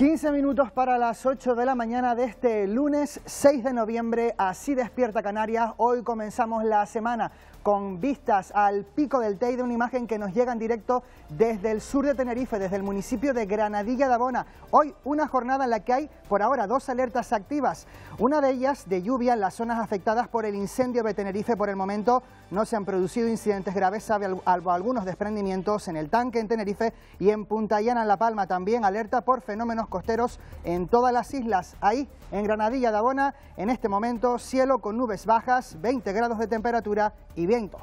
15 minutos para las 8 de la mañana de este lunes 6 de noviembre, así despierta Canarias. Hoy comenzamos la semana con vistas al pico del de una imagen que nos llega en directo desde el sur de Tenerife, desde el municipio de Granadilla de Abona. Hoy una jornada en la que hay por ahora dos alertas activas, una de ellas de lluvia en las zonas afectadas por el incendio de Tenerife. Por el momento no se han producido incidentes graves, salvo algunos desprendimientos en el tanque en Tenerife y en Punta Llana, en La Palma también, alerta por fenómenos costeros en todas las islas. Ahí, en Granadilla de Abona, en este momento, cielo con nubes bajas, 20 grados de temperatura viento.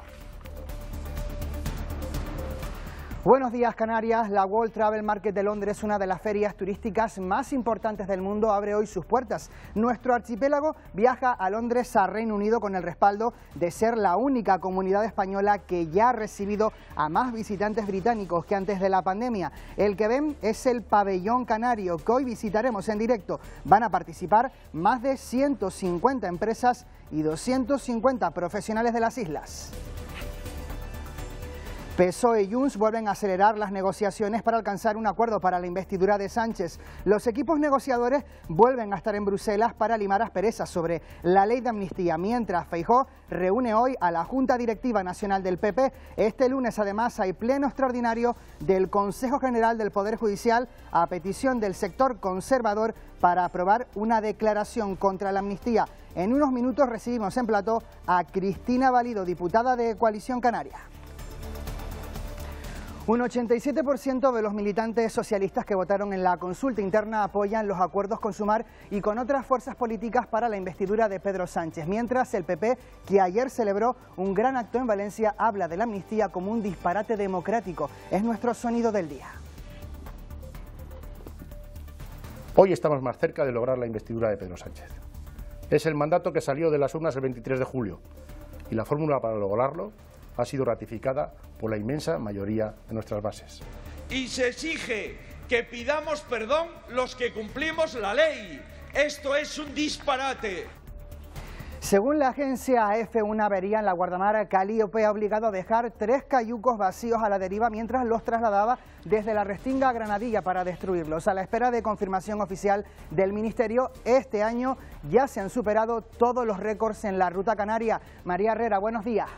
Buenos días Canarias, la World Travel Market de Londres, una de las ferias turísticas más importantes del mundo, abre hoy sus puertas. Nuestro archipiélago viaja a Londres, a Reino Unido, con el respaldo de ser la única comunidad española que ya ha recibido a más visitantes británicos que antes de la pandemia. El que ven es el pabellón canario que hoy visitaremos en directo. Van a participar más de 150 empresas y 250 profesionales de las islas. PSOE y Junts vuelven a acelerar las negociaciones para alcanzar un acuerdo para la investidura de Sánchez. Los equipos negociadores vuelven a estar en Bruselas para limar asperezas sobre la ley de amnistía, mientras Feijó reúne hoy a la Junta Directiva Nacional del PP. Este lunes, además, hay pleno extraordinario del Consejo General del Poder Judicial a petición del sector conservador para aprobar una declaración contra la amnistía. En unos minutos recibimos en plató a Cristina Valido, diputada de Coalición Canaria. Un 87% de los militantes socialistas que votaron en la consulta interna apoyan los acuerdos con Sumar y con otras fuerzas políticas para la investidura de Pedro Sánchez, mientras el PP, que ayer celebró un gran acto en Valencia, habla de la amnistía como un disparate democrático. Es nuestro sonido del día. Hoy estamos más cerca de lograr la investidura de Pedro Sánchez. Es el mandato que salió de las urnas el 23 de julio y la fórmula para lograrlo ha sido ratificada por la inmensa mayoría de nuestras bases. Y se exige que pidamos perdón los que cumplimos la ley. Esto es un disparate. Según la agencia AF, 1 avería en la Guardamara, Calíope ha obligado a dejar tres cayucos vacíos a la deriva mientras los trasladaba desde la Restinga a Granadilla para destruirlos. A la espera de confirmación oficial del Ministerio, este año ya se han superado todos los récords en la ruta canaria. María Herrera, buenos días.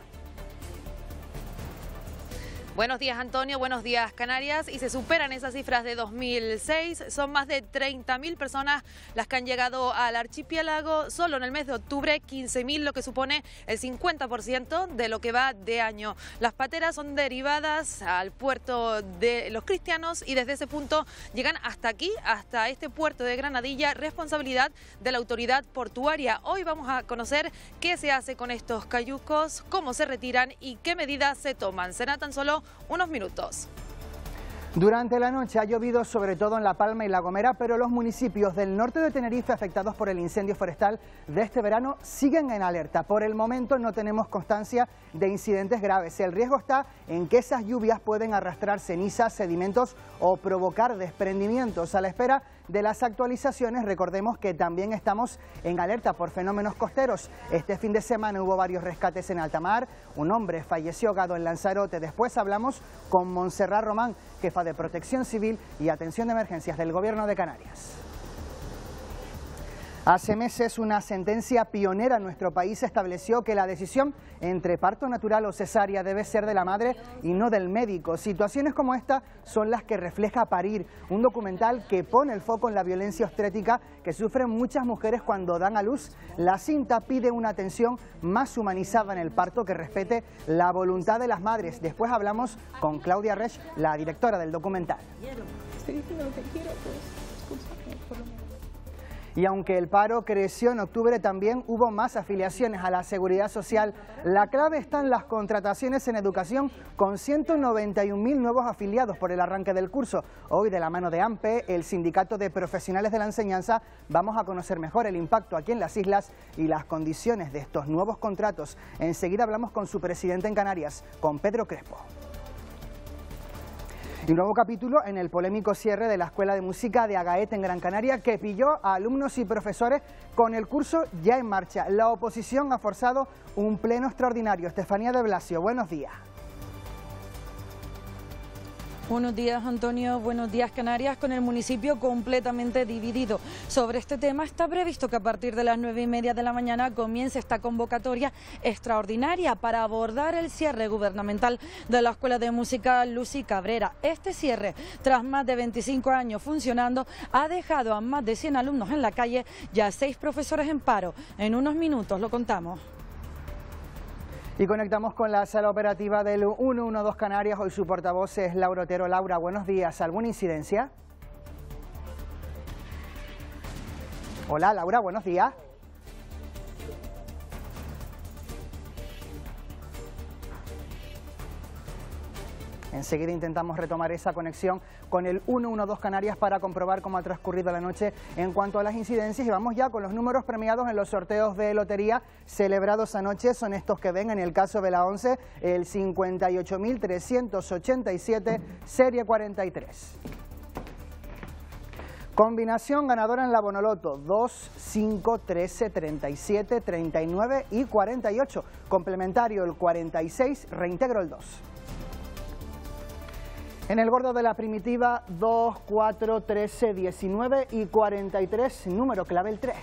Buenos días Antonio, buenos días Canarias y se superan esas cifras de 2006. Son más de 30.000 personas las que han llegado al archipiélago solo en el mes de octubre, 15.000 lo que supone el 50% de lo que va de año. Las pateras son derivadas al puerto de los cristianos y desde ese punto llegan hasta aquí, hasta este puerto de Granadilla, responsabilidad de la autoridad portuaria. Hoy vamos a conocer qué se hace con estos cayucos, cómo se retiran y qué medidas se toman. Será tan solo unos minutos. Durante la noche ha llovido sobre todo en La Palma y La Gomera, pero los municipios del norte de Tenerife afectados por el incendio forestal de este verano siguen en alerta. Por el momento no tenemos constancia de incidentes graves. El riesgo está en que esas lluvias pueden arrastrar cenizas, sedimentos o provocar desprendimientos a la espera de las actualizaciones, recordemos que también estamos en alerta por fenómenos costeros. Este fin de semana hubo varios rescates en alta mar, un hombre falleció gado en Lanzarote. Después hablamos con Montserrat Román, jefa de Protección Civil y Atención de Emergencias del Gobierno de Canarias. Hace meses una sentencia pionera en nuestro país estableció que la decisión entre parto natural o cesárea debe ser de la madre y no del médico. Situaciones como esta son las que refleja Parir, un documental que pone el foco en la violencia obstétrica que sufren muchas mujeres cuando dan a luz. La cinta pide una atención más humanizada en el parto que respete la voluntad de las madres. Después hablamos con Claudia Resch, la directora del documental. Y aunque el paro creció en octubre, también hubo más afiliaciones a la seguridad social. La clave está en las contrataciones en educación, con 191.000 nuevos afiliados por el arranque del curso. Hoy, de la mano de AMPE, el Sindicato de Profesionales de la Enseñanza, vamos a conocer mejor el impacto aquí en las islas y las condiciones de estos nuevos contratos. Enseguida hablamos con su presidente en Canarias, con Pedro Crespo. Y un nuevo capítulo en el polémico cierre de la Escuela de Música de Agaete en Gran Canaria que pilló a alumnos y profesores con el curso ya en marcha. La oposición ha forzado un pleno extraordinario. Estefanía de Blasio, buenos días. Buenos días, Antonio. Buenos días, Canarias, con el municipio completamente dividido. Sobre este tema está previsto que a partir de las nueve y media de la mañana comience esta convocatoria extraordinaria para abordar el cierre gubernamental de la Escuela de Música Lucy Cabrera. Este cierre, tras más de 25 años funcionando, ha dejado a más de 100 alumnos en la calle y a seis profesores en paro. En unos minutos lo contamos. Y conectamos con la sala operativa del 112 Canarias. Hoy su portavoz es laurotero Laura, buenos días. ¿Alguna incidencia? Hola, Laura, buenos días. Enseguida intentamos retomar esa conexión con el 112 Canarias para comprobar cómo ha transcurrido la noche en cuanto a las incidencias y vamos ya con los números premiados en los sorteos de lotería celebrados anoche. Son estos que ven en el caso de la 11, el 58.387, serie 43. Combinación ganadora en la Bonoloto, 2, 5, 13, 37, 39 y 48. Complementario el 46, reintegro el 2. En el gordo de la primitiva, 2, 4, 13, 19 y 43, número clave el 3.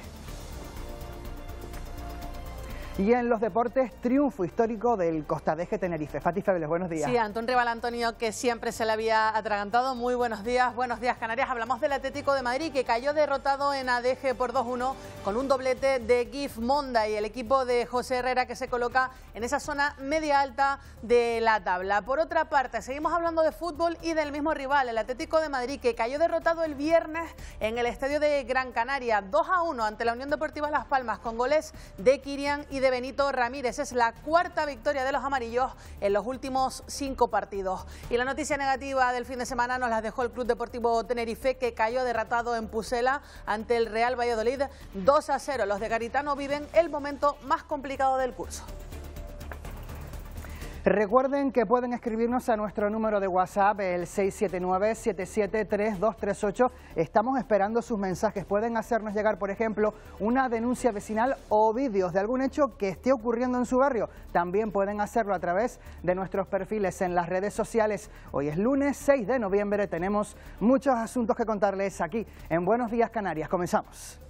Y en los deportes, triunfo histórico del Costa Eje Tenerife. Fati Febles, buenos días. Sí, un Rival Antonio, que siempre se le había atragantado. Muy buenos días, buenos días Canarias. Hablamos del Atlético de Madrid, que cayó derrotado en ADG por 2-1 con un doblete de Gif Monda y el equipo de José Herrera que se coloca en esa zona media alta de la tabla. Por otra parte, seguimos hablando de fútbol y del mismo rival, el Atlético de Madrid, que cayó derrotado el viernes en el estadio de Gran Canaria, 2-1 ante la Unión Deportiva Las Palmas, con goles de Kirian y de Benito Ramírez. Es la cuarta victoria de los amarillos en los últimos cinco partidos. Y la noticia negativa del fin de semana nos la dejó el Club Deportivo Tenerife, que cayó derratado en Pusela ante el Real Valladolid 2 a 0. Los de Garitano viven el momento más complicado del curso. Recuerden que pueden escribirnos a nuestro número de WhatsApp, el 679 238 Estamos esperando sus mensajes. Pueden hacernos llegar, por ejemplo, una denuncia vecinal o vídeos de algún hecho que esté ocurriendo en su barrio. También pueden hacerlo a través de nuestros perfiles en las redes sociales. Hoy es lunes 6 de noviembre. Tenemos muchos asuntos que contarles aquí en Buenos Días Canarias. Comenzamos.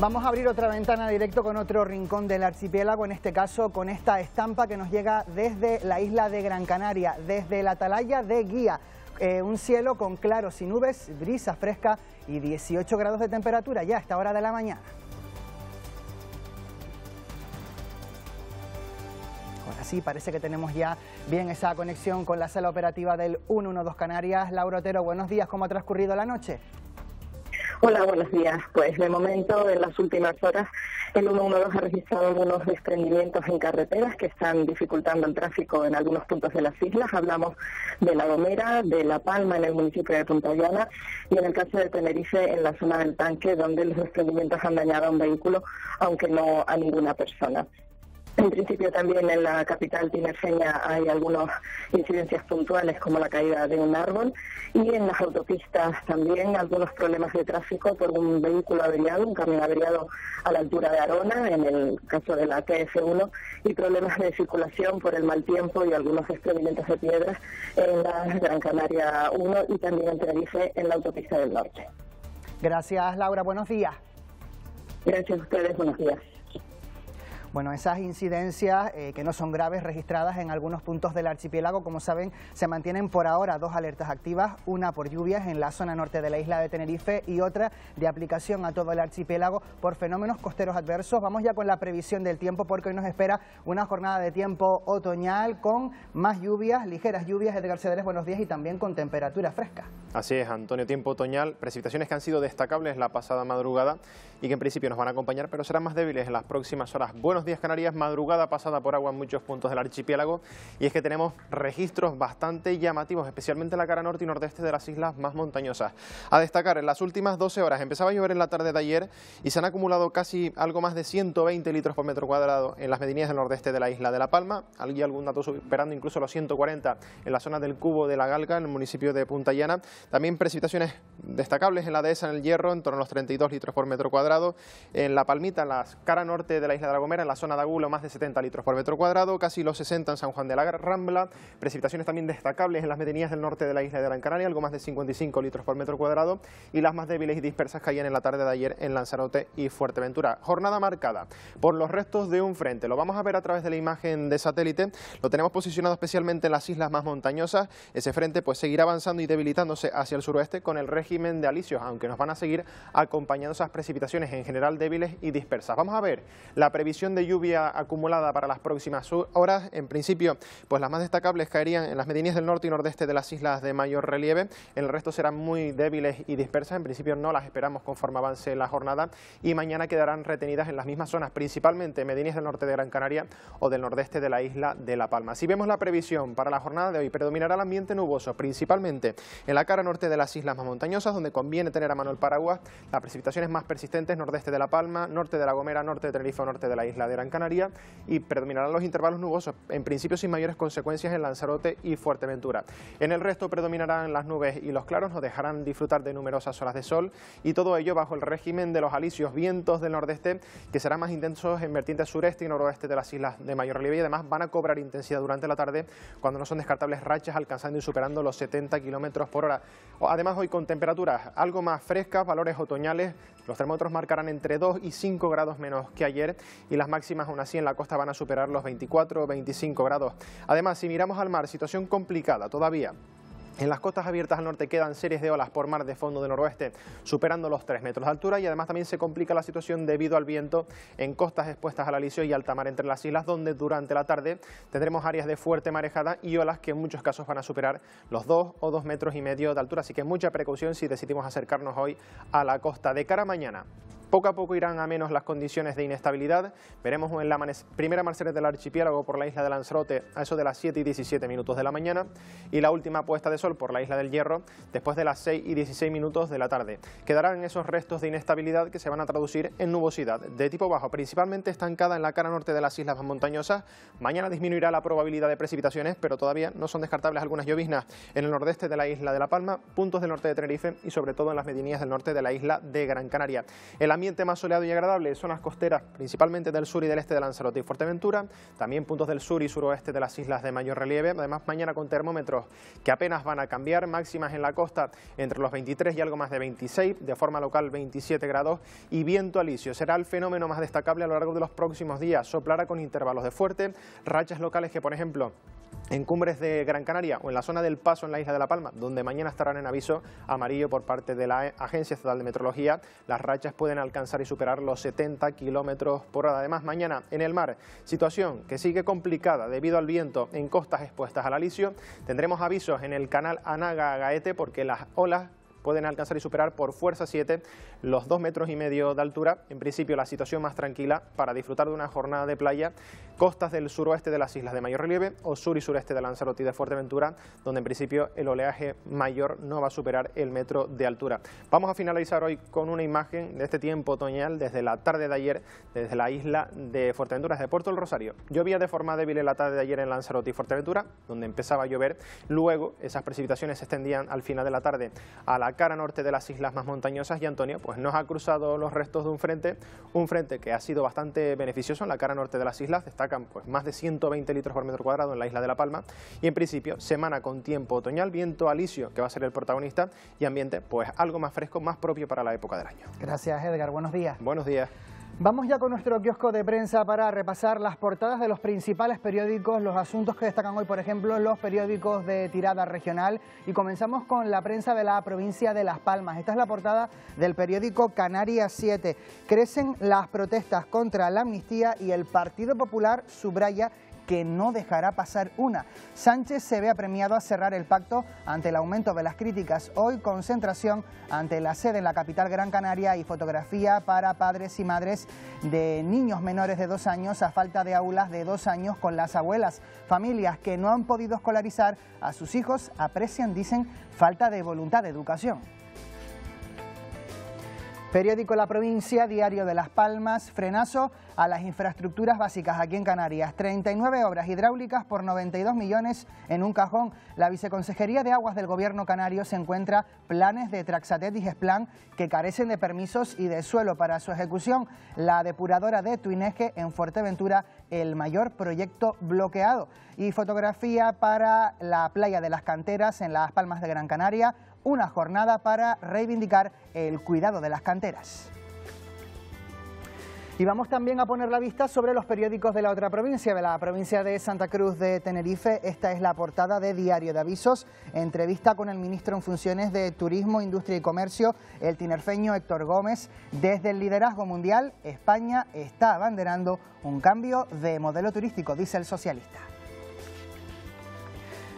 Vamos a abrir otra ventana directo con otro rincón del archipiélago, en este caso con esta estampa que nos llega desde la isla de Gran Canaria, desde la atalaya de Guía. Eh, un cielo con claros y nubes, brisa fresca y 18 grados de temperatura ya a esta hora de la mañana. Ahora sí, parece que tenemos ya bien esa conexión con la sala operativa del 112 Canarias. Lauro Otero, buenos días, ¿cómo ha transcurrido la noche? Hola, buenos días. Pues de momento, en las últimas horas, el 112 ha registrado algunos desprendimientos en carreteras que están dificultando el tráfico en algunos puntos de las islas. Hablamos de La Gomera, de La Palma, en el municipio de Punta y en el caso de Tenerife, en la zona del tanque, donde los desprendimientos han dañado a un vehículo, aunque no a ninguna persona. En principio también en la capital tinerfeña hay algunas incidencias puntuales como la caída de un árbol y en las autopistas también algunos problemas de tráfico por un vehículo averiado, un camión averiado a la altura de Arona en el caso de la TF1 y problemas de circulación por el mal tiempo y algunos expedimentos de piedras en la Gran Canaria 1 y también en Tenerife en la autopista del norte. Gracias Laura, buenos días. Gracias a ustedes, buenos días. Bueno, esas incidencias eh, que no son graves registradas en algunos puntos del archipiélago, como saben, se mantienen por ahora dos alertas activas, una por lluvias en la zona norte de la isla de Tenerife y otra de aplicación a todo el archipiélago por fenómenos costeros adversos. Vamos ya con la previsión del tiempo porque hoy nos espera una jornada de tiempo otoñal con más lluvias, ligeras lluvias. Edgar Cedrés, buenos días y también con temperatura fresca. Así es, Antonio, tiempo otoñal, precipitaciones que han sido destacables la pasada madrugada y que en principio nos van a acompañar, pero serán más débiles en las próximas horas. Buenos días Canarias, madrugada pasada por agua en muchos puntos del archipiélago y es que tenemos registros bastante llamativos, especialmente en la cara norte y nordeste de las islas más montañosas. A destacar, en las últimas 12 horas empezaba a llover en la tarde de ayer y se han acumulado casi algo más de 120 litros por metro cuadrado en las medinillas del nordeste de la isla de La Palma, Allí algún dato superando incluso los 140 en la zona del Cubo de la Galga, en el municipio de Punta Llana. También precipitaciones destacables en la dehesa en el Hierro, en torno a los 32 litros por metro cuadrado en La Palmita, en la cara norte de la isla de La Gomera, en la zona de Agulo, más de 70 litros por metro cuadrado, casi los 60 en San Juan de la Rambla. Precipitaciones también destacables en las medianías del norte de la isla de Gran Canaria, algo más de 55 litros por metro cuadrado. Y las más débiles y dispersas caían en la tarde de ayer en Lanzarote y Fuerteventura. Jornada marcada por los restos de un frente. Lo vamos a ver a través de la imagen de satélite. Lo tenemos posicionado especialmente en las islas más montañosas. Ese frente pues seguirá avanzando y debilitándose hacia el suroeste con el régimen de alisios, aunque nos van a seguir acompañando esas precipitaciones en general débiles y dispersas. Vamos a ver la previsión de lluvia acumulada para las próximas horas. En principio, pues las más destacables caerían en las medianías del norte y nordeste de las islas de mayor relieve. el resto serán muy débiles y dispersas. En principio no las esperamos conforme avance la jornada y mañana quedarán retenidas en las mismas zonas, principalmente medianías del norte de Gran Canaria o del nordeste de la isla de La Palma. Si vemos la previsión para la jornada de hoy, predominará el ambiente nuboso, principalmente en la cara norte de las islas más montañosas, donde conviene tener a mano el paraguas. La precipitación es más persistente nordeste de La Palma, norte de La Gomera, norte de Tenerife o norte de la isla de Gran Canaria y predominarán los intervalos nubosos, en principio sin mayores consecuencias en Lanzarote y Fuerteventura. En el resto predominarán las nubes y los claros, nos dejarán disfrutar de numerosas horas de sol y todo ello bajo el régimen de los alisios vientos del nordeste que serán más intensos en vertientes sureste y noroeste de las islas de mayor relieve y además van a cobrar intensidad durante la tarde cuando no son descartables rachas alcanzando y superando los 70 kilómetros por hora. Además hoy con temperaturas algo más frescas, valores otoñales, los termómetros más marcarán entre 2 y 5 grados menos que ayer y las máximas aún así en la costa van a superar los 24 o 25 grados. Además, si miramos al mar, situación complicada todavía en las costas abiertas al norte quedan series de olas por mar de fondo del noroeste, superando los 3 metros de altura y además también se complica la situación debido al viento en costas expuestas al alisio y alta mar entre las islas, donde durante la tarde tendremos áreas de fuerte marejada y olas que en muchos casos van a superar los 2 o 2 metros y medio de altura, así que mucha precaución si decidimos acercarnos hoy a la costa de cara mañana. Poco a poco irán a menos las condiciones de inestabilidad. Veremos en la primera amanecer del archipiélago por la isla de Lanzarote a eso de las 7 y 17 minutos de la mañana y la última puesta de sol por la isla del Hierro después de las 6 y 16 minutos de la tarde. Quedarán esos restos de inestabilidad que se van a traducir en nubosidad de tipo bajo, principalmente estancada en la cara norte de las islas montañosas. Mañana disminuirá la probabilidad de precipitaciones, pero todavía no son descartables algunas lloviznas en el nordeste de la isla de La Palma, puntos del norte de Tenerife y sobre todo en las medinillas del norte de la isla de Gran Canaria ambiente más soleado y agradable, zonas costeras principalmente del sur y del este de Lanzarote y Fuerteventura, también puntos del sur y suroeste de las islas de mayor relieve, además mañana con termómetros que apenas van a cambiar, máximas en la costa entre los 23 y algo más de 26, de forma local 27 grados y viento alisio. Será el fenómeno más destacable a lo largo de los próximos días, soplará con intervalos de fuerte, rachas locales que por ejemplo en cumbres de Gran Canaria o en la zona del Paso en la isla de La Palma, donde mañana estarán en aviso amarillo por parte de la Agencia Estatal de Metrología, las rachas pueden alcanzar y superar los 70 kilómetros por hora. Además, mañana en el mar, situación que sigue complicada debido al viento en costas expuestas al alisio, tendremos avisos en el canal Anaga-Gaete porque las olas pueden alcanzar y superar por fuerza 7 los 2 metros y medio de altura. En principio la situación más tranquila para disfrutar de una jornada de playa, costas del suroeste de las islas de mayor relieve o sur y sureste de Lanzarote y de Fuerteventura, donde en principio el oleaje mayor no va a superar el metro de altura. Vamos a finalizar hoy con una imagen de este tiempo otoñal desde la tarde de ayer, desde la isla de Fuerteventura, desde Puerto del Rosario. Llovía de forma débil en la tarde de ayer en Lanzarote y Fuerteventura, donde empezaba a llover. Luego esas precipitaciones se extendían al final de la tarde a la cara norte de las islas más montañosas y Antonio pues nos ha cruzado los restos de un frente, un frente que ha sido bastante beneficioso en la cara norte de las islas, destacan pues más de 120 litros por metro cuadrado en la isla de La Palma y en principio semana con tiempo otoñal, viento alisio que va a ser el protagonista y ambiente pues algo más fresco, más propio para la época del año. Gracias Edgar, buenos días. Buenos días. Vamos ya con nuestro kiosco de prensa para repasar las portadas de los principales periódicos, los asuntos que destacan hoy, por ejemplo, los periódicos de tirada regional. Y comenzamos con la prensa de la provincia de Las Palmas. Esta es la portada del periódico Canarias 7. Crecen las protestas contra la amnistía y el Partido Popular subraya que no dejará pasar una. Sánchez se ve apremiado a cerrar el pacto ante el aumento de las críticas. Hoy concentración ante la sede en la capital Gran Canaria y fotografía para padres y madres de niños menores de dos años a falta de aulas de dos años con las abuelas. Familias que no han podido escolarizar a sus hijos aprecian, dicen, falta de voluntad de educación. Periódico La Provincia, Diario de Las Palmas, frenazo a las infraestructuras básicas aquí en Canarias. 39 obras hidráulicas por 92 millones en un cajón. La Viceconsejería de Aguas del Gobierno canario se encuentra planes de Traxatet y Gesplan que carecen de permisos y de suelo para su ejecución. La depuradora de Tuineje en Fuerteventura, el mayor proyecto bloqueado. Y fotografía para la playa de las canteras en Las Palmas de Gran Canaria una jornada para reivindicar el cuidado de las canteras. Y vamos también a poner la vista sobre los periódicos de la otra provincia, de la provincia de Santa Cruz de Tenerife. Esta es la portada de Diario de Avisos, entrevista con el ministro en funciones de Turismo, Industria y Comercio, el tinerfeño Héctor Gómez. Desde el liderazgo mundial, España está abanderando un cambio de modelo turístico, dice el socialista.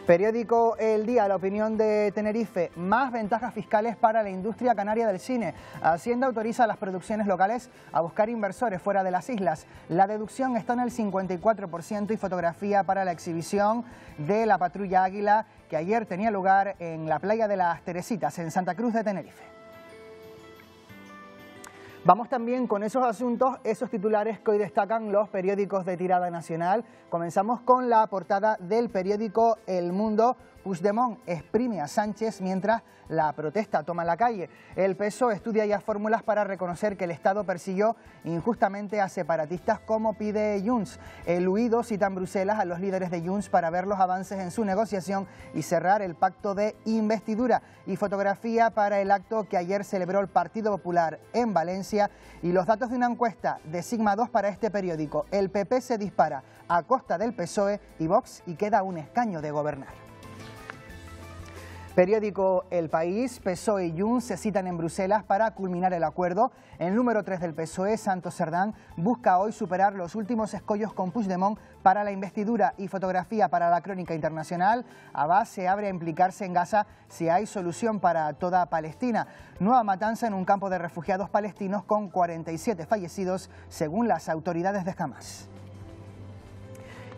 Periódico El Día, la opinión de Tenerife, más ventajas fiscales para la industria canaria del cine. Hacienda autoriza a las producciones locales a buscar inversores fuera de las islas. La deducción está en el 54% y fotografía para la exhibición de La Patrulla Águila que ayer tenía lugar en la playa de las Teresitas, en Santa Cruz de Tenerife. Vamos también con esos asuntos, esos titulares que hoy destacan los periódicos de tirada nacional. Comenzamos con la portada del periódico El Mundo Puigdemont exprime a Sánchez mientras la protesta toma la calle. El PSOE estudia ya fórmulas para reconocer que el Estado persiguió injustamente a separatistas como pide Junts. El huido cita en Bruselas a los líderes de Junts para ver los avances en su negociación y cerrar el pacto de investidura. Y fotografía para el acto que ayer celebró el Partido Popular en Valencia y los datos de una encuesta de Sigma 2 para este periódico. El PP se dispara a costa del PSOE y Vox y queda un escaño de gobernar. Periódico El País, PSOE y Jun se citan en Bruselas para culminar el acuerdo. El número 3 del PSOE, Santos Cerdán, busca hoy superar los últimos escollos con Puigdemont para la investidura y fotografía para la crónica internacional. Abbas se abre a implicarse en Gaza si hay solución para toda Palestina. Nueva matanza en un campo de refugiados palestinos con 47 fallecidos según las autoridades de Hamas.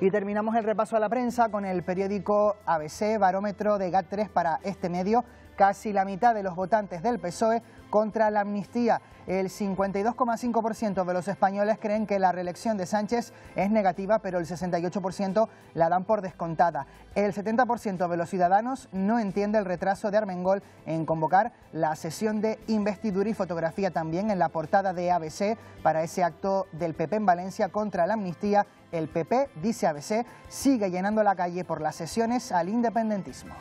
Y terminamos el repaso a la prensa con el periódico ABC, barómetro de GAT3 para este medio. Casi la mitad de los votantes del PSOE contra la amnistía. El 52,5% de los españoles creen que la reelección de Sánchez es negativa, pero el 68% la dan por descontada. El 70% de los ciudadanos no entiende el retraso de Armengol en convocar la sesión de investidura y fotografía también en la portada de ABC para ese acto del PP en Valencia contra la amnistía. El PP, dice ABC, sigue llenando la calle por las sesiones al independentismo.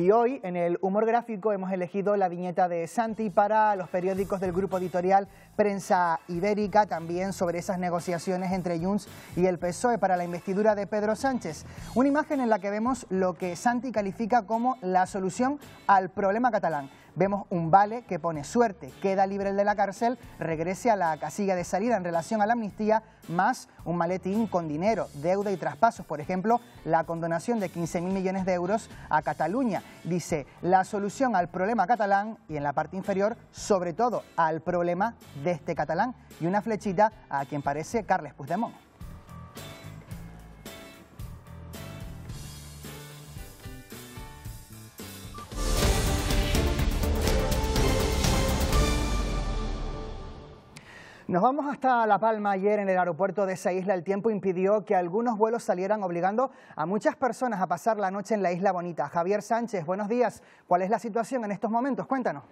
Y hoy en el Humor Gráfico hemos elegido la viñeta de Santi para los periódicos del grupo editorial Prensa Ibérica, también sobre esas negociaciones entre Junts y el PSOE para la investidura de Pedro Sánchez. Una imagen en la que vemos lo que Santi califica como la solución al problema catalán. Vemos un vale que pone suerte, queda libre el de la cárcel, regrese a la casilla de salida en relación a la amnistía, más un maletín con dinero, deuda y traspasos, por ejemplo, la condonación de 15.000 millones de euros a Cataluña. Dice, la solución al problema catalán y en la parte inferior, sobre todo al problema de este catalán. Y una flechita a quien parece Carles Puigdemont. Nos vamos hasta La Palma. Ayer en el aeropuerto de esa isla el tiempo impidió que algunos vuelos salieran obligando a muchas personas a pasar la noche en la Isla Bonita. Javier Sánchez, buenos días. ¿Cuál es la situación en estos momentos? Cuéntanos.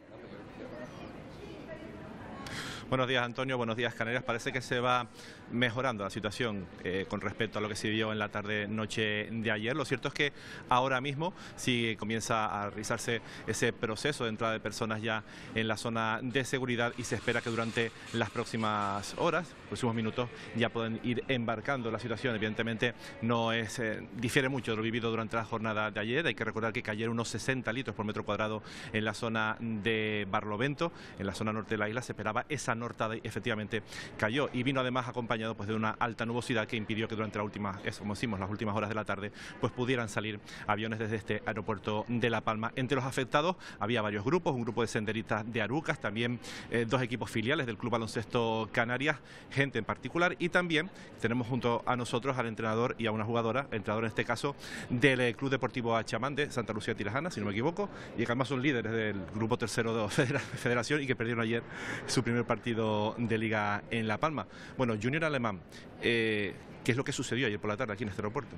Buenos días, Antonio. Buenos días, Canarias. Parece que se va mejorando la situación eh, con respecto a lo que se vio en la tarde-noche de ayer. Lo cierto es que ahora mismo sí comienza a realizarse ese proceso de entrada de personas ya en la zona de seguridad y se espera que durante las próximas horas, próximos minutos, ya puedan ir embarcando la situación. Evidentemente no es, eh, difiere mucho de lo vivido durante la jornada de ayer. Hay que recordar que cayeron unos 60 litros por metro cuadrado en la zona de Barlovento, en la zona norte de la isla. Se esperaba esa nortada y efectivamente cayó y vino además acompañado pues, de una alta nubosidad que impidió que durante última, como decimos, las últimas horas de la tarde pues pudieran salir aviones desde este aeropuerto de La Palma. Entre los afectados había varios grupos, un grupo de senderistas de Arucas, también eh, dos equipos filiales del Club Baloncesto Canarias, gente en particular y también tenemos junto a nosotros al entrenador y a una jugadora, entrenador en este caso del eh, Club Deportivo Achamán de Santa Lucía Tirajana, si no me equivoco, y que además son líderes del grupo tercero de la Federación y que perdieron ayer su primer partido de liga en La Palma. Bueno, Junior Alemán, eh, ¿qué es lo que sucedió ayer por la tarde aquí en este aeropuerto?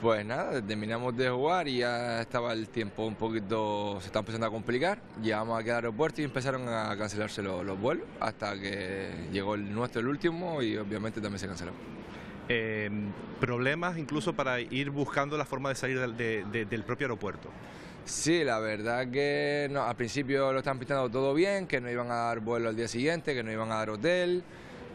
Pues nada, terminamos de jugar y ya estaba el tiempo un poquito, se está empezando a complicar. Llegamos aquí al aeropuerto y empezaron a cancelarse los, vuelos hasta que llegó el nuestro, el último, y obviamente también se canceló. Em, problemas incluso para ir buscando la forma de salir del propio aeropuerto. Sí, la verdad que al principio lo estaban pintando todo bien, que no iban a dar vuelo al día siguiente, que no iban a dar hotel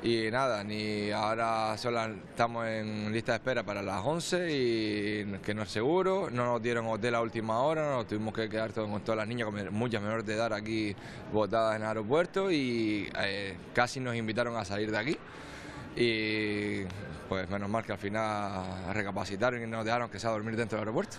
y nada, ni ahora solo estamos en lista de espera para las 11 y que no es seguro, no nos dieron hotel a última hora, nos tuvimos que quedar todos, con todas las niñas, con muchas menores de edad aquí botadas en el aeropuerto y eh, casi nos invitaron a salir de aquí y pues menos mal que al final recapacitaron y nos dejaron que sea dormir dentro del aeropuerto.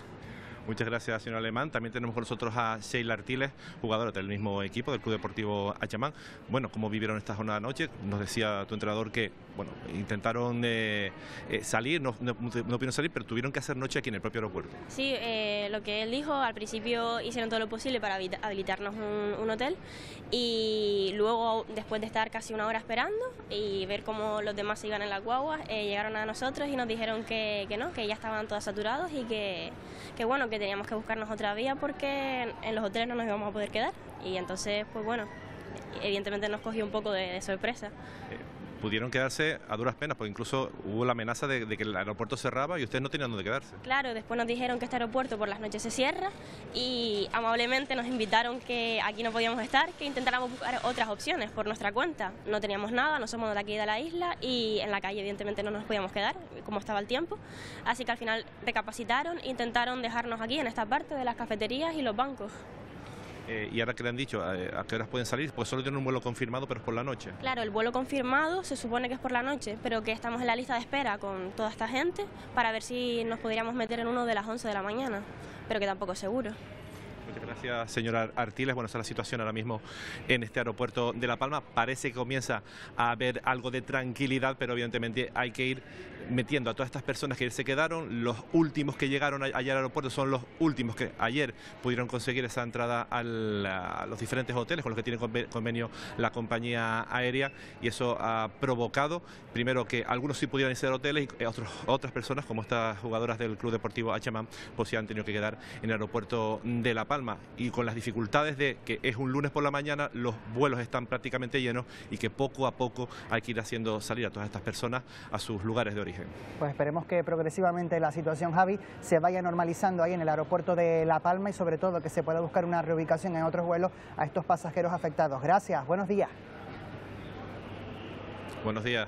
Muchas gracias, señor Alemán. También tenemos con nosotros a Sheila Artiles, jugadora del mismo equipo del Club Deportivo Achamán. Bueno, ¿cómo vivieron esta jornada de noche? Nos decía tu entrenador que bueno, intentaron eh, eh, salir, no, no, pudieron salir, pero tuvieron que hacer noche aquí en el propio aeropuerto. Sí, eh, lo que él dijo, al principio hicieron todo lo posible para habilitarnos un, hotel y luego, después de estar casi una hora esperando y ver cómo los demás se iban en la guaguas, llegaron a nosotros y nos dijeron que, no, que ya estaban todos saturados y que, que, bueno, que teníamos que buscarnos otra vía porque en los hoteles no nos íbamos a poder quedar y entonces, pues bueno, evidentemente nos cogió un poco de sorpresa pudieron quedarse a duras penas, porque incluso hubo la amenaza de, que el aeropuerto cerraba y ustedes no tenían dónde quedarse. Claro, después nos dijeron que este aeropuerto por las noches se cierra y amablemente nos invitaron que aquí no podíamos estar, que intentáramos buscar otras opciones por nuestra cuenta. No teníamos nada, no somos de aquí de la isla y en la calle evidentemente no nos podíamos quedar, como estaba el tiempo. Así que al final recapacitaron, intentaron dejarnos aquí en esta parte de las cafeterías y los bancos. Eh, y ahora que le han dicho eh, a, qué horas pueden salir, pues solo tienen un vuelo confirmado, pero es por la noche. Claro, el vuelo confirmado se supone que es por la noche, pero que estamos en la lista de espera con toda esta gente para ver si nos podríamos meter en uno de las 11 de la mañana, pero que tampoco es seguro. Muchas gracias, señora Artiles. Bueno, esa es la situación ahora mismo en este aeropuerto de La Palma. Parece que comienza a haber algo de tranquilidad, pero evidentemente hay que ir metiendo a todas estas personas que se quedaron. Los últimos que llegaron ayer al aeropuerto son los últimos que ayer pudieron conseguir esa entrada a los diferentes hoteles con los que tiene convenio la compañía aérea y eso ha provocado, primero, que algunos sí pudieran irse a hoteles y otros, otras personas, como estas jugadoras del Club Deportivo HMAM, pues sí han tenido que quedar en el aeropuerto de La Palma y con las dificultades de que es un lunes por la mañana, los vuelos están prácticamente llenos y que poco a poco hay que ir haciendo salir a todas estas personas a sus lugares de origen. Pues esperemos que progresivamente la situación, Javi, se vaya normalizando ahí en el aeropuerto de La Palma y sobre todo que se pueda buscar una reubicación en otros vuelos a estos pasajeros afectados. Gracias, buenos días. Buenos días.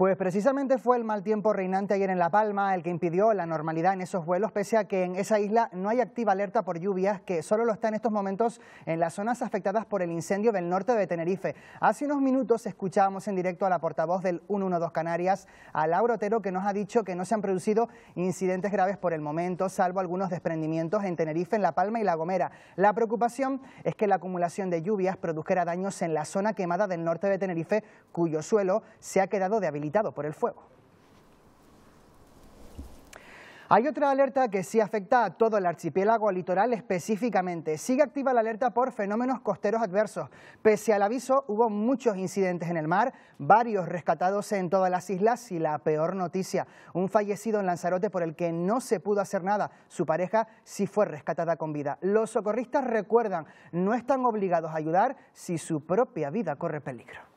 Pues precisamente fue el mal tiempo reinante ayer en La Palma el que impidió la normalidad en esos vuelos, pese a que en esa isla no hay activa alerta por lluvias, que solo lo está en estos momentos en las zonas afectadas por el incendio del norte de Tenerife. Hace unos minutos escuchábamos en directo a la portavoz del 112 Canarias, a Laura Otero, que nos ha dicho que no se han producido incidentes graves por el momento, salvo algunos desprendimientos en Tenerife, en La Palma y La Gomera. La preocupación es que la acumulación de lluvias produjera daños en la zona quemada del norte de Tenerife, cuyo suelo se ha quedado de por el fuego. Hay otra alerta que sí afecta a todo el archipiélago litoral específicamente. Sigue activa la alerta por fenómenos costeros adversos. Pese al aviso, hubo muchos incidentes en el mar, varios rescatados en todas las islas y la peor noticia, un fallecido en Lanzarote por el que no se pudo hacer nada. Su pareja sí fue rescatada con vida. Los socorristas recuerdan, no están obligados a ayudar si su propia vida corre peligro.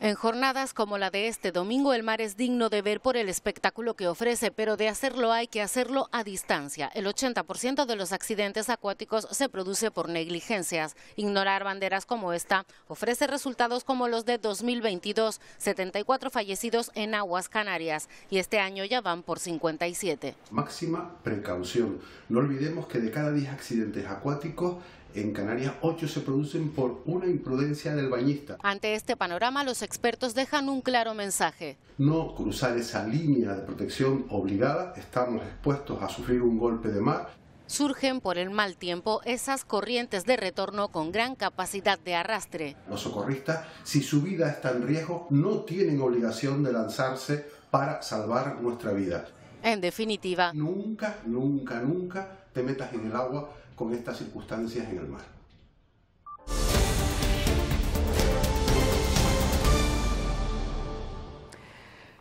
En jornadas como la de este domingo, el mar es digno de ver por el espectáculo que ofrece, pero de hacerlo hay que hacerlo a distancia. El 80% de los accidentes acuáticos se produce por negligencias. Ignorar banderas como esta ofrece resultados como los de 2022, 74 fallecidos en aguas canarias, y este año ya van por 57. Máxima precaución. No olvidemos que de cada 10 accidentes acuáticos, en Canarias 8 se producen por una imprudencia del bañista. Ante este panorama, los expertos dejan un claro mensaje. No cruzar esa línea de protección obligada, estamos expuestos a sufrir un golpe de mar. Surgen por el mal tiempo esas corrientes de retorno con gran capacidad de arrastre. Los socorristas, si su vida está en riesgo, no tienen obligación de lanzarse para salvar nuestra vida. En definitiva, nunca, nunca, nunca te metas en el agua con estas circunstancias en el mar.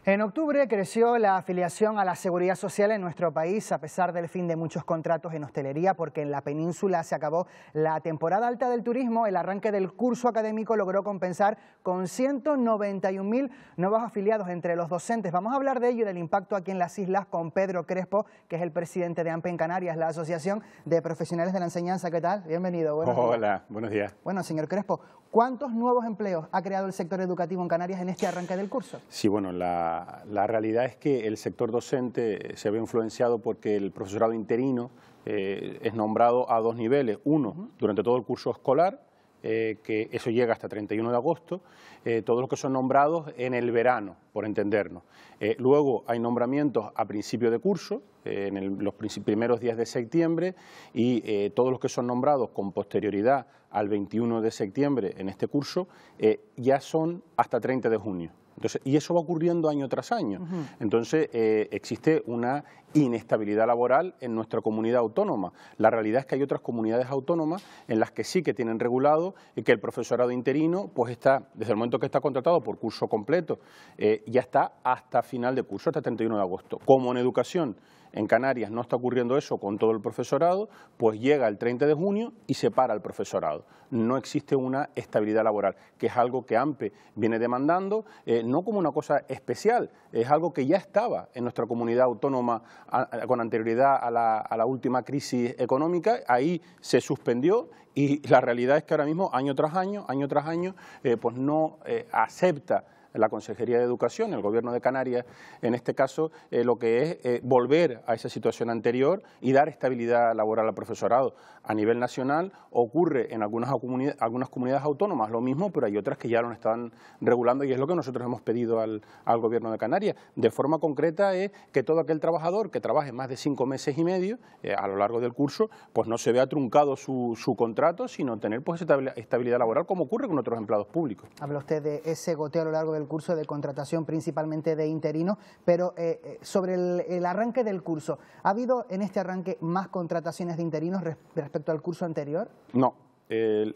En octubre creció la afiliación a la seguridad social en nuestro país, a pesar del fin de muchos contratos en hostelería, porque en la península se acabó la temporada alta del turismo. El arranque del curso académico logró compensar con 191 nuevos afiliados entre los docentes. Vamos a hablar de ello y del impacto aquí en las islas con Pedro Crespo, que es el presidente de AMPE en Canarias, la Asociación de Profesionales de la Enseñanza. ¿Qué tal? Bienvenido. Hola, buenos días. Bueno, señor Crespo, ¿Cuántos nuevos empleos ha creado el sector educativo en Canarias en este arranque del curso? Sí, bueno, la, realidad es que el sector docente se ve influenciado porque el profesorado interino eh, es nombrado a dos niveles. Uno, durante todo el curso escolar eh, que eso llega hasta 31 de agosto, eh, todos los que son nombrados en el verano, por entendernos. Eh, luego hay nombramientos a principio de curso, en los primeros días de septiembre, y todos los que son nombrados con posterioridad al 21 de septiembre en este curso, ya son hasta 30 de junio. Entonces, y eso va ocurriendo año tras año. Entonces, eh, existe una inestabilidad laboral en nuestra comunidad autónoma. La realidad es que hay otras comunidades autónomas en las que sí que tienen regulado y que el profesorado interino, pues está, desde el momento que está contratado por curso completo, eh, ya está hasta final de curso, hasta 31 de agosto. Como en educación en Canarias no está ocurriendo eso con todo el profesorado, pues llega el 30 de junio y se para el profesorado. No existe una estabilidad laboral, que es algo que AMPE viene demandando, eh, no como una cosa especial, es algo que ya estaba en nuestra comunidad autónoma con anterioridad a la, última crisis económica, ahí se suspendió y la realidad es que ahora mismo, año tras año, año tras año, eh, pues no eh, acepta la Consejería de Educación, el Gobierno de Canarias, en este caso, eh, lo que es eh, volver a esa situación anterior y dar estabilidad laboral al profesorado. A nivel nacional ocurre en algunas, algunas comunidades autónomas lo mismo, pero hay otras que ya lo están regulando y es lo que nosotros hemos pedido al, Gobierno de Canarias. De forma concreta es que todo aquel trabajador que trabaje más de cinco meses y medio eh, a lo largo del curso, pues no se vea truncado su, su contrato, sino tener pues estabilidad laboral como ocurre con otros empleados públicos. Habla usted de ese goteo a lo largo del curso de contratación principalmente de interinos, pero eh, eh, sobre el, arranque del curso, ¿ha habido en este arranque más contrataciones de interinos respecto al curso anterior? No,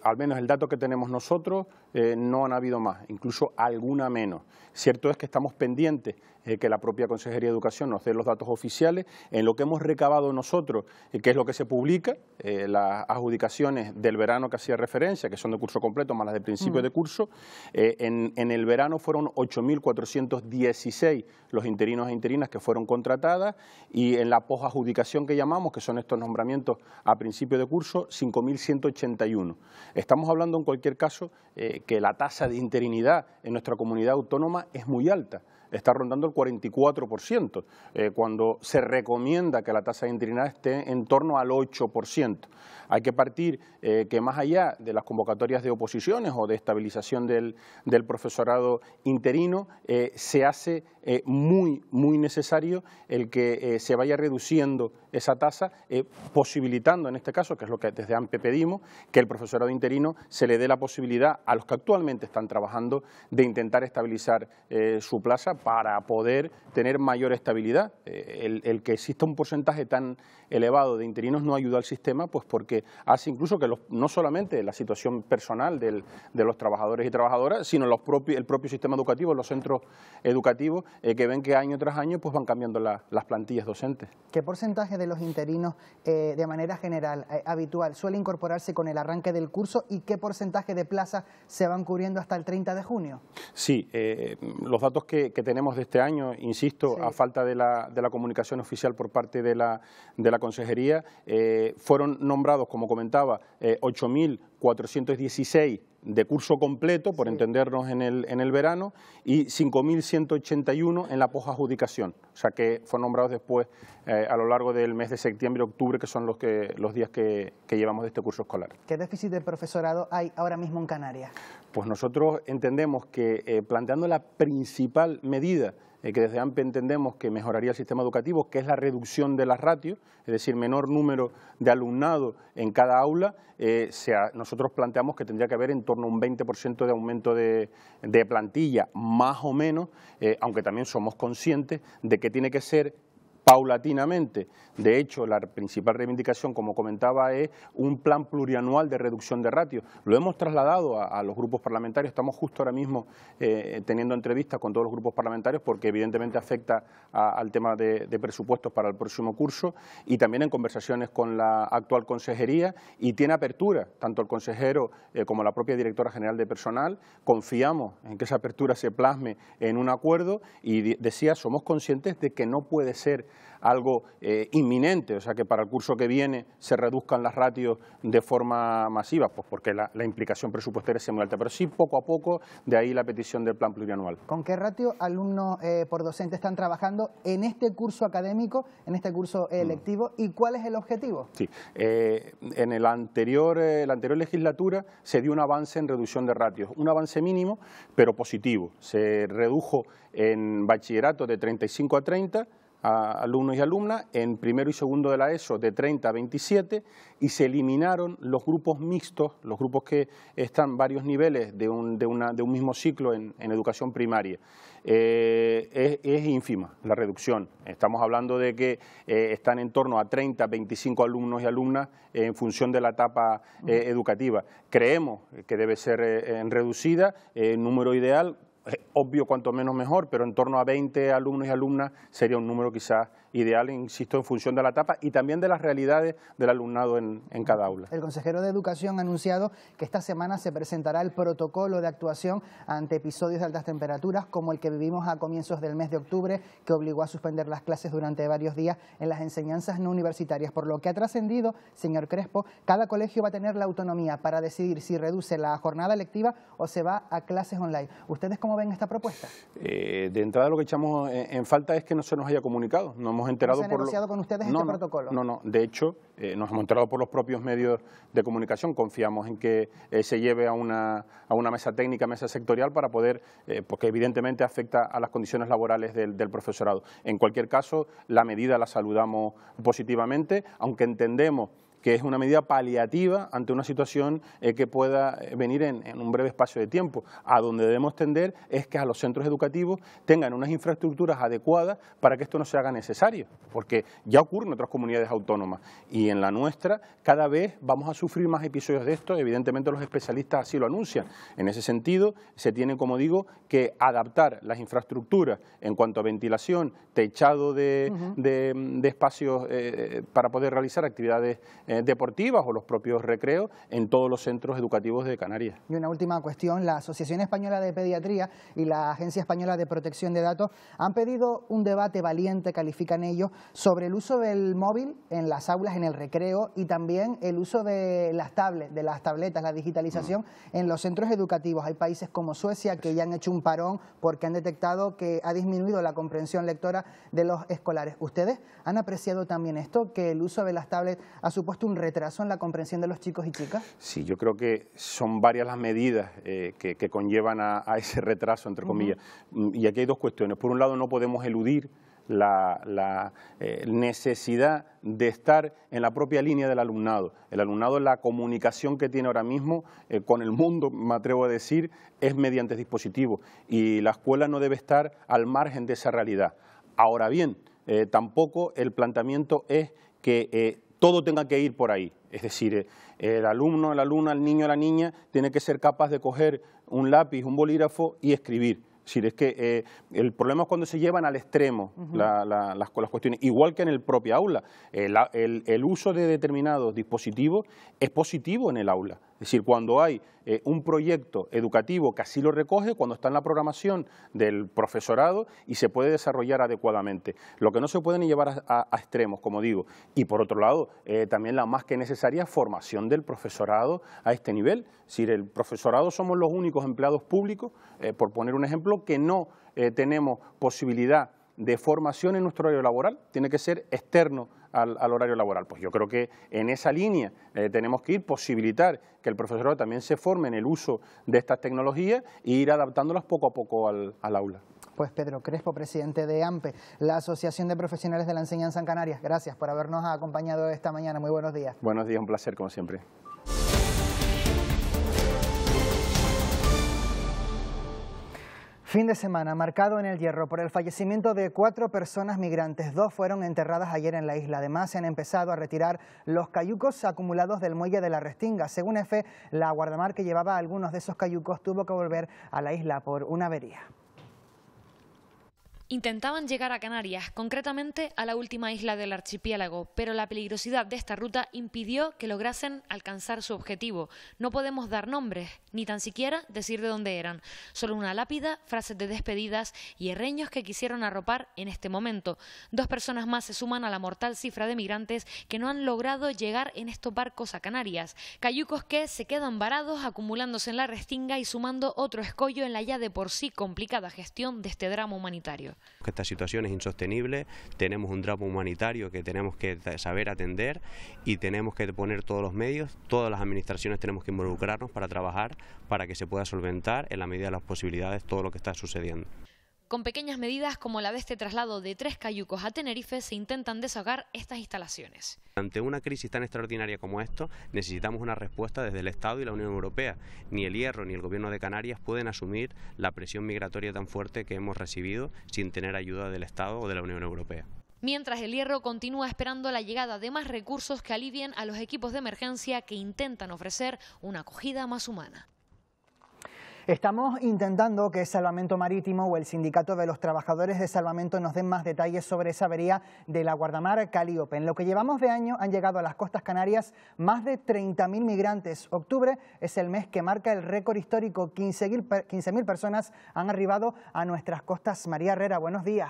al menos el dato que tenemos nosotros, eh, no han habido más, incluso alguna menos. Cierto es que estamos pendientes eh, que la propia Consejería de Educación nos dé los datos oficiales. En lo que hemos recabado nosotros, y eh, que es lo que se publica, eh, las adjudicaciones del verano que hacía referencia, que son de curso completo más las de principio mm. de curso, en, el verano fueron 8.416 los interinos e interinas que fueron contratadas y en la posadjudicación que llamamos, que son estos nombramientos a principio de curso, 5.181. Estamos hablando en cualquier caso que la tasa de interinidad en nuestra comunidad autónoma es muy alta está rondando el 44%, eh, cuando se recomienda que la tasa de esté en torno al 8%. Hay que partir eh, que más allá de las convocatorias de oposiciones o de estabilización del, profesorado interino, eh, se hace eh, muy, muy necesario el que se vaya reduciendo esa tasa, posibilitando en este caso, que es lo que desde AMPE pedimos, que el profesorado interino se le dé la posibilidad a los que actualmente están trabajando de intentar estabilizar su plaza para poder tener mayor estabilidad. El, el que exista un porcentaje tan elevado de interinos no ayuda al sistema, pues porque hace incluso que no solamente la situación personal de los trabajadores y trabajadoras, sino los el propio sistema educativo, los centros educativos, eh, que ven que año tras año pues van cambiando las plantillas docentes. ¿Qué porcentaje de los interinos eh, de manera general, eh, habitual, suele incorporarse con el arranque del curso y qué porcentaje de plazas se van cubriendo hasta el 30 de junio? Sí, los datos que, tenemos de este año, insisto, a falta de la, de la comunicación oficial por parte de la, de la Consejería, fueron nombrados como comentaba, eh, 8.416 de curso completo, por entendernos en el, en el verano, y 5.181 en la posadjudicación, o sea que fueron nombrados después eh, a lo largo del mes de septiembre y octubre, que son los, que, los días que, llevamos de este curso escolar. ¿Qué déficit de profesorado hay ahora mismo en Canarias? Pues nosotros entendemos que eh, planteando la principal medida eh, que desde AMPE entendemos que mejoraría el sistema educativo, que es la reducción de las ratios, es decir, menor número de alumnado en cada aula, eh, nosotros planteamos que tendría que haber en torno a un 20% de aumento de, plantilla, más o menos, eh, aunque también somos conscientes de que tiene que ser paulatinamente. De hecho, la principal reivindicación, como comentaba, es un plan plurianual de reducción de ratio, Lo hemos trasladado a, los grupos parlamentarios. Estamos justo ahora mismo eh, teniendo entrevistas con todos los grupos parlamentarios porque evidentemente afecta al tema de, presupuestos para el próximo curso y también en conversaciones con la actual consejería y tiene apertura, tanto el consejero eh, como la propia directora general de personal. Confiamos en que esa apertura se plasme en un acuerdo y decía, somos conscientes de que no puede ser algo eh, inminente, o sea, que para el curso que viene se reduzcan las ratios de forma masiva, pues porque la, implicación presupuestaria es muy alta, pero sí poco a poco, de ahí la petición del plan plurianual. ¿Con qué ratio alumnos eh, por docente están trabajando en este curso académico, en este curso electivo... Eh, mm. y cuál es el objetivo? Sí, en el anterior, la anterior legislatura se dio un avance en reducción de ratios, un avance mínimo, pero positivo. Se redujo en bachillerato de 35 a 30, a alumnos y alumnas, en primero y segundo de la ESO de 30 a 27 y se eliminaron los grupos mixtos, los grupos que están varios niveles de un, de una, de un mismo ciclo en, en educación primaria. Eh, es, ínfima la reducción, estamos hablando de que eh, están en torno a 30, 25 alumnos y alumnas en función de la etapa eh, educativa. Creemos que debe ser reducida, el número ideal, obvio cuanto menos mejor, pero en torno a 20 alumnos y alumnas sería un número quizás ideal, insisto, en función de la etapa y también de las realidades del alumnado en, cada aula. El consejero de Educación ha anunciado que esta semana se presentará el protocolo de actuación ante episodios de altas temperaturas como el que vivimos a comienzos del mes de octubre, que obligó a suspender las clases durante varios días en las enseñanzas no universitarias. Por lo que ha trascendido, señor Crespo, cada colegio va a tener la autonomía para decidir si reduce la jornada lectiva o se va a clases online. ¿Ustedes cómo ven esta propuesta? Eh, de entrada lo que echamos en, falta es que no se nos haya comunicado. ¿No con ustedes no, este protocolo? No, no, de hecho eh, nos hemos enterado por los propios medios de comunicación, confiamos en que eh, se lleve a una, a una mesa técnica, mesa sectorial para poder, eh, porque evidentemente afecta a las condiciones laborales del, profesorado. En cualquier caso, la medida la saludamos positivamente, aunque entendemos que es una medida paliativa ante una situación eh, que pueda eh, venir en, un breve espacio de tiempo. A donde debemos tender es que a los centros educativos tengan unas infraestructuras adecuadas para que esto no se haga necesario, porque ya ocurre en otras comunidades autónomas y en la nuestra cada vez vamos a sufrir más episodios de esto, evidentemente los especialistas así lo anuncian. En ese sentido, se tiene, como digo, que adaptar las infraestructuras en cuanto a ventilación, techado de, espacios eh, para poder realizar actividades eh, deportivas o los propios recreos en todos los centros educativos de Canarias. Y una última cuestión, la Asociación Española de Pediatría y la Agencia Española de Protección de Datos han pedido un debate valiente, califican ellos, sobre el uso del móvil en las aulas, en el recreo y también el uso de las tablets, de las tabletas, la digitalización en los centros educativos. Hay países como Suecia que ya han hecho un parón porque han detectado que ha disminuido la comprensión lectora de los escolares. ¿Ustedes han apreciado también esto, que el uso de las tablets ha supuesto un retraso en la comprensión de los chicos y chicas? Sí, yo creo que son varias las medidas eh, que, conllevan a, ese retraso, entre comillas. Mm, y aquí hay dos cuestiones. Por un lado, no podemos eludir la, eh, necesidad de estar en la propia línea del alumnado. El alumnado, la comunicación que tiene ahora mismo eh, con el mundo, me atrevo a decir, es mediante dispositivos y la escuela no debe estar al margen de esa realidad. Ahora bien, tampoco el planteamiento es que todo tenga que ir por ahí. Es decir, eh, el alumno, la alumna, el niño, la niña, tiene que ser capaz de coger un lápiz, un bolígrafo y escribir. Es decir, es que eh, el problema es cuando se llevan al extremo las, cuestiones, igual que en el propio aula. el uso de determinados dispositivos es positivo en el aula. Es decir, cuando hay eh, un proyecto educativo que así lo recoge, cuando está en la programación del profesorado y se puede desarrollar adecuadamente. Lo que no se puede ni llevar a, extremos, como digo. Y por otro lado, eh, también la más que necesaria formación del profesorado a este nivel. Es decir, el profesorado somos los únicos empleados públicos, eh, por poner un ejemplo, que no tenemos posibilidad de formación en nuestro horario laboral, tiene que ser externo al, horario laboral. Pues yo creo que en esa línea eh, tenemos que ir, posibilitar que el profesorado también se forme en el uso de estas tecnologías e ir adaptándolas poco a poco al, al aula. Pues Pedro Crespo, presidente de AMPE, la Asociación de Profesionales de la Enseñanza en Canarias. Gracias por habernos acompañado esta mañana. Muy buenos días. Buenos días, un placer como siempre. Fin de semana marcado en el hierro por el fallecimiento de cuatro personas migrantes. Dos fueron enterradas ayer en la isla. Además, se han empezado a retirar los cayucos acumulados del muelle de la Restinga. Según EFE, la guardamar que llevaba algunos de esos cayucos tuvo que volver a la isla por una avería. Intentaban llegar a Canarias, concretamente a la última isla del archipiélago, pero la peligrosidad de esta ruta impidió que lograsen alcanzar su objetivo. No podemos dar nombres, ni tan siquiera decir de dónde eran. Solo una lápida, frases de despedidas y herreños que quisieron arropar en este momento. Dos personas más se suman a la mortal cifra de migrantes que no han logrado llegar en estos barcos a Canarias. Cayucos que se quedan varados, acumulándose en la restinga y sumando otro escollo en la ya de por sí complicada gestión de este drama humanitario. Esta situación es insostenible, tenemos un drama humanitario que tenemos que saber atender y tenemos que poner todos los medios, todas las administraciones tenemos que involucrarnos para trabajar para que se pueda solventar en la medida de las posibilidades todo lo que está sucediendo. Con pequeñas medidas como la de este traslado de tres cayucos a Tenerife se intentan desahogar estas instalaciones. Ante una crisis tan extraordinaria como esta, necesitamos una respuesta desde el Estado y la Unión Europea. Ni el Hierro ni el Gobierno de Canarias pueden asumir la presión migratoria tan fuerte que hemos recibido sin tener ayuda del Estado o de la Unión Europea mientras el Hierro continúa esperando la llegada de más recursos que alivien a los equipos de emergencia que intentan ofrecer una acogida más humana. Estamos intentando que Salvamento Marítimo o el Sindicato de los Trabajadores de Salvamento nos den más detalles sobre esa avería de la guardamar Caliope. En lo que llevamos de año han llegado a las costas canarias más de 30.000 migrantes. Octubre es el mes que marca el récord histórico. 15.000 personas han arribado a nuestras costas. María Herrera, buenos días.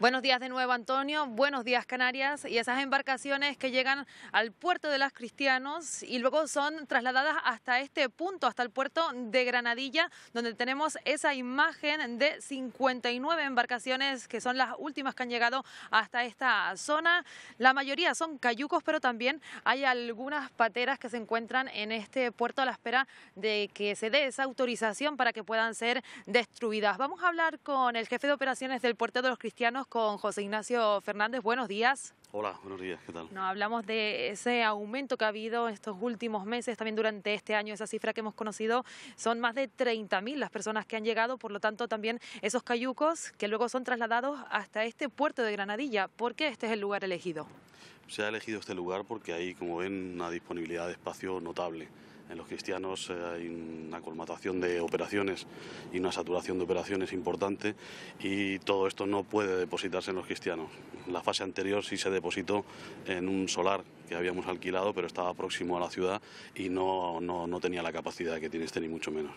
Buenos días de nuevo, Antonio. Buenos días, Canarias. Y esas embarcaciones que llegan al puerto de las Cristianos y luego son trasladadas hasta este punto, hasta el puerto de Granadilla, donde tenemos esa imagen de 59 embarcaciones que son las últimas que han llegado hasta esta zona. La mayoría son cayucos, pero también hay algunas pateras que se encuentran en este puerto a la espera de que se dé esa autorización para que puedan ser destruidas. Vamos a hablar con el jefe de operaciones del puerto de los Cristianos con José Ignacio Fernández. Buenos días. Hola, buenos días, ¿qué tal? No, hablamos de ese aumento que ha habido en estos últimos meses, también durante este año, esa cifra que hemos conocido, son más de 30.000 las personas que han llegado, por lo tanto también esos cayucos que luego son trasladados hasta este puerto de Granadilla. ¿Por qué este es el lugar elegido? Se ha elegido este lugar porque hay, como ven, una disponibilidad de espacio notable en los cristianos eh, hay una colmatación de operaciones y una saturación de operaciones importante y todo esto no puede depositarse en los cristianos. La fase anterior sí se depositó en un solar que habíamos alquilado, pero estaba próximo a la ciudad y no, tenía la capacidad que tiene este ni mucho menos.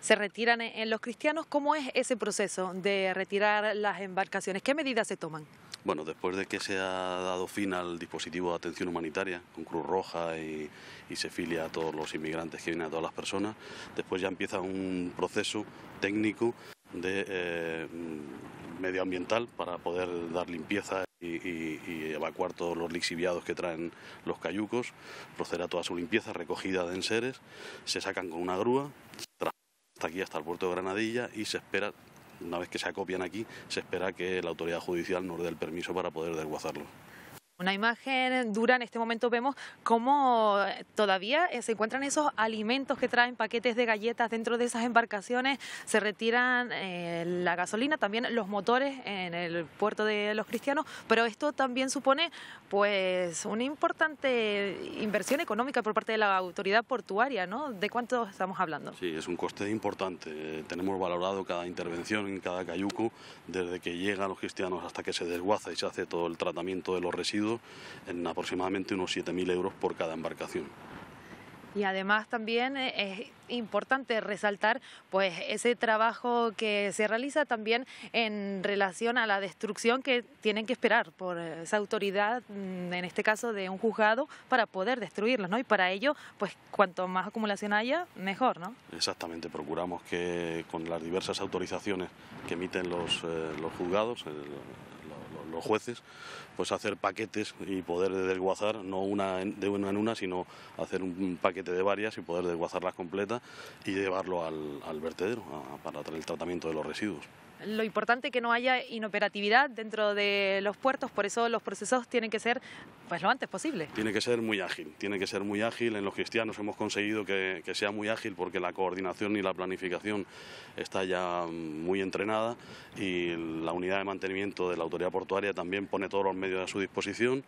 Se retiran en los cristianos. ¿Cómo es ese proceso de retirar las embarcaciones? ¿Qué medidas se toman? Bueno, después de que se ha dado fin al dispositivo de atención humanitaria, con Cruz Roja y, se filia a todos los inmigrantes que vienen, a todas las personas, después ya empieza un proceso técnico de eh, medioambiental para poder dar limpieza y, evacuar todos los lixiviados que traen los cayucos, a toda su limpieza, recogida de enseres, se sacan con una grúa, hasta aquí, hasta el puerto de Granadilla y se espera una vez que se acopian aquí, se espera que la autoridad judicial nos dé el permiso para poder desguazarlo. Una imagen dura en este momento vemos cómo eh, todavía eh, se encuentran esos alimentos que traen paquetes de galletas dentro de esas embarcaciones, se retiran eh, la gasolina, también los motores en el puerto de los cristianos, pero esto también supone pues una importante inversión económica por parte de la autoridad portuaria, ¿no? ¿De cuánto estamos hablando? Sí, es un coste importante. Tenemos valorado cada intervención en cada cayuco, desde que llegan los cristianos hasta que se desguaza y se hace todo el tratamiento de los residuos en aproximadamente unos 7.000 euros por cada embarcación. Y además también eh, es importante resaltar pues ese trabajo que se realiza también en relación a la destrucción que tienen que esperar por esa autoridad, mm, en este caso de un juzgado, para poder destruirlos, ¿no? Y para ello, pues cuanto más acumulación haya, mejor, ¿no? Exactamente, procuramos que con las diversas autorizaciones que emiten los, eh, los juzgados, los jueces, pues hacer paquetes y poder desguazar, no una de una en una, sino hacer un paquete de varias y poder desguazarlas completas y llevarlo al, vertedero para el tratamiento de los residuos lo importante que no haya inoperatividad dentro de los puertos, por eso los procesos tienen que ser pues lo antes posible. Tiene que ser muy ágil, tiene que ser muy ágil. En los cristianos hemos conseguido que, que sea muy ágil porque la coordinación y la planificación está ya mm, muy entrenada y la unidad de mantenimiento de la autoridad portuaria también pone todos los medios a su disposición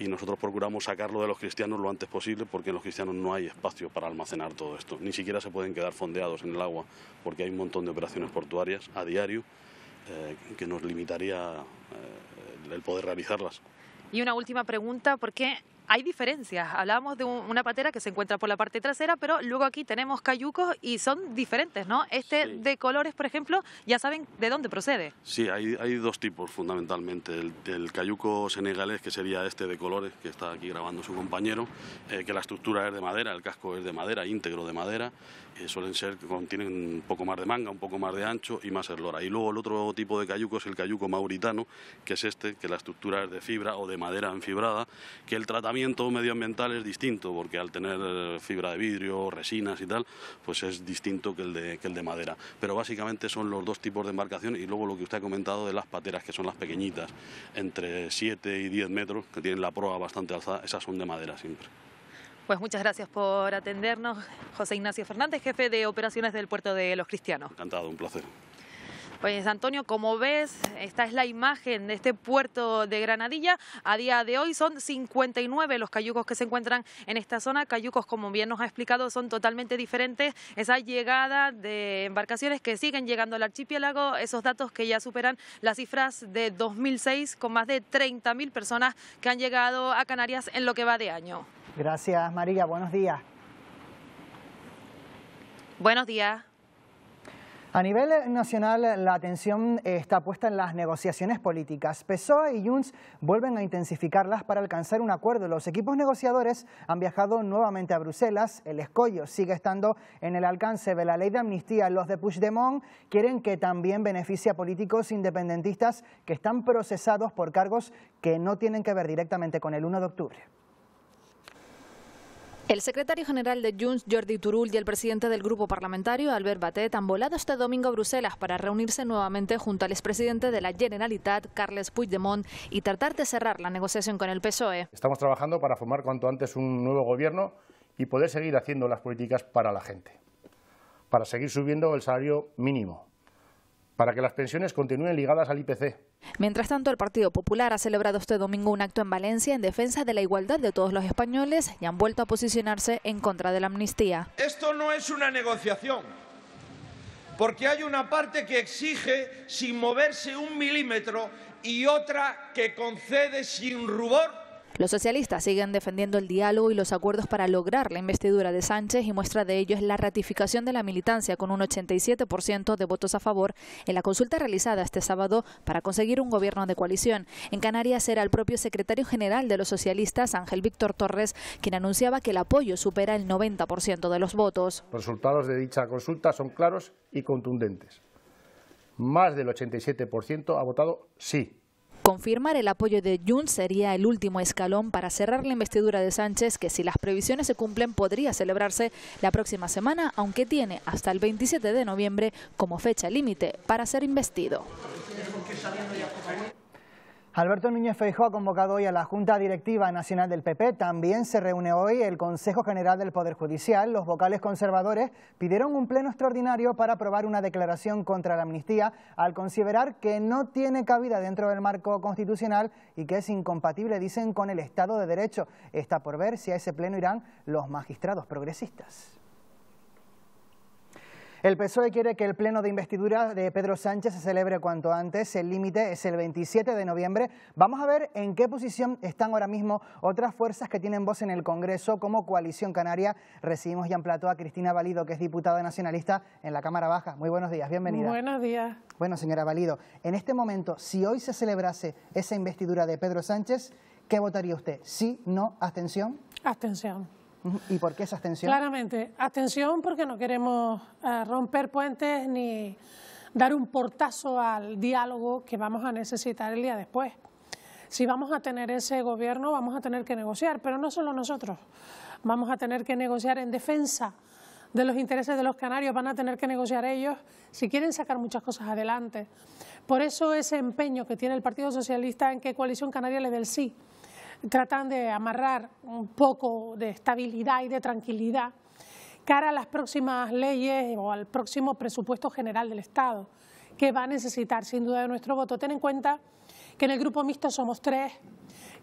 y nosotros procuramos sacarlo de los cristianos lo antes posible porque en los cristianos no hay espacio para almacenar todo esto. Ni siquiera se pueden quedar fondeados en el agua porque hay un montón de operaciones portuarias a diario eh, que nos limitaría eh, el poder realizarlas. Y una última pregunta, ¿por qué? hay diferencias. Hablábamos de una patera que se encuentra por la parte trasera, pero luego aquí tenemos cayucos y son diferentes, ¿no? Este de colores, por ejemplo, ya saben de dónde procede. Sí, hay, dos tipos fundamentalmente. El, cayuco senegalés, que sería este de colores, que está aquí grabando su compañero, eh, que la estructura es de madera, el casco es de madera, íntegro de madera, eh, suelen ser que contienen un poco más de manga, un poco más de ancho y más eslora. Y luego el otro tipo de cayuco es el cayuco mauritano, que es este, que la estructura es de fibra o de madera enfibrada, que el tratamiento medioambiental es distinto, porque al tener eh, fibra de vidrio, resinas y tal, pues es distinto que el de, que el de madera. Pero básicamente son los dos tipos de embarcación y luego lo que usted ha comentado de las pateras, que son las pequeñitas, entre 7 y 10 metros, que tienen la proa bastante alzada, esas son de madera siempre. Pues muchas gracias por atendernos. José Ignacio Fernández, jefe de operaciones del puerto de Los Cristianos. Encantado, un placer. Pues Antonio, como ves, esta es la imagen de este puerto de Granadilla. A día de hoy son 59 los cayucos que se encuentran en esta zona. Cayucos, como bien nos ha explicado, son totalmente diferentes. Esa llegada de embarcaciones que siguen llegando al archipiélago, esos datos que ya superan las cifras de 2006 con más de 30.000 personas que han llegado a Canarias en lo que va de año. Gracias, María. Buenos días. Buenos días. A nivel nacional, la atención está puesta en las negociaciones políticas. PSOE y Junts vuelven a intensificarlas para alcanzar un acuerdo. Los equipos negociadores han viajado nuevamente a Bruselas. El escollo sigue estando en el alcance de la ley de amnistía. Los de Puigdemont quieren que también beneficie a políticos independentistas que están procesados por cargos que no tienen que ver directamente con el 1 de octubre. El secretario general de Junts, Jordi Turul, y el presidente del grupo parlamentario, Albert Batet, han volado este domingo a Bruselas para reunirse nuevamente junto al expresidente de la Generalitat, Carles Puigdemont, y tratar de cerrar la negociación con el PSOE. Estamos trabajando para formar cuanto antes un nuevo gobierno y poder seguir haciendo las políticas para la gente, para seguir subiendo el salario mínimo, para que las pensiones continúen ligadas al IPC. Mientras tanto, el Partido Popular ha celebrado este domingo un acto en Valencia en defensa de la igualdad de todos los españoles y han vuelto a posicionarse en contra de la amnistía. Esto no es una negociación, porque hay una parte que exige sin moverse un milímetro y otra que concede sin rubor los socialistas siguen defendiendo el diálogo y los acuerdos para lograr la investidura de Sánchez y muestra de ello es la ratificación de la militancia con un 87% de votos a favor en la consulta realizada este sábado para conseguir un gobierno de coalición. En Canarias era el propio secretario general de los socialistas, Ángel Víctor Torres, quien anunciaba que el apoyo supera el 90% de los votos. Los resultados de dicha consulta son claros y contundentes. Más del 87% ha votado sí Confirmar el apoyo de Jun sería el último escalón para cerrar la investidura de Sánchez, que si las previsiones se cumplen podría celebrarse la próxima semana, aunque tiene hasta el 27 de noviembre como fecha límite para ser investido. Alberto Núñez Feijóo ha convocado hoy a la Junta Directiva Nacional del PP. También se reúne hoy el Consejo General del Poder Judicial. Los vocales conservadores pidieron un pleno extraordinario para aprobar una declaración contra la amnistía al considerar que no tiene cabida dentro del marco constitucional y que es incompatible, dicen, con el Estado de Derecho. Está por ver si a ese pleno irán los magistrados progresistas. El PSOE quiere que el pleno de investidura de Pedro Sánchez se celebre cuanto antes. El límite es el 27 de noviembre. Vamos a ver en qué posición están ahora mismo otras fuerzas que tienen voz en el Congreso, como Coalición Canaria. Recibimos ya en plato a Cristina Valido, que es diputada nacionalista en la Cámara Baja. Muy buenos días, bienvenida. Buenos días. Bueno, señora Valido, en este momento, si hoy se celebrase esa investidura de Pedro Sánchez, ¿qué votaría usted? ¿Sí, no, abstención? Abstención. ¿Y por qué esa abstención? Claramente, abstención porque no queremos eh, romper puentes ni dar un portazo al diálogo que vamos a necesitar el día después. Si vamos a tener ese gobierno, vamos a tener que negociar, pero no solo nosotros. Vamos a tener que negociar en defensa de los intereses de los canarios, van a tener que negociar ellos si quieren sacar muchas cosas adelante. Por eso ese empeño que tiene el Partido Socialista en que Coalición Canaria le dé el sí tratan de amarrar un poco de estabilidad y de tranquilidad cara a las próximas leyes o al próximo presupuesto general del Estado, que va a necesitar sin duda de nuestro voto. Ten en cuenta que en el grupo mixto somos tres,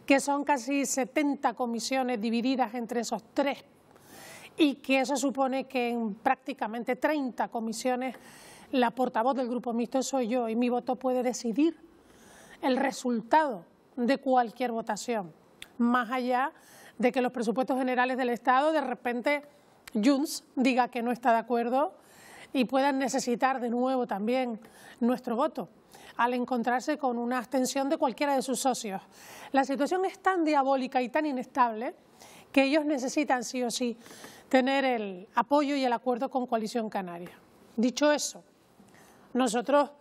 que son casi 70 comisiones divididas entre esos tres y que eso supone que en prácticamente 30 comisiones la portavoz del grupo mixto soy yo y mi voto puede decidir el resultado de cualquier votación más allá de que los presupuestos generales del Estado de repente Junts diga que no está de acuerdo y puedan necesitar de nuevo también nuestro voto al encontrarse con una abstención de cualquiera de sus socios. La situación es tan diabólica y tan inestable que ellos necesitan sí o sí tener el apoyo y el acuerdo con Coalición Canaria. Dicho eso, nosotros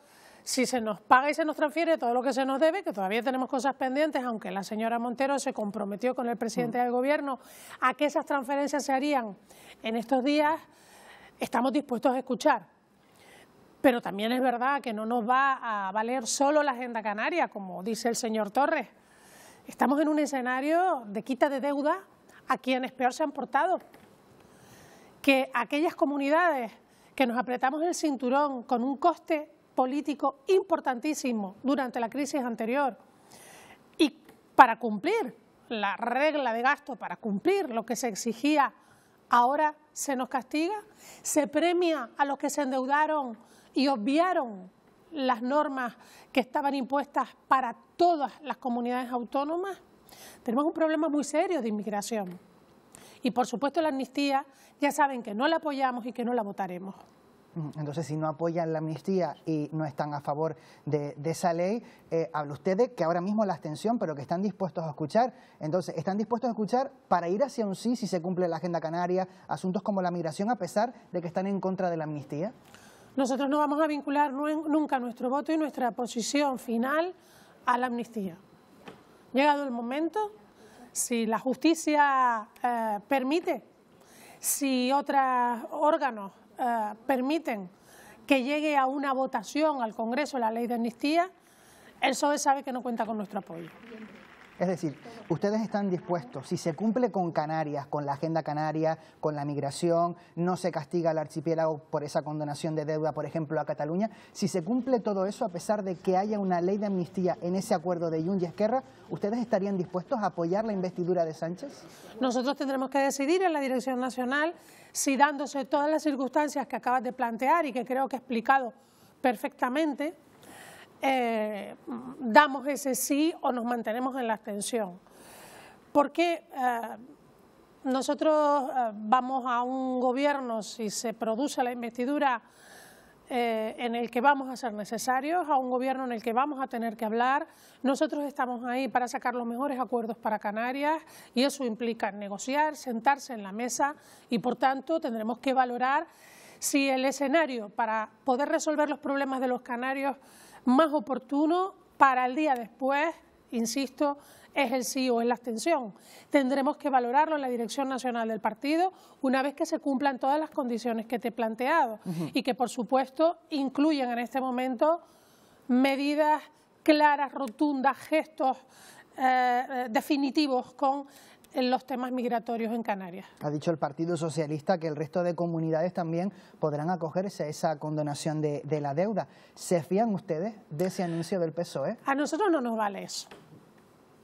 si se nos paga y se nos transfiere todo lo que se nos debe, que todavía tenemos cosas pendientes, aunque la señora Montero se comprometió con el presidente mm. del Gobierno a que esas transferencias se harían en estos días, estamos dispuestos a escuchar. Pero también es verdad que no nos va a valer solo la agenda canaria, como dice el señor Torres. Estamos en un escenario de quita de deuda a quienes peor se han portado. Que aquellas comunidades que nos apretamos el cinturón con un coste político importantísimo durante la crisis anterior y para cumplir la regla de gasto, para cumplir lo que se exigía, ahora se nos castiga, se premia a los que se endeudaron y obviaron las normas que estaban impuestas para todas las comunidades autónomas. Tenemos un problema muy serio de inmigración. Y por supuesto la amnistía, ya saben que no la apoyamos y que no la votaremos. Mm, entonces, si no apoyan la amnistía y no están a favor de, esa ley, eh, habla usted de que ahora mismo la abstención, pero que están dispuestos a escuchar. Entonces, están dispuestos a escuchar para ir hacia un sí si se cumple la agenda canaria, asuntos como la migración, a pesar de que están en contra de la amnistía. Nosotros no vamos a vincular nunca nuestro voto y nuestra posición final a la amnistía. Llegado el momento, si la justicia eh, permite, si otros órganos eh, permiten que llegue a una votación al Congreso la ley de amnistía, el PSOE sabe que no cuenta con nuestro apoyo. Es decir, ustedes están dispuestos, si se cumple con Canarias, con la agenda canaria, con la migración, no se castiga al archipiélago por esa condonación de deuda, por ejemplo, a Cataluña, si se cumple todo eso a pesar de que haya una ley de amnistía en ese acuerdo de Junts y Esquerra, ¿ustedes estarían dispuestos a apoyar la investidura de Sánchez? Nosotros tendremos que decidir en la dirección nacional si dándose todas las circunstancias que acabas de plantear y que creo que he explicado perfectamente, eh, damos ese sí o nos mantenemos en la abstención. Porque eh, nosotros eh, vamos a un gobierno, si se produce la investidura, en el que vamos a ser necesarios, a un gobierno en el que vamos a tener que hablar. Nosotros estamos ahí para sacar los mejores acuerdos para Canarias y eso implica negociar, sentarse en la mesa y por tanto tendremos que valorar si el escenario para poder resolver los problemas de los canarios más oportuno para el día después, insisto, es el sí o es la abstención. Tendremos que valorarlo en la dirección nacional del partido una vez que se cumplan todas las condiciones que te he planteado y que, por supuesto, incluyen en este momento medidas claras, rotundas, gestos eh, eh, definitivos con en los temas migratorios en Canarias. Ha dicho el Partido Socialista que el resto de comunidades también podrán acogerse a esa condonación de, la deuda. ¿Se fían ustedes de ese anuncio del PSOE? A nosotros no nos vale eso.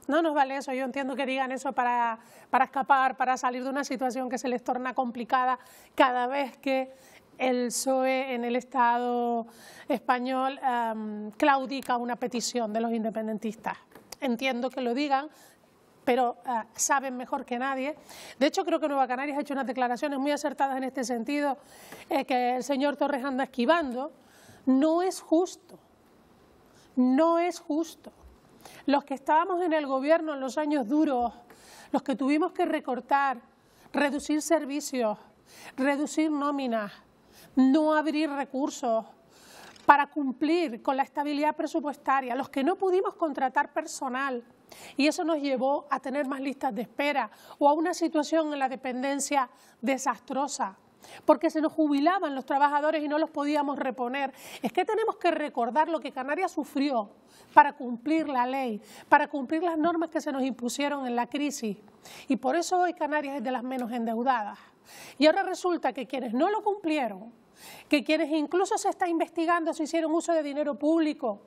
No nos vale eso, yo entiendo que digan eso para, escapar, para salir de una situación que se les torna complicada cada vez que el PSOE en el Estado español em, claudica una petición de los independentistas. Entiendo que lo digan, pero ah, saben mejor que nadie. De hecho, creo que Nueva Canarias ha hecho unas declaraciones muy acertadas en este sentido, eh, que el señor Torres anda esquivando. No es justo, no es justo. Los que estábamos en el gobierno en los años duros, los que tuvimos que recortar, reducir servicios, reducir nóminas, no abrir recursos, para cumplir con la estabilidad presupuestaria, los que no pudimos contratar personal, y eso nos llevó a tener más listas de espera o a una situación en la dependencia desastrosa porque se nos jubilaban los trabajadores y no los podíamos reponer. Es que tenemos que recordar lo que Canarias sufrió para cumplir la ley, para cumplir las normas que se nos impusieron en la crisis. Y por eso hoy Canarias es de las menos endeudadas. Y ahora resulta que quienes no lo cumplieron, que quienes incluso se está investigando si hicieron uso de dinero público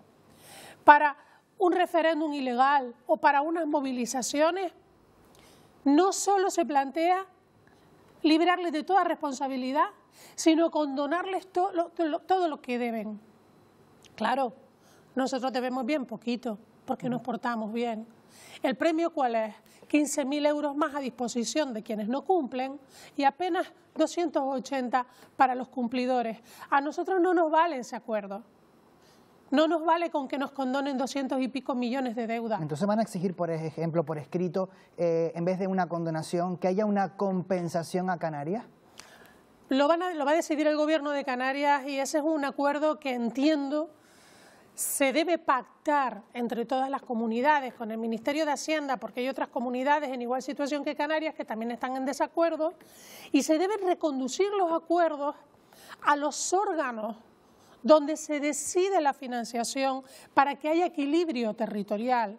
para un referéndum ilegal o para unas movilizaciones, no solo se plantea liberarles de toda responsabilidad, sino condonarles todo lo que deben. Claro, nosotros debemos bien poquito, porque nos portamos bien. ¿El premio cuál es? 15.000 euros más a disposición de quienes no cumplen y apenas 280 para los cumplidores. A nosotros no nos vale ese acuerdo. No nos vale con que nos condonen doscientos y pico millones de deuda. Entonces van a exigir, por ejemplo, por escrito, eh, en vez de una condonación, que haya una compensación a Canarias. Lo, lo va a decidir el gobierno de Canarias y ese es un acuerdo que entiendo se debe pactar entre todas las comunidades con el Ministerio de Hacienda, porque hay otras comunidades en igual situación que Canarias que también están en desacuerdo, y se deben reconducir los acuerdos a los órganos donde se decide la financiación para que haya equilibrio territorial.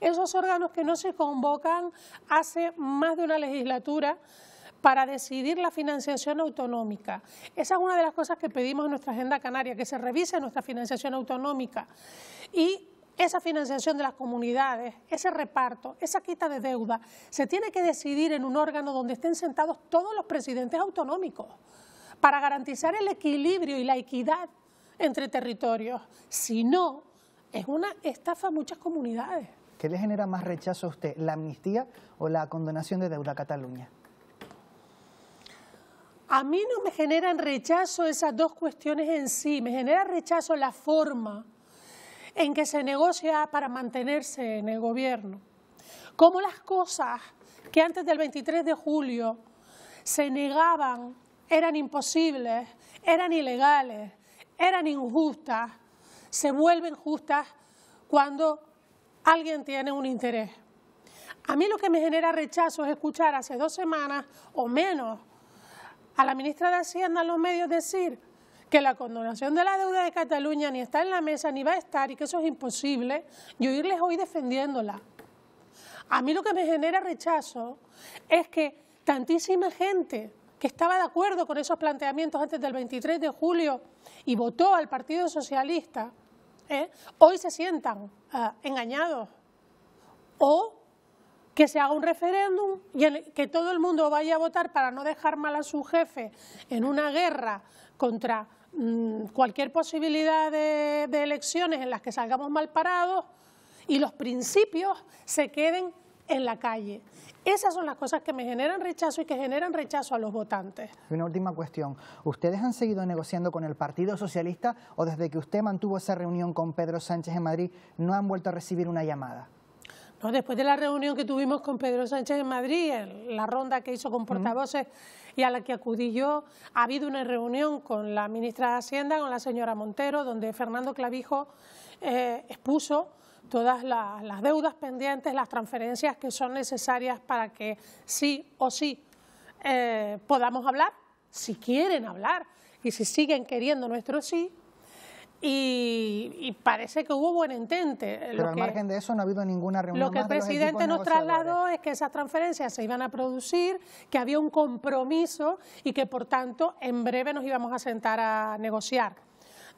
Esos órganos que no se convocan hace más de una legislatura para decidir la financiación autonómica. Esa es una de las cosas que pedimos en nuestra agenda canaria, que se revise nuestra financiación autonómica. Y esa financiación de las comunidades, ese reparto, esa quita de deuda, se tiene que decidir en un órgano donde estén sentados todos los presidentes autonómicos para garantizar el equilibrio y la equidad entre territorios. Si no, es una estafa a muchas comunidades. ¿Qué le genera más rechazo a usted, la amnistía o la condonación de deuda a Cataluña? A mí no me generan rechazo esas dos cuestiones en sí, me genera rechazo la forma en que se negocia para mantenerse en el gobierno. Como las cosas que antes del 23 de julio se negaban, eran imposibles, eran ilegales, eran injustas, se vuelven justas cuando alguien tiene un interés. A mí lo que me genera rechazo es escuchar hace dos semanas o menos a la ministra de Hacienda en los medios decir que la condonación de la deuda de Cataluña ni está en la mesa ni va a estar y que eso es imposible, y oírles hoy defendiéndola. A mí lo que me genera rechazo es que tantísima gente que estaba de acuerdo con esos planteamientos antes del 23 de julio y votó al Partido Socialista, ¿eh? hoy se sientan ah, engañados. O que se haga un referéndum y que todo el mundo vaya a votar para no dejar mal a su jefe en una guerra contra mm, cualquier posibilidad de, de elecciones en las que salgamos mal parados y los principios se queden en la calle. Esas son las cosas que me generan rechazo y que generan rechazo a los votantes. Una última cuestión. ¿Ustedes han seguido negociando con el Partido Socialista o desde que usted mantuvo esa reunión con Pedro Sánchez en Madrid no han vuelto a recibir una llamada? No, después de la reunión que tuvimos con Pedro Sánchez en Madrid, la ronda que hizo con portavoces y a la que acudí yo, ha habido una reunión con la ministra de Hacienda, con la señora Montero, donde Fernando Clavijo eh, expuso todas las, deudas pendientes, las transferencias que son necesarias para que sí o sí eh, podamos hablar, si quieren hablar y si siguen queriendo nuestro sí. Y, parece que hubo buen entente. Eh, Pero al margen de eso no ha habido ninguna reunión. Lo que el presidente nos trasladó es que esas transferencias se iban a producir, que había un compromiso y que por tanto en breve nos íbamos a sentar a negociar.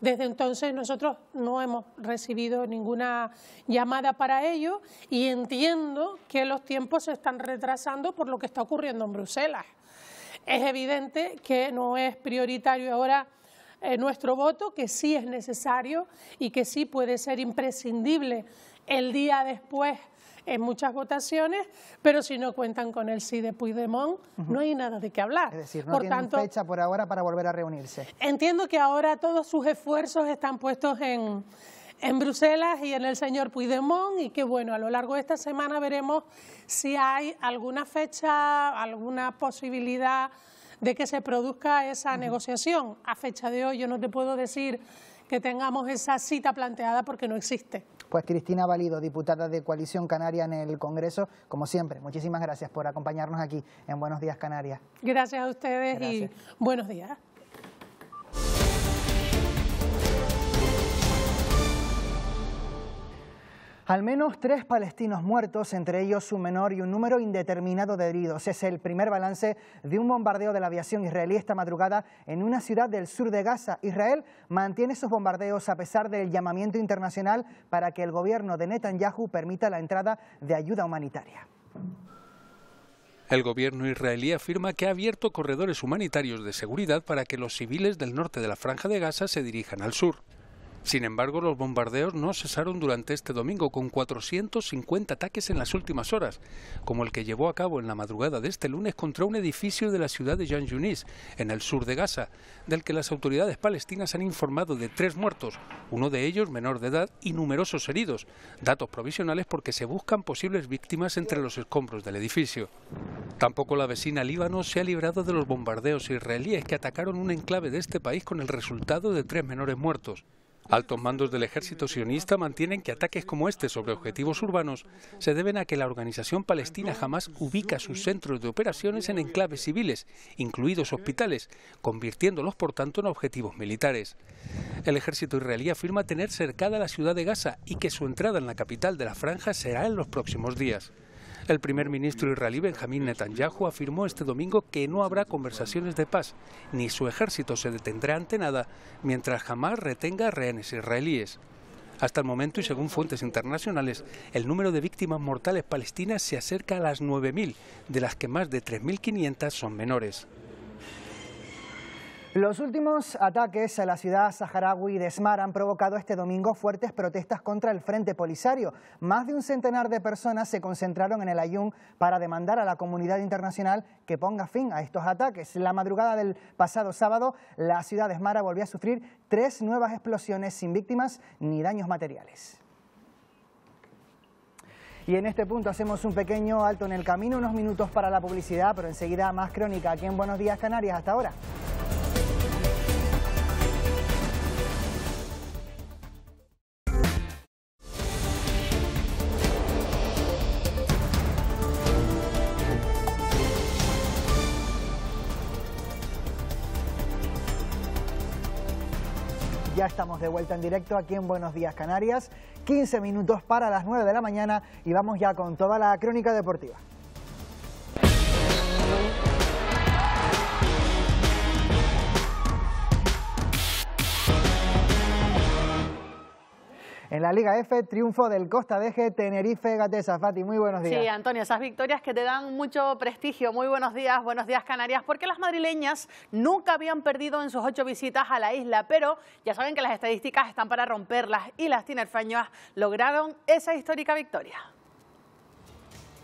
Desde entonces nosotros no hemos recibido ninguna llamada para ello y entiendo que los tiempos se están retrasando por lo que está ocurriendo en Bruselas. Es evidente que no es prioritario ahora eh, nuestro voto, que sí es necesario y que sí puede ser imprescindible el día después en muchas votaciones, pero si no cuentan con el sí de Puigdemont, no hay nada de qué hablar. Es decir, no hay tienen fecha por ahora para volver a reunirse. Entiendo que ahora todos sus esfuerzos están puestos en en Bruselas y en el señor Puigdemont y que bueno, a lo largo de esta semana veremos si hay alguna fecha, alguna posibilidad de que se produzca esa negociación. A fecha de hoy yo no te puedo decir que tengamos esa cita planteada porque no existe pues Cristina Valido, diputada de Coalición Canaria en el Congreso. Como siempre, muchísimas gracias por acompañarnos aquí en Buenos Días Canarias. Gracias a ustedes y buenos días. Al menos tres palestinos muertos, entre ellos un menor y un número indeterminado de heridos. Es el primer balance de un bombardeo de la aviación israelí esta madrugada en una ciudad del sur de Gaza. Israel mantiene sus bombardeos a pesar del llamamiento internacional para que el gobierno de Netanyahu permita la entrada de ayuda humanitaria. El gobierno israelí afirma que ha abierto corredores humanitarios de seguridad para que los civiles del norte de la franja de Gaza se dirijan al sur. Sin embargo, los bombardeos no cesaron durante este domingo, con 450 ataques en las últimas horas, como el que llevó a cabo en la madrugada de este lunes contra un edificio de la ciudad de Jan Yunis, en el sur de Gaza, del que las autoridades palestinas han informado de tres muertos, uno de ellos menor de edad y numerosos heridos, datos provisionales porque se buscan posibles víctimas entre los escombros del edificio. Tampoco la vecina Líbano se ha librado de los bombardeos israelíes que atacaron un enclave de este país con el resultado de tres menores muertos. Altos mandos del ejército sionista mantienen que ataques como este sobre objetivos urbanos se deben a que la organización palestina jamás ubica sus centros de operaciones en enclaves civiles, incluidos hospitales, convirtiéndolos por tanto en objetivos militares. El ejército israelí afirma tener cercada la ciudad de Gaza y que su entrada en la capital de la franja será en los próximos días. El primer ministro israelí Benjamín Netanyahu afirmó este domingo que no habrá conversaciones de paz, ni su ejército se detendrá ante nada mientras jamás retenga rehenes israelíes. Hasta el momento, y según fuentes internacionales, el número de víctimas mortales palestinas se acerca a las 9.000, de las que más de 3.500 son menores. Los últimos ataques a la ciudad saharaui de Esmara han provocado este domingo fuertes protestas contra el Frente Polisario. Más de un centenar de personas se concentraron en el Ayun para demandar a la comunidad internacional que ponga fin a estos ataques. La madrugada del pasado sábado, la ciudad de Esmara volvió a sufrir tres nuevas explosiones sin víctimas ni daños materiales. Y en este punto hacemos un pequeño alto en el camino, unos minutos para la publicidad, pero enseguida más crónica aquí en Buenos Días Canarias. Hasta ahora. Estamos de vuelta en directo aquí en Buenos Días Canarias, 15 minutos para las 9 de la mañana y vamos ya con toda la crónica deportiva. En la Liga F, triunfo del Costa de Eje, Tenerife, Gatesa. Fati, muy buenos días. Sí, Antonio, esas victorias que te dan mucho prestigio. Muy buenos días, buenos días Canarias, porque las madrileñas nunca habían perdido en sus ocho visitas a la isla, pero ya saben que las estadísticas están para romperlas y las tinerfeñas lograron esa histórica victoria.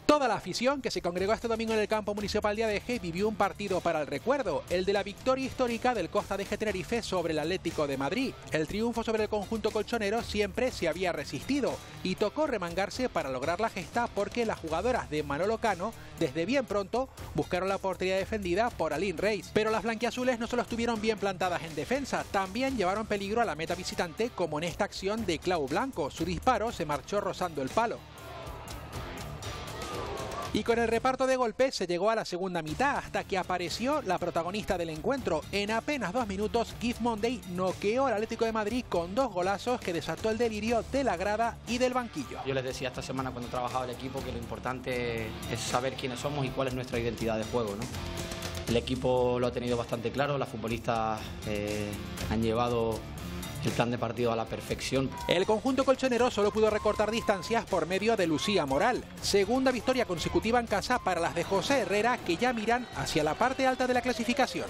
Toda la afición que se congregó este domingo en el campo municipal de Adeje vivió un partido para el recuerdo, el de la victoria histórica del Costa de G Tenerife sobre el Atlético de Madrid. El triunfo sobre el conjunto colchonero siempre se había resistido y tocó remangarse para lograr la gesta porque las jugadoras de Manolo Cano, desde bien pronto, buscaron la portería defendida por Aline Reis. Pero las blanquiazules no solo estuvieron bien plantadas en defensa, también llevaron peligro a la meta visitante como en esta acción de Clau Blanco. Su disparo se marchó rozando el palo. Y con el reparto de golpes se llegó a la segunda mitad hasta que apareció la protagonista del encuentro. En apenas dos minutos, Give Monday noqueó al Atlético de Madrid con dos golazos que desató el delirio de la grada y del banquillo. Yo les decía esta semana cuando trabajaba el equipo que lo importante es saber quiénes somos y cuál es nuestra identidad de juego. ¿no? El equipo lo ha tenido bastante claro, las futbolistas eh, han llevado el plan de partido a la perfección. El conjunto colchonero solo pudo recortar distancias por medio de Lucía Moral. Segunda victoria consecutiva en casa para las de José Herrera que ya miran hacia la parte alta de la clasificación.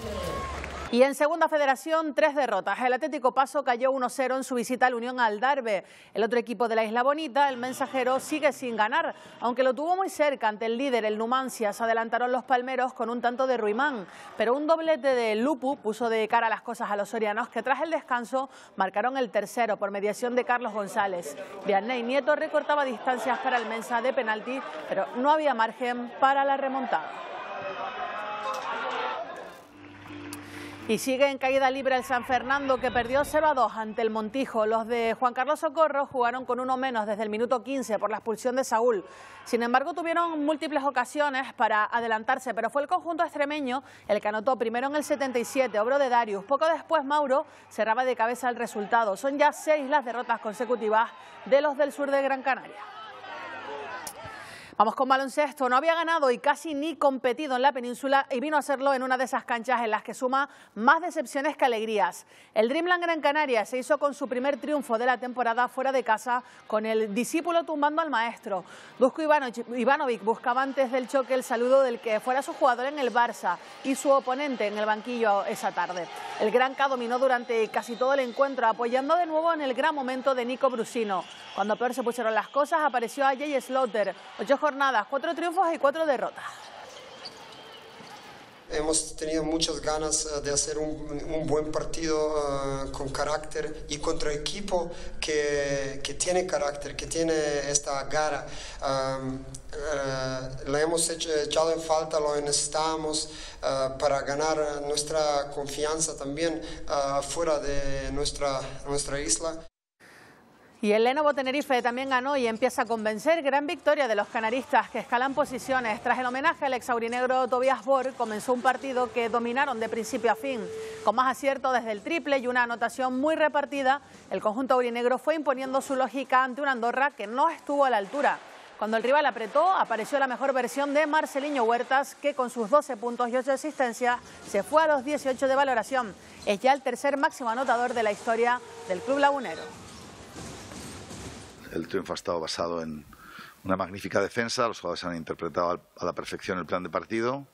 Y en segunda federación, tres derrotas. El Atlético Paso cayó 1-0 en su visita al Unión Aldarve. El otro equipo de la Isla Bonita, el Mensajero, sigue sin ganar, aunque lo tuvo muy cerca ante el líder, el Numancia. Se adelantaron los palmeros con un tanto de Ruimán, pero un doblete de Lupu puso de cara las cosas a los orianos que tras el descanso marcaron el tercero por mediación de Carlos González. Vianney Nieto recortaba distancias para el Mensa de penalti, pero no había margen para la remontada. Y sigue en caída libre el San Fernando, que perdió 0 a 2 ante el Montijo. Los de Juan Carlos Socorro jugaron con uno menos desde el minuto 15 por la expulsión de Saúl. Sin embargo, tuvieron múltiples ocasiones para adelantarse, pero fue el conjunto extremeño el que anotó primero en el 77, obro de Darius. Poco después, Mauro cerraba de cabeza el resultado. Son ya seis las derrotas consecutivas de los del sur de Gran Canaria. Vamos con baloncesto. No había ganado y casi ni competido en la península y vino a hacerlo en una de esas canchas en las que suma más decepciones que alegrías. El Dreamland Gran Canaria se hizo con su primer triunfo de la temporada fuera de casa con el discípulo tumbando al maestro. Busco Ivanovic buscaba antes del choque el saludo del que fuera su jugador en el Barça y su oponente en el banquillo esa tarde. El Gran Granca dominó durante casi todo el encuentro apoyando de nuevo en el gran momento de Nico Brusino. Cuando peor se pusieron las cosas apareció a Jay Slaughter. Ocho jornadas, cuatro triunfos y cuatro derrotas. Hemos tenido muchas ganas eh, de hacer un, buen partido eh, con carácter y contra equipo que, que, tiene carácter, que tiene esta gara. Eh, le hemos echado en falta, lo necesitábamos para ganar nuestra confianza también fuera de nuestra, nuestra isla. Y el Lenovo Tenerife también ganó y empieza a convencer. Gran victoria de los canaristas que escalan posiciones. Tras el homenaje al exaurinegro Tobias Borg comenzó un partido que dominaron de principio a fin. Con más acierto desde el triple y una anotación muy repartida, el conjunto aurinegro fue imponiendo su lógica ante una Andorra que no estuvo a la altura. Cuando el rival apretó, apareció la mejor versión de Marcelino Huertas, que con sus 12 puntos y 8 asistencias se fue a los 18 de valoración. Es ya el tercer máximo anotador de la historia del club lagunero el triunfo ha estado basado en una magnífica defensa, los jugadores han interpretado a la perfección el plan de partido.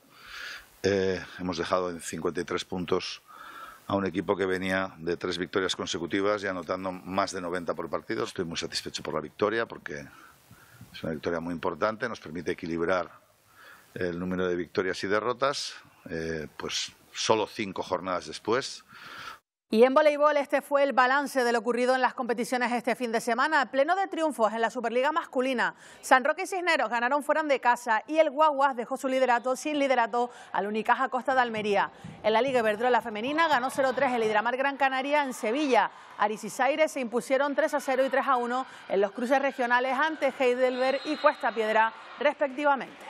Eh, hemos dejado en 53 puntos a un equipo que venía de tres victorias consecutivas y anotando más de 90 por partido. Estoy muy satisfecho por la victoria porque es una victoria muy importante, nos permite equilibrar el número de victorias y derrotas. Eh, pues solo cinco jornadas después y en voleibol este fue el balance de lo ocurrido en las competiciones este fin de semana. Pleno de triunfos en la Superliga masculina. San Roque y Cisneros ganaron fuera de casa y el Guaguas dejó su liderato sin liderato al Unicaja Costa de Almería. En la Liga Iberdrola femenina ganó 0-3 el Hidramar Gran Canaria en Sevilla. Aris y se impusieron 3-0 y 3-1 en los cruces regionales ante Heidelberg y Cuesta Piedra respectivamente.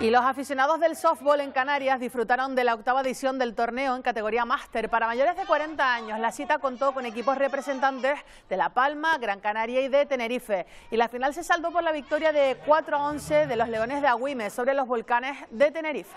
Y los aficionados del softball en Canarias disfrutaron de la octava edición del torneo en categoría máster para mayores de 40 años. La cita contó con equipos representantes de La Palma, Gran Canaria y de Tenerife. Y la final se saldó por la victoria de 4 a 11 de los Leones de Agüime sobre los volcanes de Tenerife.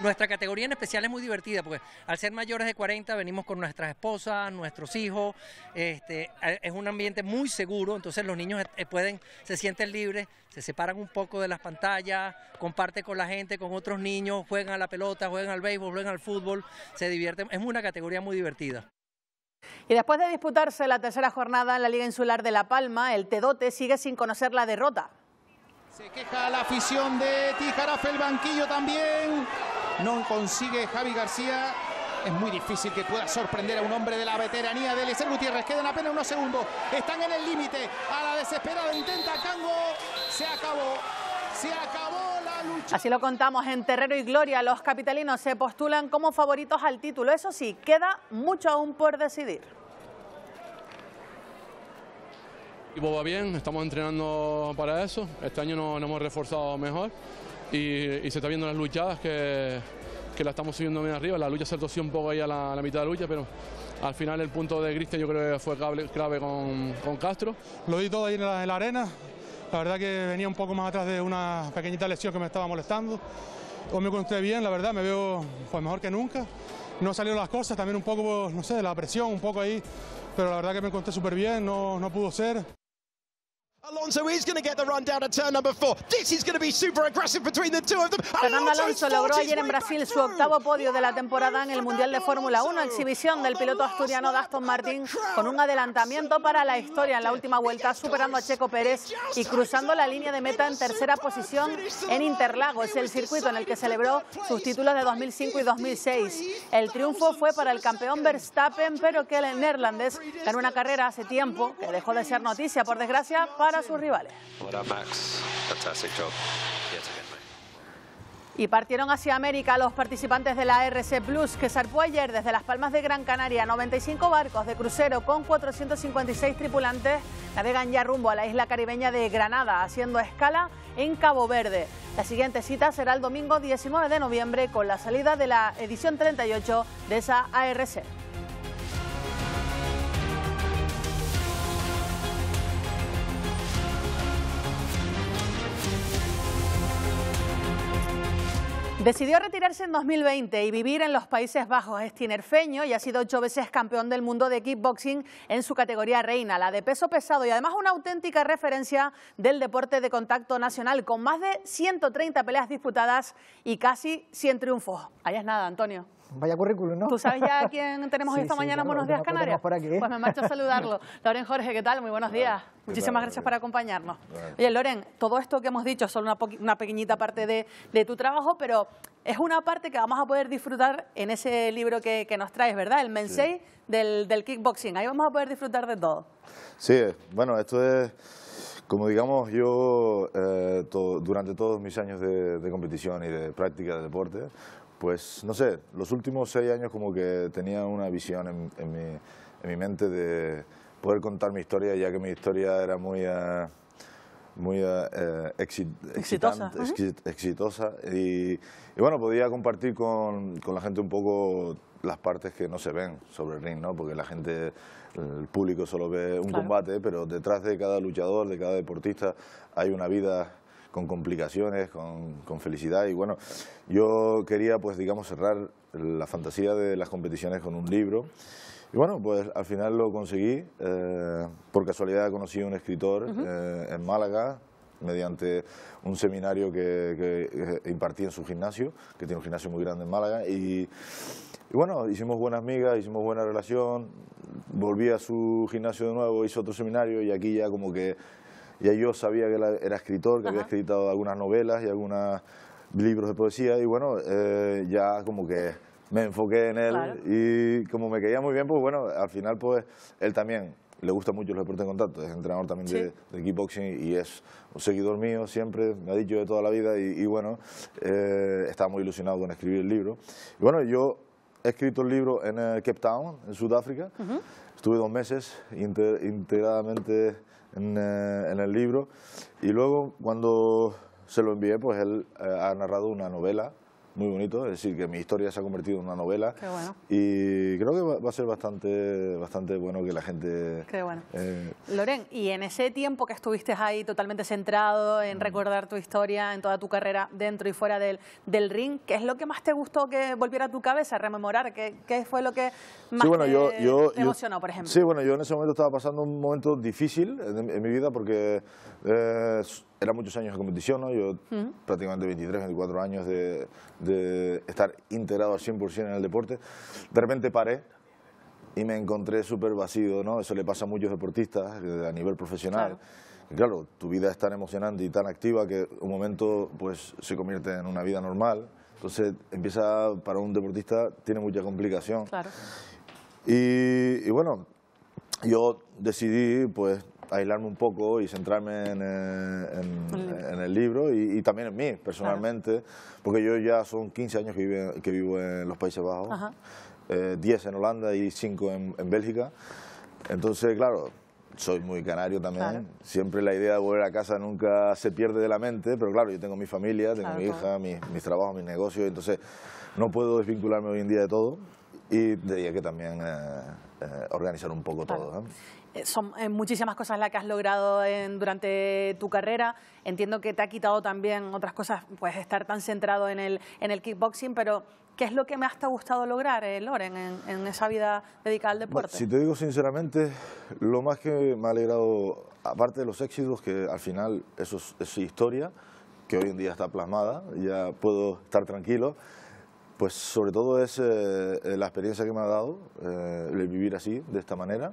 Nuestra categoría en especial es muy divertida porque al ser mayores de 40 venimos con nuestras esposas, nuestros hijos, este, eh, es un ambiente muy seguro, entonces los niños eh, pueden, se sienten libres, se separan un poco de las pantallas, comparten con la gente, con otros niños, juegan a la pelota, juegan al béisbol, juegan al fútbol, se divierten, es una categoría muy divertida. Y después de disputarse la tercera jornada en la Liga Insular de La Palma, el Tedote sigue sin conocer la derrota. Se queja la afición de Tijarafe, el banquillo también no consigue Javi García. Es muy difícil que pueda sorprender a un hombre de la veteranía de Eliezer Gutiérrez. Quedan apenas unos segundos. Están en el límite. A la desesperada intenta Cango. Se acabó. Se acabó la lucha. Así lo contamos en Terrero y Gloria. Los capitalinos se postulan como favoritos al título. Eso sí, queda mucho aún por decidir. El equipo va bien, estamos entrenando para eso. Este año nos hemos reforzado mejor y, se está viendo las luchadas que, que la estamos subiendo bien arriba. La lucha se tosió un poco ahí a la, mitad de la lucha, pero al final el punto de Cristian yo creo que fue clave con, Castro. Lo di todo ahí en la, arena. La verdad que venía un poco más atrás de una pequeñita lesión que me estaba molestando. Hoy me encontré bien, la verdad, me veo pues, mejor que nunca. No salieron las cosas, también un poco, no sé, la presión, un poco ahí. Pero la verdad que me encontré súper bien, no, no pudo ser. Fernando Alonso logró ayer en Brasil su octavo podio de la temporada en el Mundial de Fórmula 1, exhibición del piloto asturiano Gaston Martin con un adelantamiento para la historia en la última vuelta, superando a Checo Pérez y cruzando la línea de meta en tercera posición en Interlagos, el circuito en el que celebró sus títulos de 2005 y 2006. El triunfo fue para el campeón Verstappen, pero que el neerlandés ganó una carrera hace tiempo que dejó de ser noticia, por desgracia, para sus rivales. Y partieron hacia América los participantes de la RC Plus, que zarpó ayer desde las Palmas de Gran Canaria. 95 barcos de crucero con 456 tripulantes navegan ya rumbo a la isla caribeña de Granada, haciendo escala en Cabo Verde. La siguiente cita será el domingo 19 de noviembre con la salida de la edición 38 de esa ARC. Decidió retirarse en 2020 y vivir en los Países Bajos. Es tinerfeño y ha sido ocho veces campeón del mundo de kickboxing en su categoría reina, la de peso pesado y además una auténtica referencia del deporte de contacto nacional con más de 130 peleas disputadas y casi 100 triunfos. Allá es nada, Antonio. Vaya currículum, ¿no? Tú sabes ya quién tenemos esta mañana. buenos días, Canarias. Pues me marcho a saludarlo. Loren Jorge, ¿qué tal? Muy buenos días. Muchísimas gracias por acompañarnos. Oye, Loren, todo esto que hemos dicho es solo una, pequeñita parte de, tu trabajo, pero es una parte que vamos a poder disfrutar en ese libro que, nos traes, ¿verdad? El mensaje del, kickboxing. Ahí vamos a poder disfrutar de todo. Sí, bueno, esto es... Como digamos, yo eh, durante todos mis años de, competición y de práctica de deporte, pues no sé, los últimos seis años como que tenía una visión en, mi, mente de poder contar mi historia, ya que mi historia era muy, eh, muy eh, exitosa, y, bueno, podía compartir con, la gente un poco las partes que no se ven sobre el ring, ¿no? Porque la gente, el público solo ve un combate, pero detrás de cada luchador, de cada deportista, hay una vida con complicaciones, con, felicidad. Y bueno, yo quería, pues digamos, cerrar la fantasía de las competiciones con un libro. Y bueno, pues al final lo conseguí. Eh, por casualidad conocí a un escritor eh, en Málaga, mediante un seminario que, eh, impartí en su gimnasio, que tiene un gimnasio muy grande en Málaga. Y, bueno, hicimos buenas amigas hicimos buena relación, volví a su gimnasio de nuevo, hice otro seminario y aquí ya como que ya yo sabía que era escritor, que había escrito algunas novelas y algunos libros de poesía y bueno, eh, ya como que me enfoqué en él y como me caía muy bien, pues bueno, al final pues él también le gusta mucho los deporte en contacto, es entrenador también de, kickboxing y es un seguidor mío siempre, me ha dicho de toda la vida y, bueno, eh, estaba muy ilusionado con escribir el libro. bueno, yo he escrito el libro en eh, Cape Town, en Sudáfrica, estuve dos meses integradamente eh, en, el libro. Y luego, cuando se lo envié, pues él eh, ha narrado una novela muy bonito, es decir, que mi historia se ha convertido en una novela. Qué bueno. Y creo que va, a ser bastante, bastante bueno que la gente... Qué bueno. Eh, y en ese tiempo que estuviste ahí totalmente centrado en recordar tu historia, en toda tu carrera dentro y fuera del, ring, ¿qué es lo que más te gustó que volviera a tu cabeza, a rememorar? ¿Qué, fue lo que más sí, bueno, te, yo, emocionó, por ejemplo? Sí, bueno, yo en ese momento estaba pasando un momento difícil en, mi vida porque... Eh, era muchos años de competición, ¿no? Yo prácticamente 23, 24 años de, estar integrado al 100% en el deporte. De repente paré, y me encontré súper vacío, ¿no? Eso le pasa a muchos deportistas eh, a nivel profesional. Claro. tu vida es tan emocionante y tan activa que un momento pues se convierte en una vida normal. Entonces empieza, para un deportista, tiene mucha complicación. Claro. Y, y bueno, yo decidí pues aislarme un poco y centrarme en, eh, el libro y, también en mí personalmente, porque yo ya son 15 años que, vivo en los Países Bajos, 10 eh, en Holanda y 5 en, Bélgica. Entonces, claro, soy muy canario también. Siempre la idea de volver a casa nunca se pierde de la mente, pero claro, yo tengo mi familia, tengo mi hija, mis, trabajos, mis negocios, entonces no puedo desvincularme hoy en día de todo y tendría que también eh, organizar un poco todo. Eh, son eh, muchísimas cosas las que has logrado durante tu carrera. Entiendo que te ha quitado también otras cosas, pues estar tan centrado en el, en el kickboxing, pero ¿qué es lo que más te ha gustado lograr, eh, Loren, en, esa vida dedicada al deporte? si te digo sinceramente, lo más que me ha alegrado, aparte de los éxitos, que al final eso es, historia, que hoy en día está plasmada, ya puedo estar tranquilo, pues sobre todo es la experiencia que me ha dado el vivir así, de esta manera,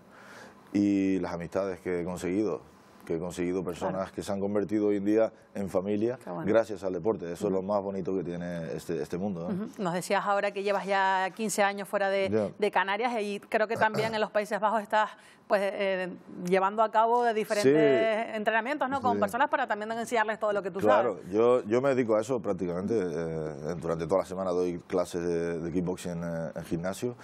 y las amistades que he conseguido, que he conseguido personas que se han convertido hoy en día en familia gracias al deporte. Eso es lo más bonito que tiene este, este mundo. Nos decías ahora que llevas ya 15 años fuera de, Canarias y creo que también en los Países Bajos estás pues eh, llevando a cabo de diferentes entrenamientos ¿no? con personas para también enseñarles todo lo que tú sabes. Claro, yo, yo me dedico a eso prácticamente. Eh, durante toda la semana doy clases de, kickboxing en, eh, gimnasio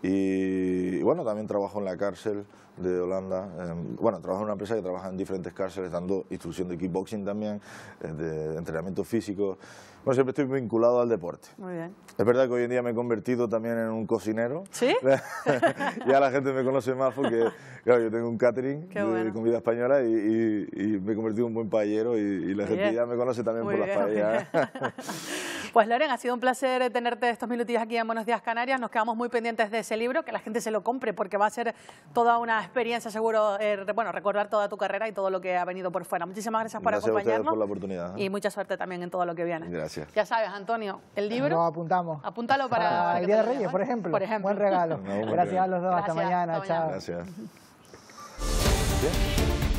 y bueno, también trabajo en la cárcel de Holanda. Em, bueno, trabajo en una empresa que trabaja en diferentes cárceles, dando instrucción de kickboxing también, eh, de entrenamiento físico. Bueno, siempre estoy vinculado al deporte. Muy bien. Es verdad que hoy en día me he convertido también en un cocinero. ¿Sí? ya la gente me conoce más porque, claro, yo tengo un catering de comida española y, y, me he convertido en un buen paellero y, la gente ya me conoce también por las paellas. Pues Loren, ha sido un placer tenerte estos minutos aquí en Buenos Días Canarias. Nos quedamos muy pendientes de ese libro, que la gente se lo compre porque va a ser toda una experiencia seguro, eh, bueno, recordar toda tu carrera y todo lo que ha venido por fuera. Muchísimas gracias por acompañarnos. Gracias por la oportunidad. ¿eh? Y mucha suerte también en todo lo que viene. Gracias. Ya sabes, Antonio, el libro. Nos apuntamos. Apúntalo para. el Día de Reyes, por ejemplo. por ejemplo. Buen regalo. gracias a los dos. hasta, mañana. Chao. Gracias.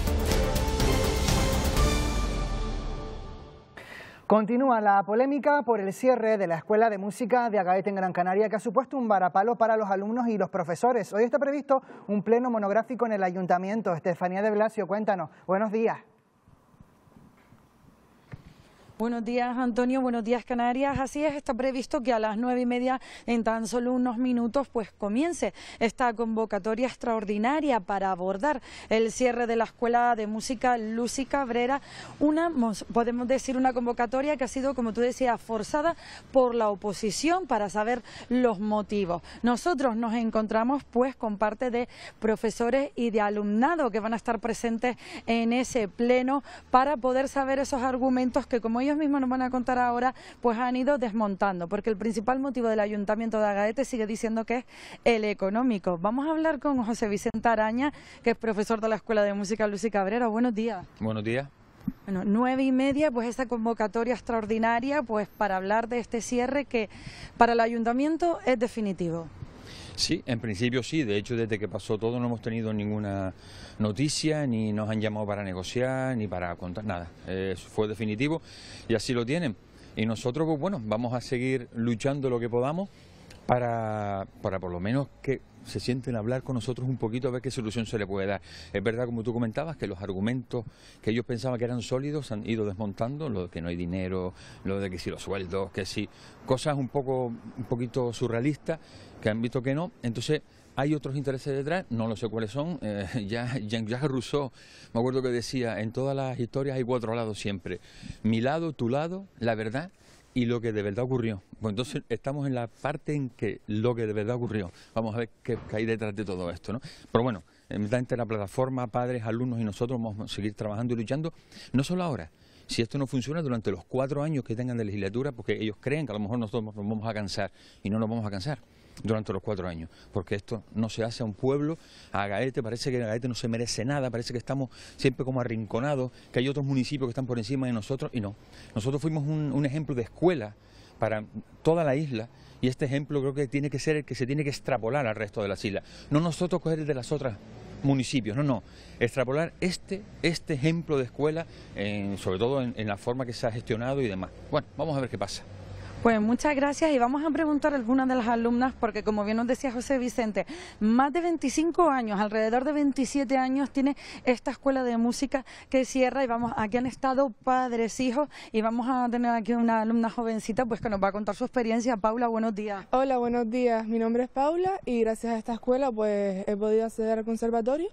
Continúa la polémica por el cierre de la Escuela de Música de Agaete en Gran Canaria, que ha supuesto un varapalo para los alumnos y los profesores. Hoy está previsto un pleno monográfico en el ayuntamiento. Estefanía de Blasio, cuéntanos. Buenos días. Buenos días, Antonio. Buenos días, Canarias. Así es, está previsto que a las nueve y media, en tan solo unos minutos, pues comience esta convocatoria extraordinaria para abordar el cierre de la Escuela de Música Lucy Cabrera. Una, podemos decir, una convocatoria que ha sido, como tú decías, forzada por la oposición para saber los motivos. Nosotros nos encontramos, pues, con parte de profesores y de alumnado que van a estar presentes en ese pleno para poder saber esos argumentos que, como ellos mismos nos van a contar ahora, pues han ido desmontando, porque el principal motivo del Ayuntamiento de Agaete sigue diciendo que es el económico. Vamos a hablar con José Vicente Araña, que es profesor de la Escuela de Música Lucy Cabrera. Buenos días. Buenos días. Bueno, nueve y media, pues esta convocatoria extraordinaria, pues para hablar de este cierre que para el ayuntamiento es definitivo. Sí, en principio sí. De hecho, desde que pasó todo no hemos tenido ninguna noticia, ni nos han llamado para negociar, ni para contar nada. Eh, fue definitivo y así lo tienen. Y nosotros, pues bueno, vamos a seguir luchando lo que podamos para, para por lo menos que se sienten a hablar con nosotros un poquito a ver qué solución se le puede dar. Es verdad, como tú comentabas, que los argumentos que ellos pensaban que eran sólidos han ido desmontando, lo de que no hay dinero, lo de que si los sueldos, que si cosas un poco un poquito surrealistas que han visto que no. Entonces, hay otros intereses detrás, no lo sé cuáles son. Eh, ya Rousseau, me acuerdo que decía, en todas las historias hay cuatro lados siempre. Mi lado, tu lado, la verdad y lo que de verdad ocurrió. Pues entonces estamos en la parte en que lo que de verdad ocurrió. Vamos a ver qué, hay detrás de todo esto, ¿no? Pero bueno, evidentemente la plataforma, padres, alumnos y nosotros vamos a seguir trabajando y luchando, no solo ahora, si esto no funciona durante los cuatro años que tengan de legislatura, porque ellos creen que a lo mejor nosotros nos vamos a cansar y no nos vamos a cansar durante los cuatro años, porque esto no se hace a un pueblo, a Gaete, parece que Gaete no se merece nada, parece que estamos siempre como arrinconados, que hay otros municipios que están por encima de nosotros, y no. Nosotros fuimos un, ejemplo de escuela para toda la isla, y este ejemplo creo que tiene que ser el que se tiene que extrapolar al resto de las islas, no nosotros coger el de las otras municipios, no, no, extrapolar este, este ejemplo de escuela, sobre todo en la forma que se ha gestionado y demás. Bueno, vamos a ver qué pasa. Pues muchas gracias y vamos a preguntar a algunas de las alumnas porque como bien nos decía José Vicente, más de 25 años, alrededor de 27 años tiene esta escuela de música que cierra y vamos, aquí han estado padres, hijos y vamos a tener aquí una alumna jovencita pues que nos va a contar su experiencia. Paula, buenos días. Hola, buenos días. Mi nombre es Paula y gracias a esta escuela pues he podido acceder al conservatorio.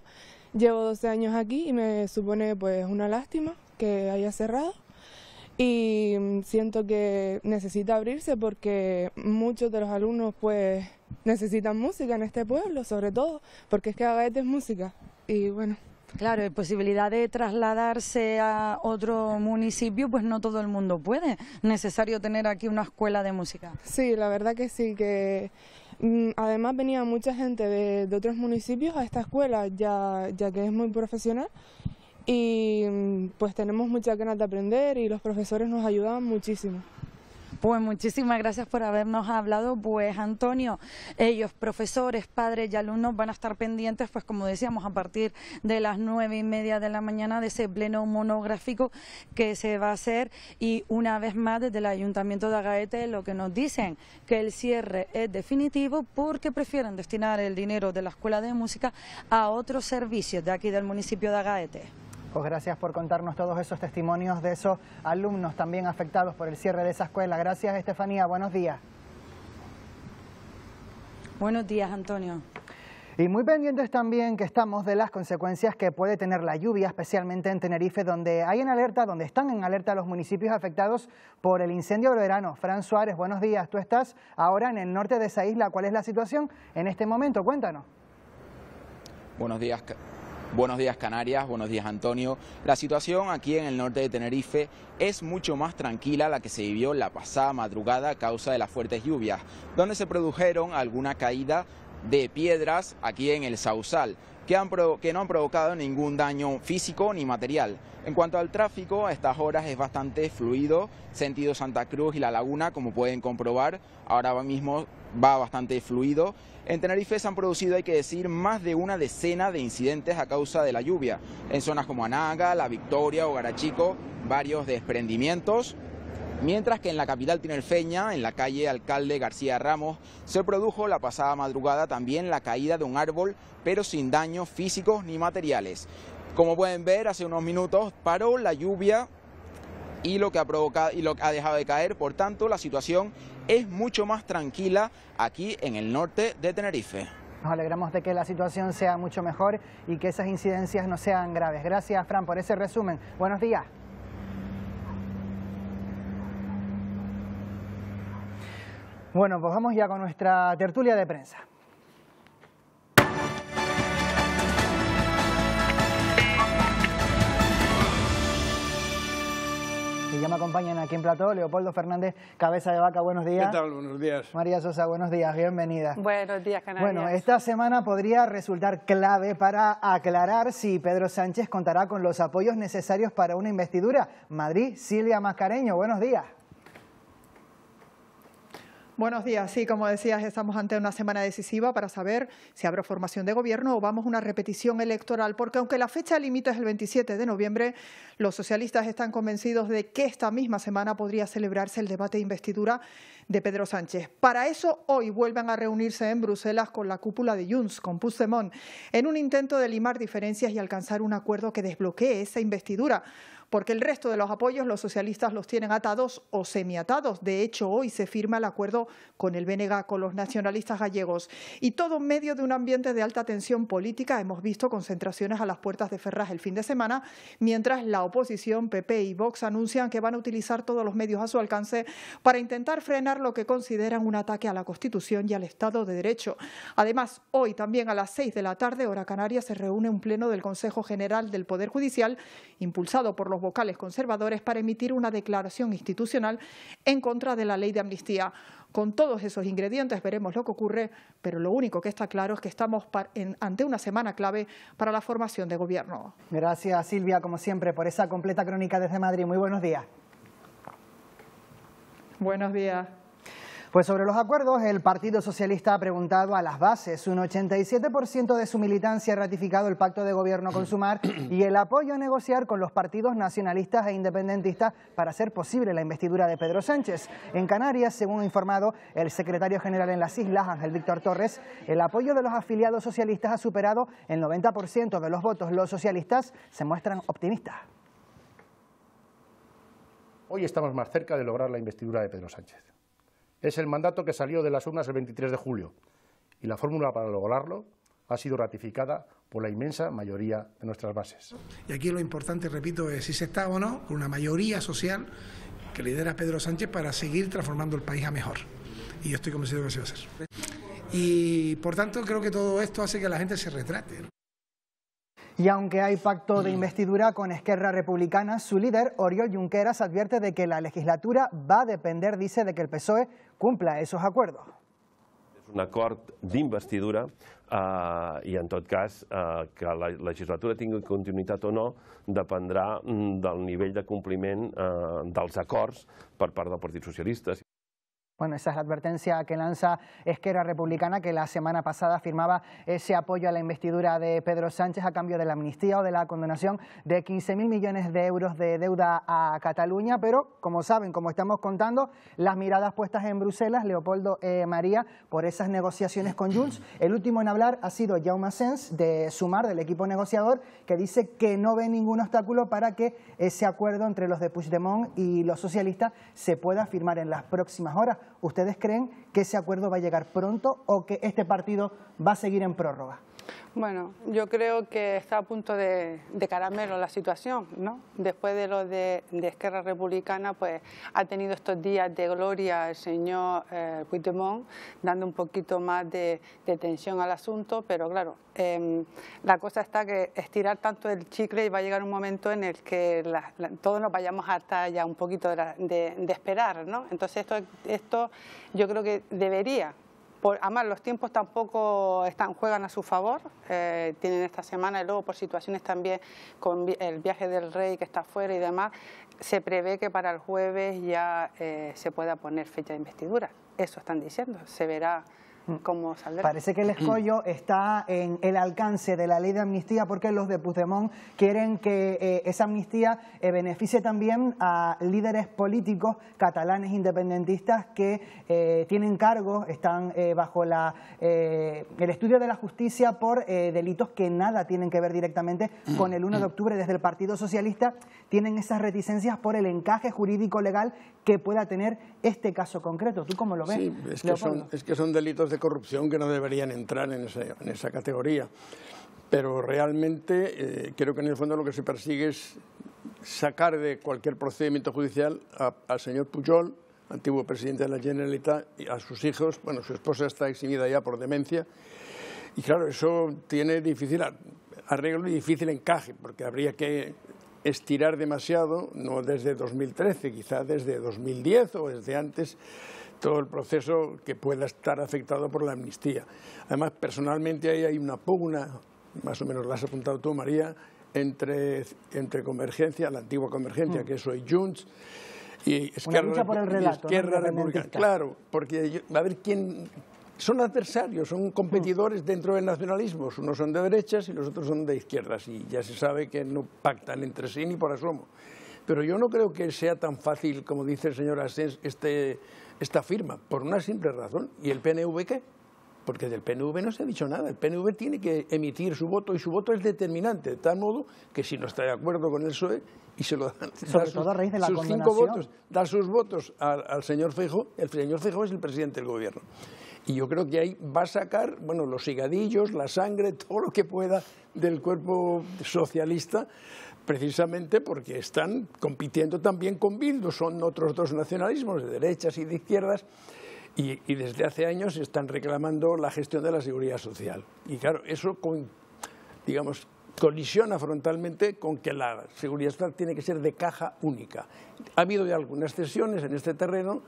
Llevo 12 años aquí y me supone pues una lástima que haya cerrado y mm, siento que necesita abrirse porque muchos de los alumnos pues necesitan música en este pueblo, sobre todo, porque es que Agaete es música y bueno. Claro, la posibilidad de trasladarse a otro municipio, pues no todo el mundo puede. Necesario tener aquí una escuela de música. Sí, la verdad que sí, que mm, además venía mucha gente de, de otros municipios a esta escuela, ya, ya que es muy profesional, y pues tenemos mucha ganas de aprender y los profesores nos ayudan muchísimo. Pues muchísimas gracias por habernos hablado, pues Antonio, ellos, profesores, padres y alumnos van a estar pendientes, pues como decíamos, a partir de las nueve y media de la mañana de ese pleno monográfico que se va a hacer y una vez más desde el Ayuntamiento de Agaete lo que nos dicen que el cierre es definitivo porque prefieren destinar el dinero de la Escuela de Música a otros servicios de aquí del municipio de Agaete. Pues gracias por contarnos todos esos testimonios de esos alumnos también afectados por el cierre de esa escuela. Gracias, Estefanía. Buenos días. Buenos días, Antonio. Y muy pendientes también que estamos de las consecuencias que puede tener la lluvia, especialmente en Tenerife, donde hay en alerta, donde están en alerta los municipios afectados por el incendio de verano. Fran Suárez, buenos días. Tú estás ahora en el norte de esa isla. ¿Cuál es la situación en este momento? Cuéntanos. Buenos días. Buenos días Canarias, buenos días Antonio. La situación aquí en el norte de Tenerife es mucho más tranquila la que se vivió la pasada madrugada a causa de las fuertes lluvias, donde se produjeron alguna caída de piedras aquí en el Sausal, que, han que, no han provocado ningún daño físico ni material. En cuanto al tráfico, a estas horas es bastante fluido, sentido Santa Cruz y La Laguna, como pueden comprobar, ahora mismo va bastante fluido. En Tenerife se han producido, hay que decir, más de una decena de incidentes a causa de la lluvia. En zonas como Anaga, La Victoria o Garachico, varios desprendimientos. Mientras que en la capital tinerfeña, en la calle Alcalde García Ramos, se produjo la pasada madrugada también la caída de un árbol, pero sin daños físicos ni materiales. Como pueden ver, hace unos minutos paró la lluvia y lo que ha provocado y lo que ha dejado de caer, por tanto, la situación es mucho más tranquila aquí en el norte de Tenerife. Nos alegramos de que la situación sea mucho mejor y que esas incidencias no sean graves. Gracias, Fran, por ese resumen. Buenos días. Bueno, pues vamos ya con nuestra tertulia de prensa. ya me acompañan aquí en Plató, Leopoldo Fernández, Cabeza de Vaca, buenos días. ¿Qué tal? Buenos días. María Sosa, buenos días, bienvenida. Buenos días, Canarias. Bueno, esta semana podría resultar clave para aclarar si Pedro Sánchez contará con los apoyos necesarios para una investidura. Madrid, Silvia Mascareño, buenos días. Buenos días. Sí, como decías, estamos ante una semana decisiva para saber si habrá formación de gobierno o vamos a una repetición electoral, porque aunque la fecha límite es el 27 de noviembre, los socialistas están convencidos de que esta misma semana podría celebrarse el debate de investidura de Pedro Sánchez. Para eso, hoy vuelven a reunirse en Bruselas con la cúpula de Junts, con Puigdemont, en un intento de limar diferencias y alcanzar un acuerdo que desbloquee esa investidura porque el resto de los apoyos los socialistas los tienen atados o semiatados. De hecho, hoy se firma el acuerdo con el BNG, con los nacionalistas gallegos. Y todo en medio de un ambiente de alta tensión política. Hemos visto concentraciones a las puertas de Ferraz el fin de semana, mientras la oposición, PP y Vox anuncian que van a utilizar todos los medios a su alcance para intentar frenar lo que consideran un ataque a la Constitución y al Estado de Derecho. Además, hoy también a las seis de la tarde, hora canaria, se reúne un pleno del Consejo General del Poder Judicial, impulsado por los vocales conservadores para emitir una declaración institucional en contra de la ley de amnistía. Con todos esos ingredientes veremos lo que ocurre, pero lo único que está claro es que estamos ante una semana clave para la formación de gobierno. Gracias Silvia, como siempre, por esa completa crónica desde Madrid. Muy buenos días. Buenos días. Pues sobre los acuerdos, el Partido Socialista ha preguntado a las bases. Un 87% de su militancia ha ratificado el pacto de gobierno con Sumar y el apoyo a negociar con los partidos nacionalistas e independentistas para hacer posible la investidura de Pedro Sánchez. En Canarias, según ha informado el secretario general en las islas, Ángel Víctor Torres, el apoyo de los afiliados socialistas ha superado el 90% de los votos. Los socialistas se muestran optimistas. Hoy estamos más cerca de lograr la investidura de Pedro Sánchez. Es el mandato que salió de las urnas el 23 de julio y la fórmula para lograrlo ha sido ratificada por la inmensa mayoría de nuestras bases. Y aquí lo importante, repito, es si se está o no con una mayoría social que lidera Pedro Sánchez para seguir transformando el país a mejor. Y yo estoy convencido que así va a ser. Y por tanto creo que todo esto hace que la gente se retrate. Y aunque hay pacto de mm. investidura con Esquerra Republicana, su líder, Oriol Junqueras, advierte de que la legislatura va a depender, dice, de que el PSOE cumpla esos acuerdos. Es un acuerdo de investidura y ah, en todo caso ah, que la legislatura tenga continuidad o no dependerá mm, del nivel de de eh, ah, dels acords por parte del partidos socialistas. Bueno, esa es la advertencia que lanza Esquerra Republicana, que la semana pasada firmaba ese apoyo a la investidura de Pedro Sánchez a cambio de la amnistía o de la condonación de 15.000 millones de euros de deuda a Cataluña. Pero, como saben, como estamos contando, las miradas puestas en Bruselas, Leopoldo eh, María, por esas negociaciones con Junts. El último en hablar ha sido Jaume Sens, de Sumar, del equipo negociador, que dice que no ve ningún obstáculo para que ese acuerdo entre los de Puigdemont y los socialistas se pueda firmar en las próximas horas ¿ustedes creen que ese acuerdo va a llegar pronto o que este partido va a seguir en prórroga? Bueno, yo creo que está a punto de, caramelo la situación, ¿no? Después de lo de, Esquerra Republicana, pues ha tenido estos días de gloria el señor eh, dando un poquito más de, tensión al asunto, pero claro, em, la cosa está que estirar tanto el chicle y va a llegar un momento en el que todos nos vayamos hasta ya un poquito de, esperar, ¿no? Entonces esto, esto yo creo que debería por, además, los tiempos tampoco están, juegan a su favor. Eh, tienen esta semana y luego por situaciones también con el viaje del rey que está fuera y demás, se prevé que para el jueves ya eh, se pueda poner fecha de investidura. Eso están diciendo. Se verá Mm. Parece que el escollo mm. está en el alcance de la ley de amnistía porque los de Puigdemont quieren que eh, esa amnistía eh, beneficie también a líderes políticos catalanes independentistas que eh, tienen cargos, están bajo la, el estudio de la justicia por delitos que nada tienen que ver directamente mm. con el 1 de octubre desde el Partido Socialista. Tienen esas reticencias por el encaje jurídico legal que pueda tener este caso concreto. ¿Tú cómo lo ves? Sí, son, es que son delitos de corrupción que no deberían entrar en esa, categoría. Pero realmente eh, creo que en el fondo lo que se persigue es sacar de cualquier procedimiento judicial al señor Pujol, antiguo presidente de la Generalitat, a sus hijos, bueno, su esposa está eximida ya por demencia, y claro, eso tiene difícil arreglo y difícil encaje, porque habría que estirar demasiado, no desde 2013, quizá desde 2010 o desde antes, todo el proceso que pueda estar afectado por la amnistía. Además, personalmente ahí hay una pugna, más o menos la has apuntado tú, María, entre, Convergencia, la antigua Convergencia, mm. que hoy Junts, y Esquerra, que Claro, porque va a ver quién... Son adversarios, son competidores mm. dentro del nacionalismo. Unos son de derechas y los otros son de izquierdas. Y ya se sabe que no pactan entre sí ni por asomo. Pero yo no creo que sea tan fácil, como dice el señor Asens, este esta firma, por una simple razón. ¿Y el PNV qué? Porque del PNV no se ha dicho nada. El PNV tiene que emitir su voto y su voto es determinante, de tal modo que si no está de acuerdo con el PSOE y se lo dan sus, raíz de la cinco votos, da sus votos al, señor Feijo, el señor Feijo es el presidente del gobierno. Y yo creo que ahí va a sacar, bueno, los higadillos, la sangre, todo lo que pueda del cuerpo socialista precisamente porque están compitiendo también con Bildu, son otros dos nacionalismos, de derechas y de izquierdas, y, desde hace años están reclamando la gestión de la seguridad social. Y claro, eso digamos, colisiona frontalmente con que la seguridad social tiene que ser de caja única. Ha habido ya algunas cesiones en este terreno,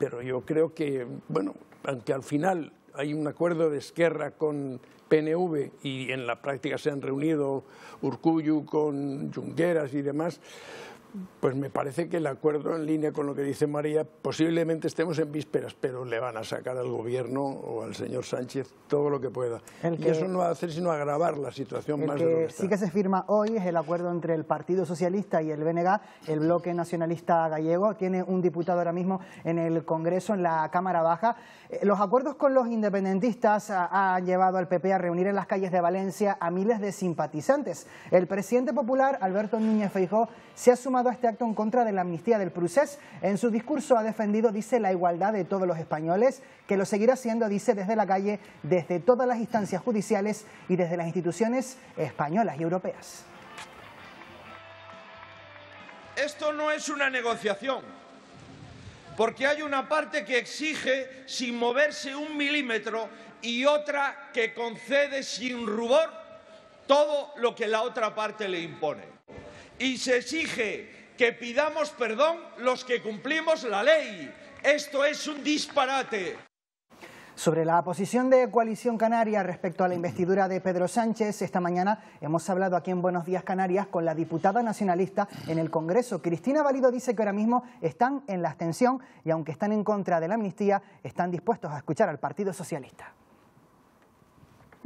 pero yo creo que, bueno, aunque al final hay un acuerdo de Esquerra con PNV y en la práctica se han reunido Urcuyu con Junqueras y demás, pues me parece que el acuerdo en línea con lo que dice María, posiblemente estemos en vísperas, pero le van a sacar al gobierno o al señor Sánchez todo lo que pueda. y eso no va a hacer sino agravar la situación más de lo que sí que se firma hoy es el acuerdo entre el Partido Socialista y el BNG, el bloque nacionalista gallego. Tiene un diputado ahora mismo en el Congreso, en la Cámara Baja. Eh, los acuerdos con los independentistas ah, han llevado al PP a reunir en las calles de Valencia a miles de simpatizantes. El presidente popular, Alberto Núñez Feijó, se ha sumado a este acto en contra de la amnistía del Prusés. En su discurso ha defendido, dice, la igualdad de todos los españoles, que lo seguirá haciendo, dice, desde la calle, desde todas las instancias judiciales y desde las instituciones españolas y europeas. Esto no es una negociación porque hay una parte que exige sin moverse un milímetro y otra que concede sin rubor todo lo que la otra parte le impone. Y se exige que pidamos perdón los que cumplimos la ley. Esto es un disparate. Sobre la posición de Coalición Canaria respecto a la investidura de Pedro Sánchez, esta mañana hemos hablado aquí en Buenos Días Canarias con la diputada nacionalista en el Congreso. Cristina Valido dice que ahora mismo están en la abstención y aunque están en contra de la amnistía, están dispuestos a escuchar al Partido Socialista.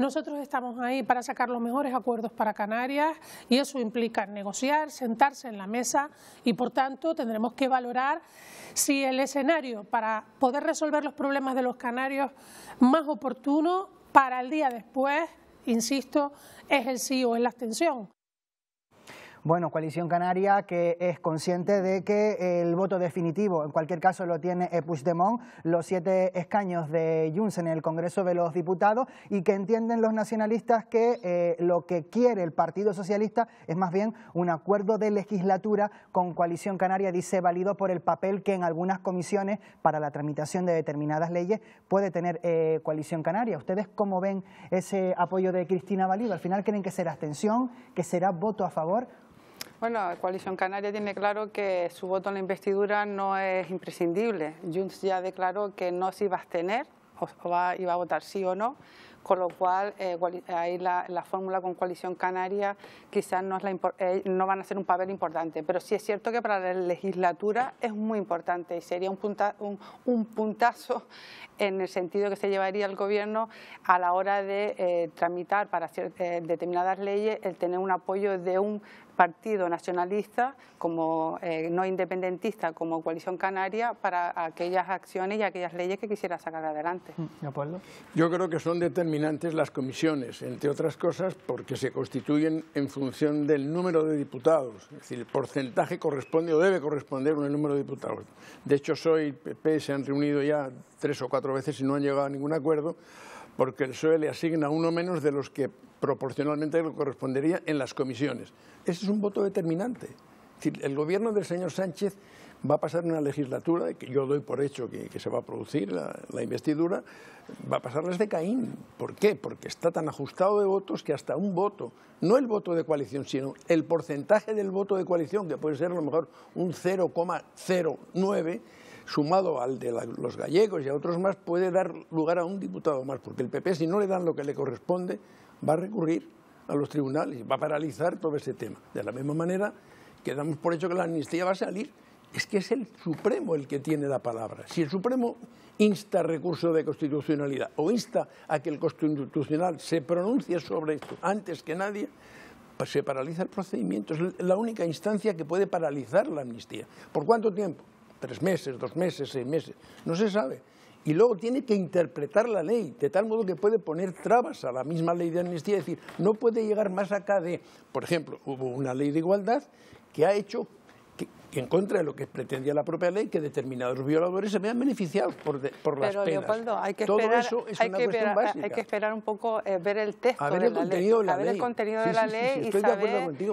Nosotros estamos ahí para sacar los mejores acuerdos para Canarias y eso implica negociar, sentarse en la mesa y por tanto tendremos que valorar si el escenario para poder resolver los problemas de los canarios más oportuno para el día después, insisto, es el sí o es la abstención. Bueno, Coalición Canaria que es consciente de que el voto definitivo, en cualquier caso, lo tiene eh, Puigdemont, los siete escaños de Junts en el Congreso de los Diputados y que entienden los nacionalistas que eh, lo que quiere el Partido Socialista es más bien un acuerdo de legislatura con Coalición Canaria, dice, válido por el papel que en algunas comisiones para la tramitación de determinadas leyes puede tener eh, Coalición Canaria. ¿Ustedes cómo ven ese apoyo de Cristina Valido? ¿Al final creen que será abstención, que será voto a favor? Bueno, Coalición Canaria tiene claro que su voto en la investidura no es imprescindible. Junts ya declaró que no se iba a abstener, o iba a votar sí o no, con lo cual eh, ahí la, fórmula con Coalición Canaria quizás no, es la, eh, van a ser un papel importante, pero sí es cierto que para la legislatura es muy importante y sería un, puntazo en el sentido que se llevaría el Gobierno a la hora de eh, tramitar para determinadas leyes el tener un apoyo de un partido nacionalista como eh, no independentista como coalición canaria para aquellas acciones y aquellas leyes que quisiera sacar adelante. Mm, Yo creo que son determinantes las comisiones, entre otras cosas porque se constituyen en función del número de diputados, es decir, el porcentaje corresponde o debe corresponder con el número de diputados. De hecho, soy y PP se han reunido ya tres o cuatro veces y no han llegado a ningún acuerdo porque el PSOE le asigna uno menos de los que proporcionalmente a lo correspondería en las comisiones. Ese es un voto determinante. el gobierno del señor Sánchez va a pasar una legislatura, que yo doy por hecho que, se va a producir la, investidura, va a pasarles de Caín. ¿Por qué? Porque está tan ajustado de votos que hasta un voto, no el voto de coalición, sino el porcentaje del voto de coalición, que puede ser a lo mejor un 0,09, sumado al de los gallegos y a otros más, puede dar lugar a un diputado más, porque el PP, si no le dan lo que le corresponde, va a recurrir a los tribunales, va a paralizar todo ese tema. De la misma manera quedamos por hecho que la amnistía va a salir, es que es el Supremo el que tiene la palabra. Si el Supremo insta recurso de constitucionalidad o insta a que el Constitucional se pronuncie sobre esto antes que nadie, pues se paraliza el procedimiento. Es la única instancia que puede paralizar la amnistía. ¿Por cuánto tiempo? Tres meses, dos meses, seis meses. No se sabe y luego tiene que interpretar la ley, de tal modo que puede poner trabas a la misma ley de amnistía, es decir, no puede llegar más acá de, por ejemplo, hubo una ley de igualdad que ha hecho que en contra de lo que pretendía la propia ley, que determinados violadores se vean beneficiados por, la por Leopoldo, hay que esperar, un poco, eh, ver el texto la de la el contenido de la ley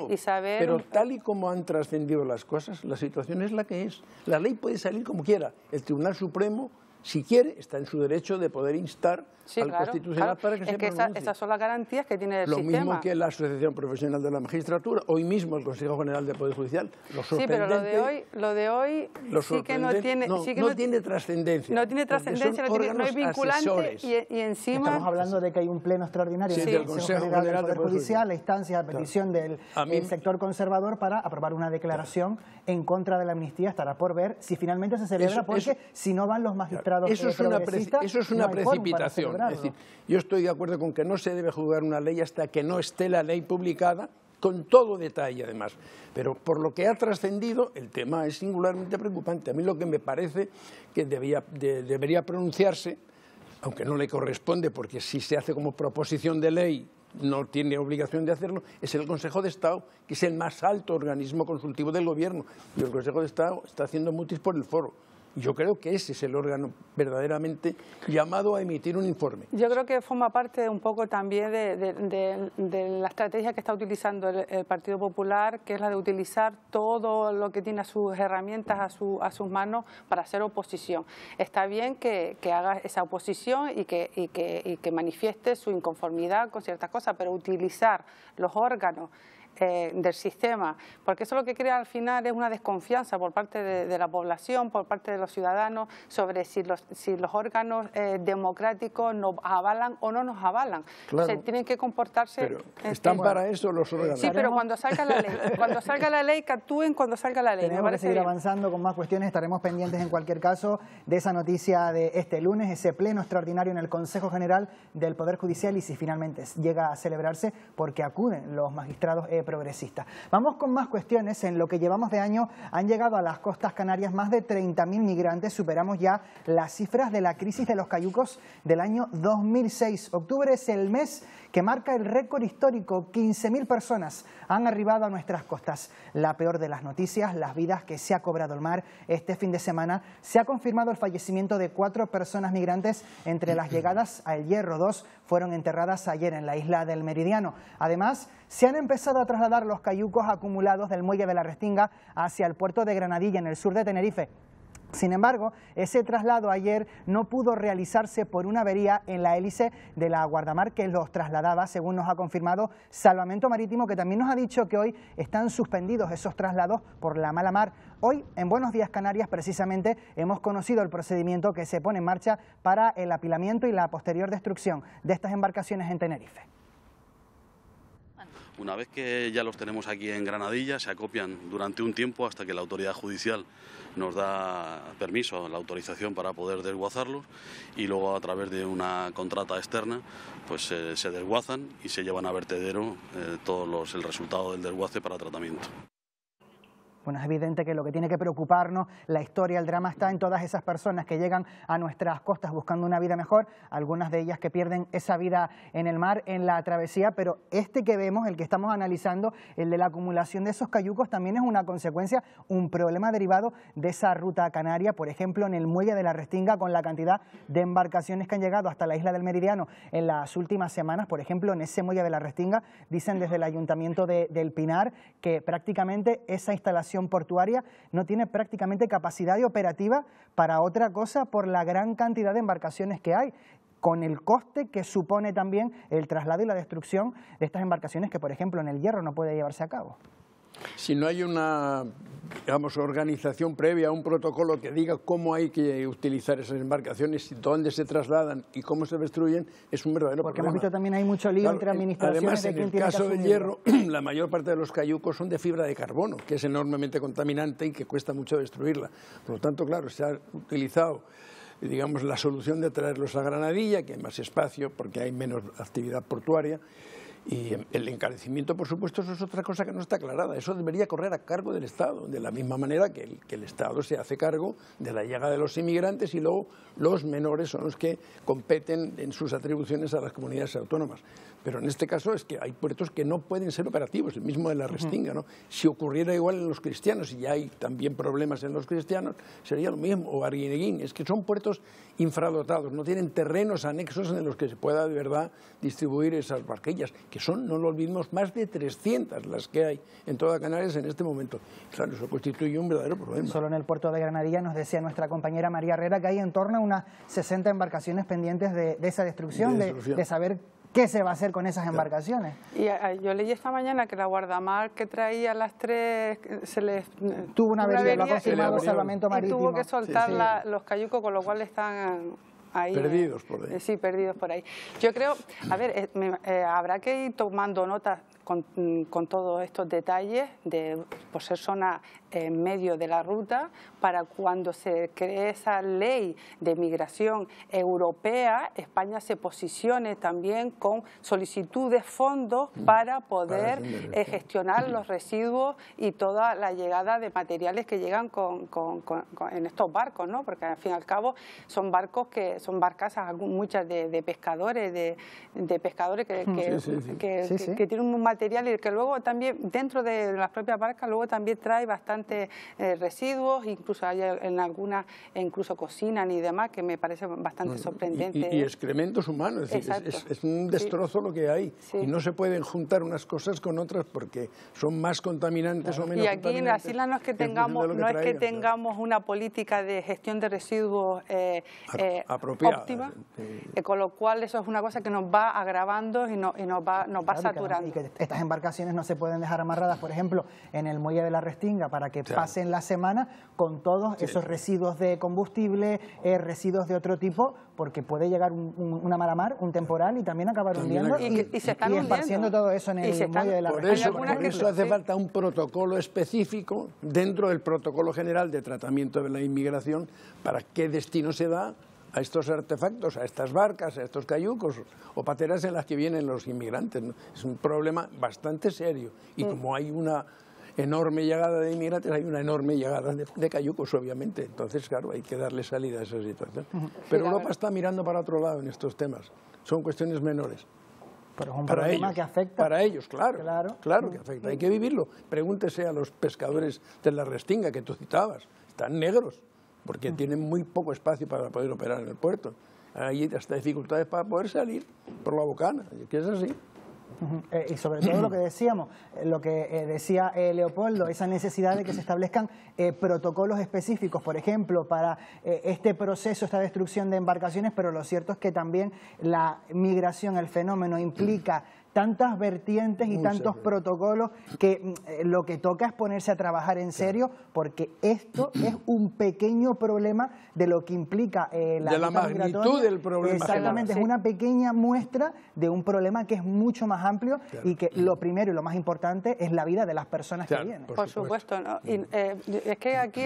y saber... Pero tal y como han trascendido las cosas, la situación es la que es. La ley puede salir como quiera. El Tribunal Supremo si quiere, está en su derecho de poder instar al Constitucional para que se que esas son las garantías que tiene el sistema. Lo mismo que la Asociación Profesional de la Magistratura, hoy mismo el Consejo General de Poder Judicial. Lo sí, pero lo de hoy, lo de hoy sí que no tiene... trascendencia. No tiene trascendencia, no, tiene, es vinculante y, encima... Estamos hablando de que hay un pleno extraordinario sí, del Consejo General, de Poder, Judicial, la instancia a petición del sector conservador para aprobar una declaración en contra de la amnistía. Estará por ver si finalmente se celebra, porque si no van los magistrados eso es una es una precipitación. Es decir, yo estoy de acuerdo con que no se debe juzgar una ley hasta que no esté la ley publicada, con todo detalle además. Pero por lo que ha trascendido, el tema es singularmente preocupante. A mí lo que me parece que debería pronunciarse, aunque no le corresponde, porque si se hace como proposición de ley no tiene obligación de hacerlo, es el Consejo de Estado, que es el más alto organismo consultivo del Gobierno. Y el Consejo de Estado está haciendo mutis por el foro. Yo creo que ese es el órgano verdaderamente llamado a emitir un informe. Yo creo que forma parte un poco también de, la estrategia que está utilizando el, Partido Popular, que es la de utilizar todo lo que tiene a sus herramientas, a, sus manos, para hacer oposición. Está bien que, haga esa oposición y que manifieste su inconformidad con ciertas cosas, pero utilizar los órganos eh, del sistema, porque eso lo que crea al final es una desconfianza por parte de, la población, por parte de los ciudadanos, sobre si los, si los órganos eh, democráticos nos avalan o no nos avalan. tienen que comportarse... Este están para eso los órganos. Sí, pero cuando salga la ley, cuando salga la ley, que actúen cuando salga la ley. Tenemos que seguir avanzando con más cuestiones, estaremos pendientes en cualquier caso de esa noticia de este lunes, ese pleno extraordinario en el Consejo General del Poder Judicial y si finalmente llega a celebrarse, porque acuden los magistrados... Eh, progresista. Vamos con más cuestiones. En lo que llevamos de año han llegado a las costas canarias más de 30.000 migrantes. Superamos ya las cifras de la crisis de los cayucos del año 2006. Octubre es el mes que marca el récord histórico. 15.000 personas han arribado a nuestras costas. La peor de las noticias, las vidas que se ha cobrado el mar. Este fin de semana se ha confirmado el fallecimiento de cuatro personas migrantes entre las llegadas a El Hierro. Dos fueron enterradas ayer en la isla del Meridiano. Además, se han empezado a trasladar los cayucos acumulados del muelle de la Restinga hacia el puerto de Granadilla, en el sur de Tenerife. Sin embargo, ese traslado ayer no pudo realizarse por una avería en la hélice de la guardamar que los trasladaba, según nos ha confirmado Salvamento Marítimo, que también nos ha dicho que hoy están suspendidos esos traslados por la mala mar. Hoy, en Buenos Días Canarias, precisamente, hemos conocido el procedimiento que se pone en marcha para el apilamiento y la posterior destrucción de estas embarcaciones en Tenerife. Una vez que ya los tenemos aquí en Granadilla, se acopian durante un tiempo hasta que la autoridad judicial nos da permiso, la autorización para poder desguazarlos y luego a través de una contrata externa pues eh, se desguazan y se llevan a vertedero eh, todos los, el resultado del desguace para tratamiento. Bueno, es evidente que lo que tiene que preocuparnos, la historia, el drama está en todas esas personas que llegan a nuestras costas buscando una vida mejor, algunas de ellas que pierden esa vida en el mar, en la travesía, pero este que vemos, el que estamos analizando, el de la acumulación de esos cayucos, también es una consecuencia, un problema derivado de esa ruta canaria, por ejemplo, en el muelle de la Restinga, con la cantidad de embarcaciones que han llegado hasta la isla del Meridiano en las últimas semanas, por ejemplo, en ese muelle de la Restinga, dicen desde el Ayuntamiento de, del Pinar que prácticamente esa instalación Portuaria no tiene prácticamente capacidad operativa para otra cosa por la gran cantidad de embarcaciones que hay con el coste que supone también el traslado y la destrucción de estas embarcaciones que, por ejemplo, en el hierro no puede llevarse a cabo. Si no hay una organización previa, un protocolo que diga cómo hay que utilizar esas embarcaciones, dónde se trasladan y cómo se destruyen, es un verdadero Porque hemos visto también hay mucho lío entre administraciones. Además, en el caso del hierro, la mayor parte de los cayucos son de fibra de carbono, que es enormemente contaminante y que cuesta mucho destruirla. Por lo tanto, claro, se ha utilizado digamos, la solución de traerlos a Granadilla, que hay más espacio porque hay menos actividad portuaria, y el encarecimiento, por supuesto, es otra cosa que no está aclarada. Eso debería correr a cargo del Estado, de la misma manera que el, que el Estado se hace cargo de la llegada de los inmigrantes y luego los menores son los que competen en sus atribuciones a las comunidades autónomas. Pero en este caso es que hay puertos que no pueden ser operativos, el mismo de la Restinga. ¿no? Si ocurriera igual en los cristianos, y ya hay también problemas en los cristianos, sería lo mismo, o Arguineguín. Es que son puertos infradotados, no tienen terrenos anexos en los que se pueda de verdad distribuir esas barquillas, que son, no lo olvidemos, más de 300 las que hay en toda Canarias en este momento. Claro, eso constituye un verdadero problema. Solo en el puerto de Granadilla nos decía nuestra compañera María Herrera que hay en torno a unas 60 embarcaciones pendientes de, esa destrucción, de saber ¿Qué se va a hacer con esas embarcaciones? Y eh, yo leí esta mañana que la guardamar que traía las tres se les tuvo una avería, salvamento marítimo. Y tuvo que soltar los cayucos, con lo cual están Ahí, eh, perdidos por ahí. Eh, sí, perdidos por ahí. Yo creo, a ver, habrá que ir tomando notas con, con todos estos detalles de por ser zona en medio de la ruta para cuando se cree esa ley de migración europea, España se posicione también con solicitudes fondos mm, para poder eh, gestionar los residuos y toda la llegada de materiales que llegan con, con, en estos barcos, ¿no? porque al fin y al cabo son barcos que son barcazas, muchas de, pescadores, de, pescadores que, mm, que tienen un material y que luego también dentro de las propias barcas luego también trae bastante eh, residuos, incluso hay en algunas incluso cocinan y demás, que me parece bastante sorprendente. Y, excrementos humanos, es, un destrozo lo que hay. Y no se pueden juntar unas cosas con otras porque son más contaminantes o menos Y aquí en las islas no es que tengamos, no es que tengamos una política de gestión de residuos eh, eh óptima, eh, con lo cual eso es una cosa que nos va agravando y, no, y nos va, nos va saturando. Y que estas embarcaciones no se pueden dejar amarradas, por ejemplo, en el muelle de la Restinga para que pasen la semana con todos esos residuos de combustible, eh, residuos de otro tipo, porque puede llegar un, un, una mar, un temporal y también acabar hundiendo y, se todo eso en el de la Por eso, por eso hace falta un protocolo específico dentro del protocolo general de tratamiento de la inmigración para qué destino se da a estos artefactos, a estas barcas, a estos cayucos o pateras en las que vienen los inmigrantes. Es un problema bastante serio y como hay una enorme llegada de inmigrantes, hay una enorme llegada de, cayucos, obviamente. Entonces, claro, hay que darle salida a esa situación. Pero Europa está mirando para otro lado en estos temas. Son cuestiones menores. Pero es un para problema ellos, que afecta. Para ellos, claro. Claro, que afecta. Hay que vivirlo. Pregúntese a los pescadores de la Restinga que tú citabas. Están negros porque tienen muy poco espacio para poder operar en el puerto. Hay hasta dificultades para poder salir por la bocana, que es así. Eh, y sobre todo lo que decíamos, eh, lo que eh, decía Leopoldo, esa necesidad de que se establezcan protocolos específicos, por ejemplo, para este proceso, esta destrucción de embarcaciones, pero lo cierto es que también la migración, el fenómeno, implica tantas vertientes y tantos protocolos que mm, eh, lo que toca es ponerse a trabajar en serio porque esto es un pequeño problema de lo que implica eh, la, de la magnitud del problema. Exactamente, es una pequeña muestra de un problema que es mucho más amplio y que lo primero y lo más importante es la vida de las personas que vienen. Por, supuesto, mm. eh, es que aquí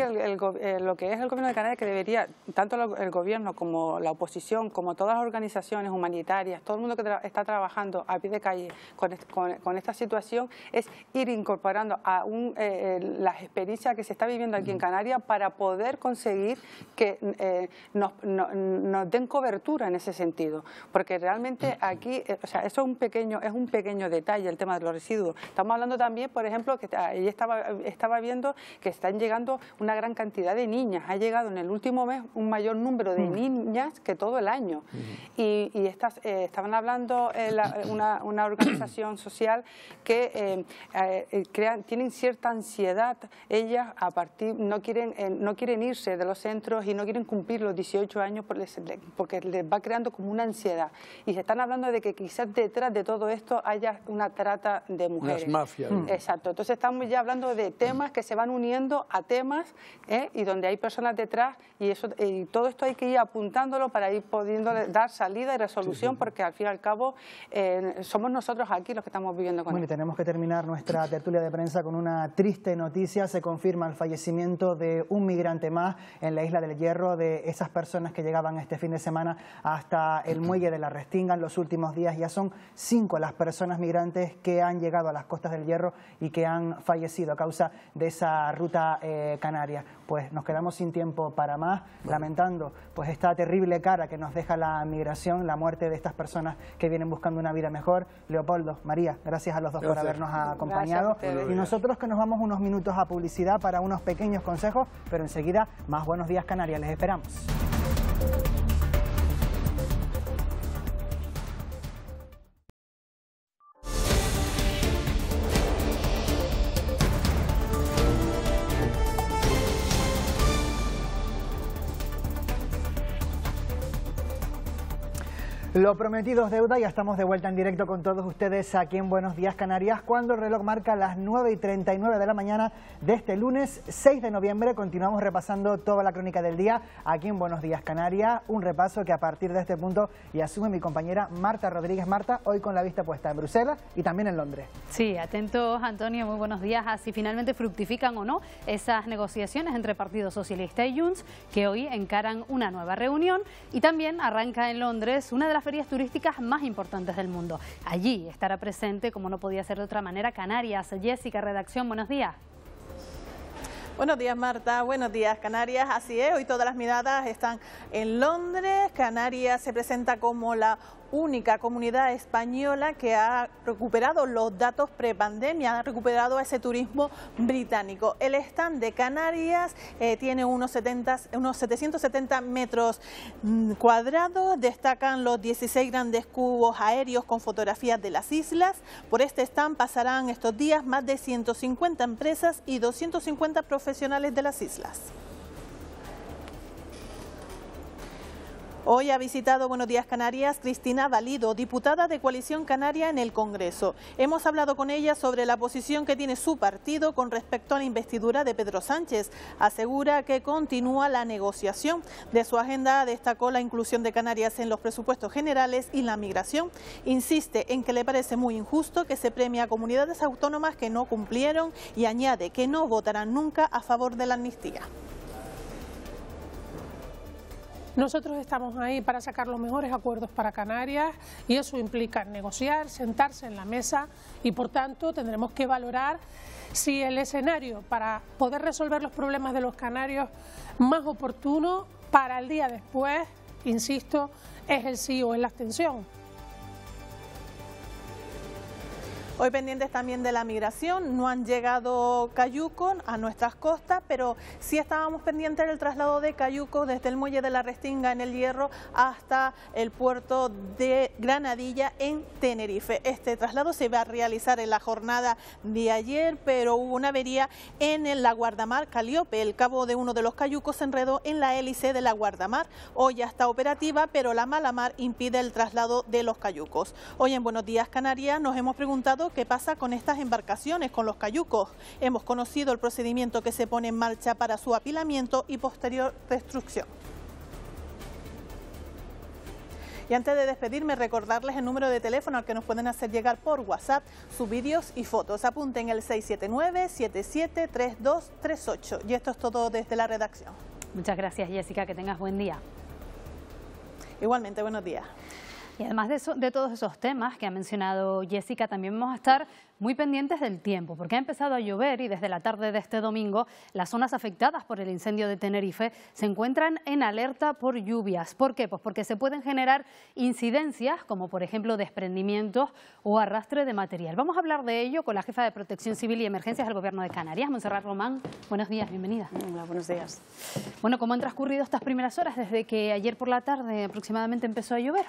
lo que es el gobierno de es que debería, tanto el gobierno como la oposición, como todas las organizaciones humanitarias, todo el mundo que está trabajando a pie de calle con, esta situación es ir incorporando a eh, eh, las experiencias que se está viviendo aquí en Canarias para poder conseguir que eh, nos, den cobertura en ese sentido. Porque realmente aquí, o sea, eso es un pequeño, es un pequeño detalle el tema de los residuos. Estamos hablando también, por ejemplo, que ahí estaba, estaba viendo que están llegando una gran cantidad de niñas. Ha llegado en el último mes un mayor número de niñas que todo el año. Y, estas, estaban hablando una organización social que eh, eh, eh, crean, tienen cierta ansiedad. Ellas a partir, no, quieren, no quieren irse de los centros y no quieren cumplir los 18 años porque les va creando como una ansiedad. Y se están hablando de que quizás detrás de todo esto haya una trata de mujeres. Las mafias. Mm. Exacto. Entonces estamos ya hablando de temas que se van uniendo a temas y donde hay personas detrás y, eso, y todo esto hay que ir apuntándolo para ir pudiendo dar salida y resolución porque al fin y al cabo somos nosotros aquí los que estamos viviendo con bueno, y tenemos que terminar nuestra tertulia de prensa con una triste noticia. Se confirma el fallecimiento de un migrante más en la isla del Hierro, de esas personas que llegaban este fin de semana hasta el muelle de la Restinga en los últimos días. Ya son cinco las personas migrantes que han llegado a las costas del Hierro y que han fallecido a causa de esa ruta eh, canaria. Pues nos quedamos sin tiempo para más, lamentando pues esta terrible cara que nos deja la migración, la muerte de estas personas que vienen buscando una vida mejor. Leopoldo, María, gracias a los dos por habernos acompañado. Y nosotros que nos vamos unos minutos a publicidad para unos pequeños consejos, pero enseguida más buenos días Canarias, les esperamos. Lo prometido es deuda, ya estamos de vuelta en directo con todos ustedes aquí en Buenos Días Canarias cuando el reloj marca las 9 y 39 de la mañana de este lunes 6 de noviembre. Continuamos repasando toda la crónica del día aquí en Buenos Días Canarias, un repaso que a partir de este punto y asume mi compañera Marta Rodríguez. Marta, hoy con la vista puesta en Bruselas y también en Londres. Sí, atentos Antonio, muy buenos días. Así finalmente fructifican o no esas negociaciones entre Partido Socialista y Junts que hoy encaran una nueva reunión y también arranca en Londres una de las turísticas más importantes del mundo. Allí estará presente, como no podía ser de otra manera, Canarias. Jessica, redacción, buenos días. Buenos días Marta, buenos días Canarias, así es, hoy todas las miradas están en Londres, Canarias se presenta como la única comunidad española que ha recuperado los datos prepandemia, ha recuperado ese turismo británico. El stand de Canarias eh, tiene unos, unos 770 metros mm, cuadrados, destacan los 16 grandes cubos aéreos con fotografías de las islas. Por este stand pasarán estos días más de 150 empresas y 250 profesionales de las islas. Hoy ha visitado Buenos Días Canarias Cristina Valido, diputada de Coalición Canaria en el Congreso. Hemos hablado con ella sobre la posición que tiene su partido con respecto a la investidura de Pedro Sánchez. Asegura que continúa la negociación. De su agenda destacó la inclusión de Canarias en los presupuestos generales y la migración. Insiste en que le parece muy injusto que se premie a comunidades autónomas que no cumplieron y añade que no votarán nunca a favor de la amnistía. Nosotros estamos ahí para sacar los mejores acuerdos para Canarias y eso implica negociar, sentarse en la mesa y por tanto tendremos que valorar si el escenario para poder resolver los problemas de los canarios más oportuno para el día después, insisto, es el sí o es la abstención. Hoy pendientes también de la migración, no han llegado cayucos a nuestras costas, pero sí estábamos pendientes del traslado de cayucos desde el muelle de la Restinga en el Hierro hasta el puerto de Granadilla en Tenerife. Este traslado se va a realizar en la jornada de ayer, pero hubo una avería en la guardamar Caliope. El cabo de uno de los cayucos se enredó en la hélice de la guardamar. Hoy ya está operativa, pero la mala mar impide el traslado de los cayucos. Hoy en Buenos Días Canarias nos hemos preguntado qué pasa con estas embarcaciones, con los cayucos. Hemos conocido el procedimiento que se pone en marcha para su apilamiento y posterior destrucción. Y antes de despedirme, recordarles el número de teléfono al que nos pueden hacer llegar por WhatsApp sus vídeos y fotos. Apunten el 679-773238. Y esto es todo desde la redacción. Muchas gracias, Jessica. Que tengas buen día. Igualmente, buenos días. Y además de, todos esos temas que ha mencionado Jessica, también vamos a estar muy pendientes del tiempo, porque ha empezado a llover y desde la tarde de este domingo las zonas afectadas por el incendio de Tenerife se encuentran en alerta por lluvias. ¿Por qué? Pues porque se pueden generar incidencias como por ejemplo desprendimientos o arrastre de material. Vamos a hablar de ello con la jefa de Protección Civil y Emergencias del Gobierno de Canarias, Montserrat Román. Buenos días, bienvenida. buenos días. Bueno, ¿cómo han transcurrido estas primeras horas desde que ayer por la tarde aproximadamente empezó a llover?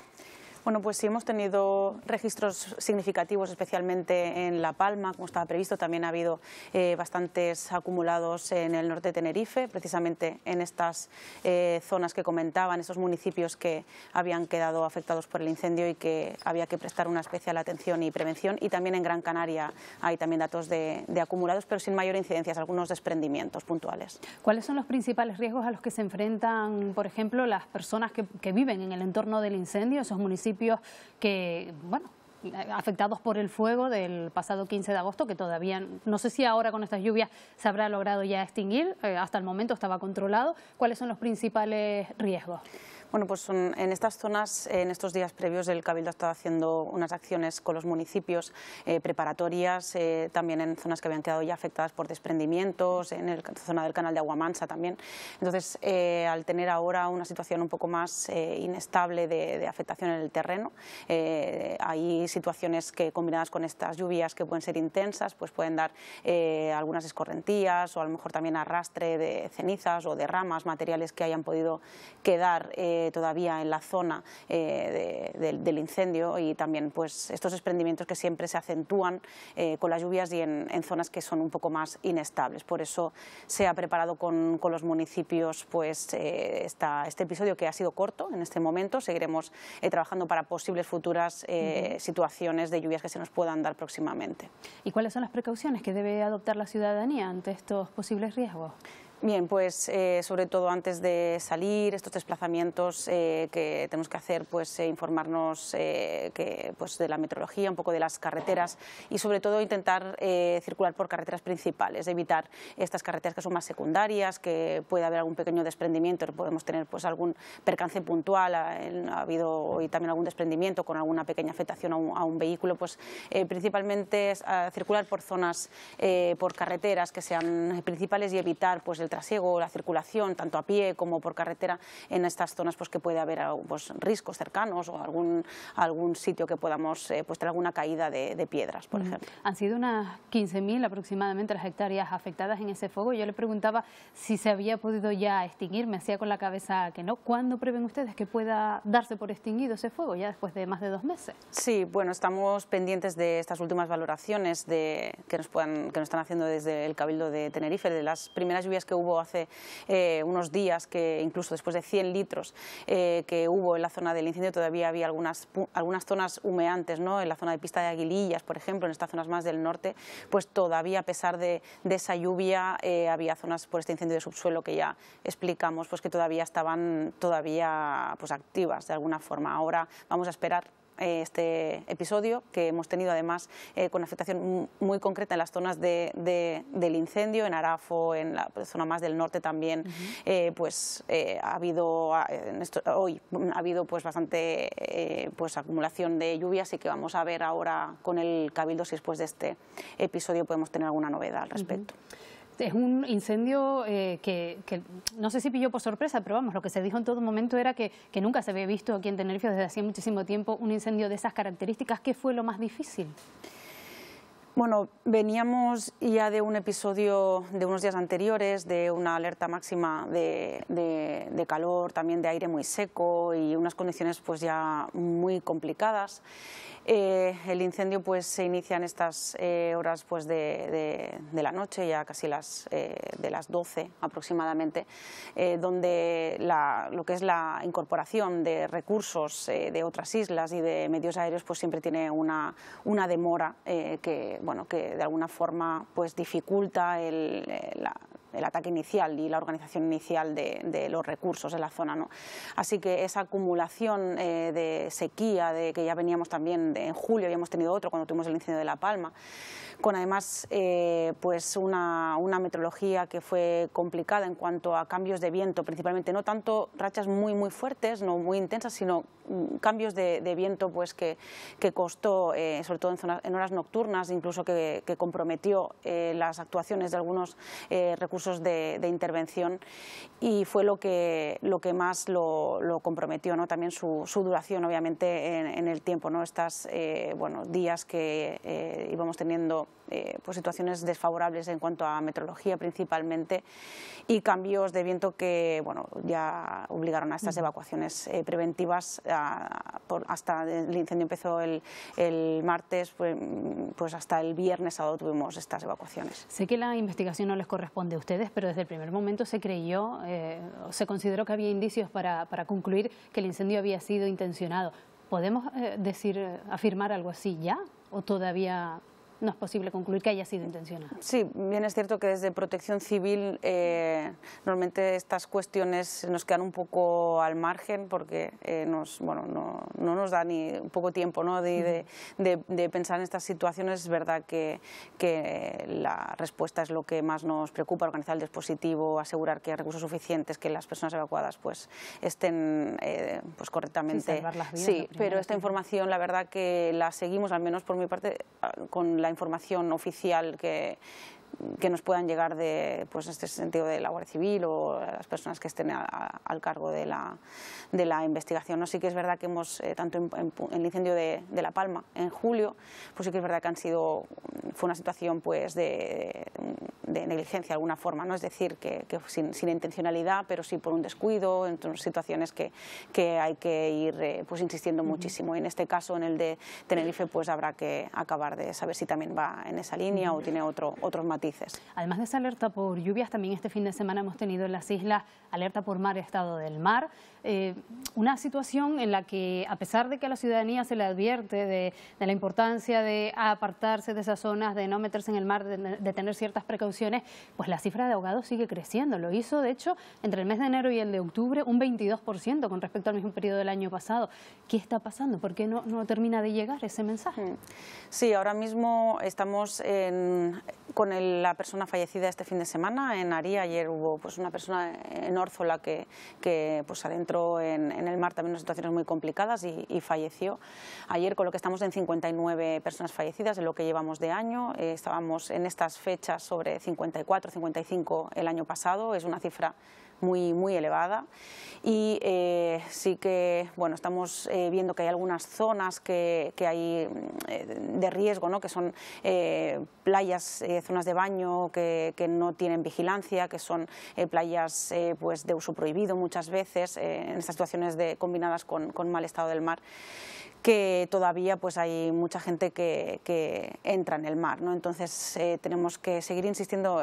Bueno, pues sí hemos tenido registros significativos, especialmente en La Palma, como estaba previsto. También ha habido eh, bastantes acumulados en el norte de Tenerife, precisamente en estas eh, zonas que comentaban, esos municipios que habían quedado afectados por el incendio y que había que prestar una especial atención y prevención. Y también en Gran Canaria hay también datos de, acumulados, pero sin mayor incidencia, algunos desprendimientos puntuales. ¿Cuáles son los principales riesgos a los que se enfrentan, por ejemplo, las personas que viven en el entorno del incendio, esos municipios? que, bueno, afectados por el fuego del pasado 15 de agosto, que todavía, no sé si ahora con estas lluvias se habrá logrado ya extinguir, eh, hasta el momento estaba controlado. ¿Cuáles son los principales riesgos? Bueno, pues en estas zonas, en estos días previos, el Cabildo ha estado haciendo unas acciones con los municipios eh, preparatorias, eh, también en zonas que habían quedado ya afectadas por desprendimientos, en la zona del canal de Aguamansa también. Entonces, eh, al tener ahora una situación un poco más inestable de, afectación en el terreno, hay situaciones que combinadas con estas lluvias que pueden ser intensas, pues pueden dar algunas escorrentías o a lo mejor también arrastre de cenizas o de ramas, materiales que hayan podido quedar todavía en la zona eh, del incendio y también pues, estos desprendimientos que siempre se acentúan eh, con las lluvias y en, zonas que son un poco más inestables. Por eso se ha preparado con, los municipios pues, eh, este episodio que ha sido corto en este momento. Seguiremos trabajando para posibles futuras situaciones de lluvias que se nos puedan dar próximamente. ¿Y cuáles son las precauciones que debe adoptar la ciudadanía ante estos posibles riesgos? Bien, pues eh, sobre todo antes de salir, estos desplazamientos eh, que tenemos que hacer, pues eh, informarnos que, pues, de la meteorología, un poco de las carreteras y sobre todo intentar circular por carreteras principales, evitar estas carreteras que son más secundarias, que puede haber algún pequeño desprendimiento, podemos tener pues algún percance puntual, ha, habido hoy también algún desprendimiento con alguna pequeña afectación a un, vehículo, pues principalmente circular por zonas, por carreteras que sean principales y evitar pues el trasiego, la circulación, tanto a pie como por carretera, en estas zonas pues, que puede haber pues, riscos cercanos o algún, algún sitio que podamos eh, pues, tener alguna caída de, piedras, por ejemplo. Han sido unas 15.000 aproximadamente las hectáreas afectadas en ese fuego. Yo le preguntaba si se había podido ya extinguir, me hacía con la cabeza que no. ¿Cuándo prevén ustedes que pueda darse por extinguido ese fuego, ya después de más de dos meses? Sí, bueno, estamos pendientes de estas últimas valoraciones de, que, nos puedan, que nos están haciendo desde el Cabildo de Tenerife, de las primeras lluvias que hubo hubo hace eh, unos días, que incluso después de 100 litros eh, que hubo en la zona del incendio, todavía había algunas, zonas humeantes, ¿no? en la zona de pista de Aguilillas, por ejemplo, en estas zonas más del norte, pues todavía a pesar de, esa lluvia eh, había zonas por este incendio de subsuelo que ya explicamos, pues que todavía estaban todavía pues, activas de alguna forma. Ahora vamos a esperar este episodio que hemos tenido además eh, con afectación muy concreta en las zonas de, del incendio, en Arafo, en la pues, zona más del norte también, eh, pues eh, ha habido ah, hoy mm, ha habido pues bastante pues acumulación de lluvias y que vamos a ver ahora con el cabildo si después de este episodio podemos tener alguna novedad al respecto es un incendio eh, que, no sé si pilló por sorpresa, pero vamos, lo que se dijo en todo momento era que, nunca se había visto aquí en Tenerife desde hacía muchísimo tiempo un incendio de esas características. ¿Qué fue lo más difícil? Bueno, veníamos ya de un episodio de unos días anteriores, de una alerta máxima de, de calor, también de aire muy seco y unas condiciones pues ya muy complicadas. Eh, el incendio pues, se inicia en estas eh, horas pues, de, la noche, ya casi las, eh, de las 12 aproximadamente, donde lo que es la incorporación de recursos de otras islas y de medios aéreos pues, siempre tiene una, una demora que, bueno, que de alguna forma pues, dificulta el, la, el ataque inicial y la organización inicial de, los recursos de la zona. ¿no? Así que esa acumulación eh, de sequía de, que ya veníamos también de, en julio, habíamos tenido otro cuando tuvimos el incendio de La Palma, con además eh, pues una, una, metrología que fue complicada en cuanto a cambios de viento, principalmente no tanto rachas muy muy fuertes, no muy intensas, sino mm, cambios de, viento pues que, que costó, eh, sobre todo en, zonas, en, horas nocturnas, incluso que, comprometió eh, las actuaciones de algunos recursos de, intervención y fue lo que, lo que más lo, lo comprometió, ¿no? también su, duración obviamente en, el tiempo, ¿no? estos bueno, días que íbamos teniendo eh, por pues, situaciones desfavorables en cuanto a meteorología principalmente y cambios de viento que bueno, ya obligaron a estas evacuaciones eh, preventivas hasta el incendio empezó el, martes, pues, hasta el viernes sábado tuvimos estas evacuaciones. Sé que la investigación no les corresponde a ustedes, pero desde el primer momento se creyó, eh, se consideró que había indicios para, para concluir que el incendio había sido intencionado. ¿Podemos decir, afirmar algo así ya o todavía no es posible concluir que haya sido intencional. Sí, bien es cierto que desde Protección Civil eh, normalmente estas cuestiones nos quedan un poco al margen porque eh, nos, bueno, no, no, nos da ni un poco tiempo ¿no? de, de, de, pensar en estas situaciones. Es verdad que, que la respuesta es lo que más nos preocupa, organizar el dispositivo, asegurar que hay recursos suficientes, que las personas evacuadas pues, estén eh, pues, correctamente. Sí, sí pero esta información la verdad que la seguimos, al menos por mi parte, ah, con la información oficial que, que nos puedan llegar de pues, este sentido de la Guardia Civil o las personas que estén al cargo de la, de la investigación. ¿no? Sí que es verdad que hemos, eh, tanto en, el incendio de, La Palma en julio, pues sí que es verdad que han sido, fue una situación pues, de, negligencia de alguna forma, ¿no? es decir, que, sin, intencionalidad, pero sí por un descuido, en situaciones que, hay que ir eh, pues, insistiendo muchísimo. Y en este caso, en el de Tenerife, pues habrá que acabar de saber si también va en esa línea o tiene otro, otros materiales. Además de esa alerta por lluvias, también este fin de semana hemos tenido en las islas alerta por mar, estado del mar. Eh, una situación en la que, a pesar de que a la ciudadanía se le advierte de, la importancia de apartarse de esas zonas, de no meterse en el mar, de, tener ciertas precauciones, pues la cifra de ahogados sigue creciendo. Lo hizo, de hecho, entre el mes de enero y el de octubre, un 22% con respecto al mismo periodo del año pasado. ¿Qué está pasando? ¿Por qué no, no termina de llegar ese mensaje? Mm. Sí, ahora mismo estamos con la persona fallecida este fin de semana. En Aría ayer hubo pues, una persona en Órzola que, que pues, adentro en, el mar también en situaciones muy complicadas y, falleció. Ayer con lo que estamos en 59 personas fallecidas en lo que llevamos de año. Eh, estábamos en estas fechas sobre 54, 55 el año pasado. Es una cifra muy, muy elevada y eh, sí que bueno, estamos eh, viendo que hay algunas zonas que, que hay mm, de riesgo, ¿no? que son eh, playas, zonas de baño que, que, no tienen vigilancia, que son playas pues de uso prohibido muchas veces en estas situaciones combinadas con mal estado del mar que todavía pues hay mucha gente que, entra en el mar. ¿no? Entonces eh, tenemos que seguir insistiendo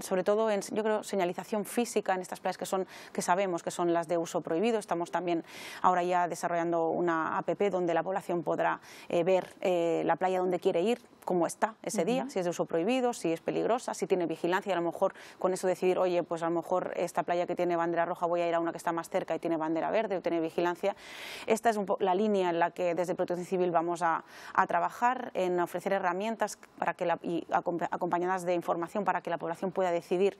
sobre todo en yo creo, señalización física en estas playas que, son, que sabemos que son las de uso prohibido. Estamos también ahora ya desarrollando una APP donde la población podrá eh, ver eh, la playa donde quiere ir cómo está ese día, si es de uso prohibido, si es peligrosa, si tiene vigilancia, a lo mejor con eso decidir, oye, pues a lo mejor esta playa que tiene bandera roja voy a ir a una que está más cerca y tiene bandera verde o tiene vigilancia. Esta es la línea en la que desde Protección Civil vamos a, trabajar, en ofrecer herramientas para que acompañadas de información para que la población pueda decidir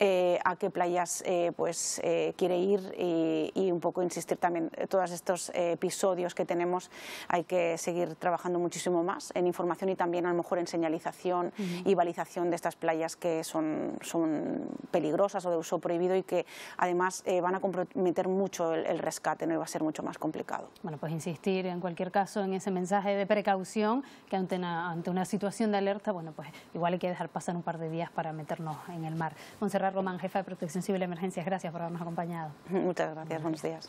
eh, a qué playas eh, pues, eh, quiere ir y, y, un poco insistir también todos estos episodios que tenemos hay que seguir trabajando muchísimo más en información y también a lo mejor en señalización y balización de estas playas que son, son peligrosas o de uso prohibido y que además eh, van a comprometer mucho el, rescate, no iba va a ser mucho más complicado. Bueno, pues insistir en cualquier caso en ese mensaje de precaución que ante una, ante una situación de alerta, bueno, pues igual hay que dejar pasar un par de días para meternos en el mar. Monserrat Román, jefa de Protección Civil de Emergencias, gracias por habernos acompañado. Muchas gracias, buenos días.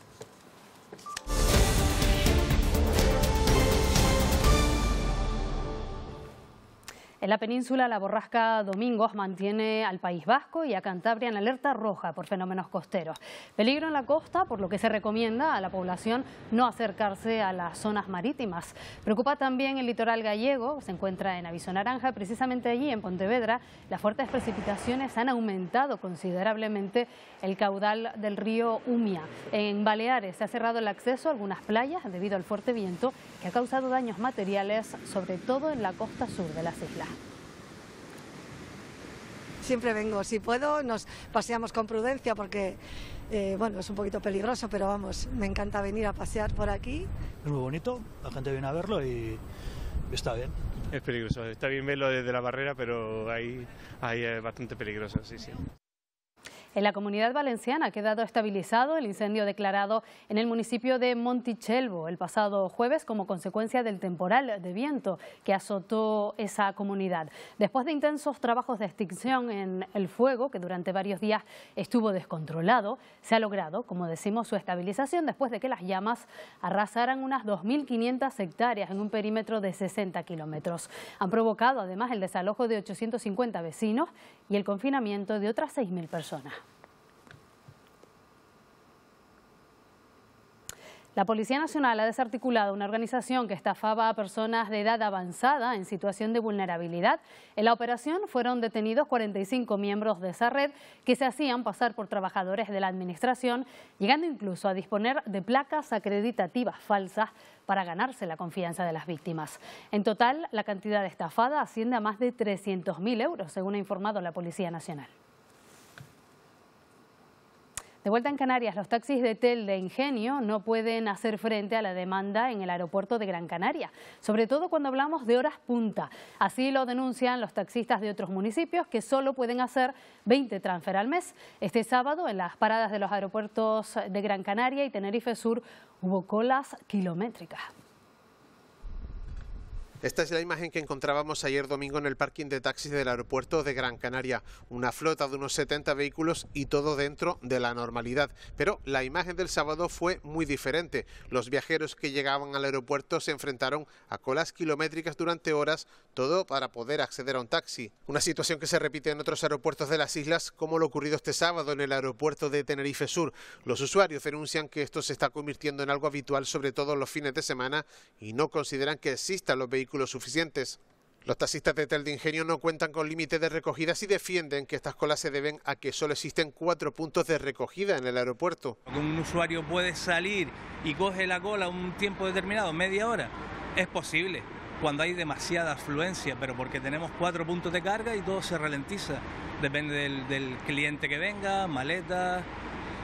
En la península, la borrasca Domingos mantiene al País Vasco y a Cantabria en alerta roja por fenómenos costeros. Peligro en la costa, por lo que se recomienda a la población no acercarse a las zonas marítimas. Preocupa también el litoral gallego, se encuentra en aviso naranja, precisamente allí, en Pontevedra, las fuertes precipitaciones han aumentado considerablemente el caudal del río Umia. En Baleares se ha cerrado el acceso a algunas playas debido al fuerte viento que ha causado daños materiales, sobre todo en la costa sur de las islas siempre vengo. Si puedo, nos paseamos con prudencia porque, eh, bueno, es un poquito peligroso, pero vamos, me encanta venir a pasear por aquí. Es muy bonito, la gente viene a verlo y está bien. Es peligroso, está bien verlo desde la barrera, pero ahí, ahí es eh, bastante peligroso, sí, sí. En la comunidad valenciana ha quedado estabilizado el incendio declarado en el municipio de Montichelvo el pasado jueves como consecuencia del temporal de viento que azotó esa comunidad. Después de intensos trabajos de extinción en el fuego, que durante varios días estuvo descontrolado, se ha logrado, como decimos, su estabilización después de que las llamas arrasaran unas 2.500 hectáreas en un perímetro de 60 kilómetros. Han provocado además el desalojo de 850 vecinos y el confinamiento de otras 6.000 personas. La Policía Nacional ha desarticulado una organización que estafaba a personas de edad avanzada en situación de vulnerabilidad. En la operación fueron detenidos 45 miembros de esa red que se hacían pasar por trabajadores de la administración, llegando incluso a disponer de placas acreditativas falsas para ganarse la confianza de las víctimas. En total, la cantidad estafada asciende a más de 300.000 euros, según ha informado la Policía Nacional. De vuelta en Canarias, los taxis de Tel de Ingenio no pueden hacer frente a la demanda en el aeropuerto de Gran Canaria, sobre todo cuando hablamos de horas punta. Así lo denuncian los taxistas de otros municipios que solo pueden hacer 20 transfer al mes. Este sábado, en las paradas de los aeropuertos de Gran Canaria y Tenerife Sur, hubo colas kilométricas. Esta es la imagen que encontrábamos ayer domingo en el parking de taxis del aeropuerto de Gran Canaria. Una flota de unos 70 vehículos y todo dentro de la normalidad. Pero la imagen del sábado fue muy diferente. Los viajeros que llegaban al aeropuerto se enfrentaron a colas kilométricas durante horas, todo para poder acceder a un taxi. Una situación que se repite en otros aeropuertos de las islas, como lo ocurrido este sábado en el aeropuerto de Tenerife Sur. Los usuarios denuncian que esto se está convirtiendo en algo habitual, sobre todo los fines de semana, y no consideran que existan los vehículos suficientes. Los taxistas de Tel de Ingenio no cuentan con límites de recogidas y defienden que estas colas se deben a que solo existen cuatro puntos de recogida en el aeropuerto. Un usuario puede salir y coge la cola un tiempo determinado, media hora, es posible cuando hay demasiada afluencia, pero porque tenemos cuatro puntos de carga y todo se ralentiza. Depende del, cliente que venga, maletas,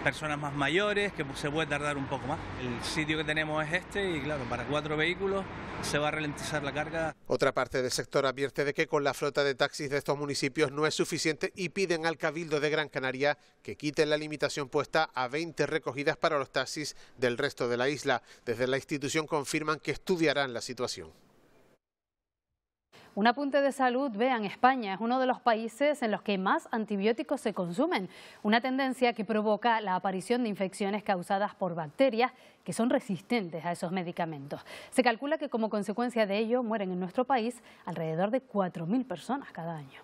personas más mayores, que se puede tardar un poco más. El sitio que tenemos es este y claro, para cuatro vehículos se va a ralentizar la carga. Otra parte del sector advierte de que con la flota de taxis de estos municipios no es suficiente y piden al Cabildo de Gran Canaria que quiten la limitación puesta a 20 recogidas para los taxis del resto de la isla. Desde la institución confirman que estudiarán la situación. Un apunte de salud, vean, España es uno de los países en los que más antibióticos se consumen, una tendencia que provoca la aparición de infecciones causadas por bacterias que son resistentes a esos medicamentos. Se calcula que como consecuencia de ello mueren en nuestro país alrededor de 4.000 personas cada año.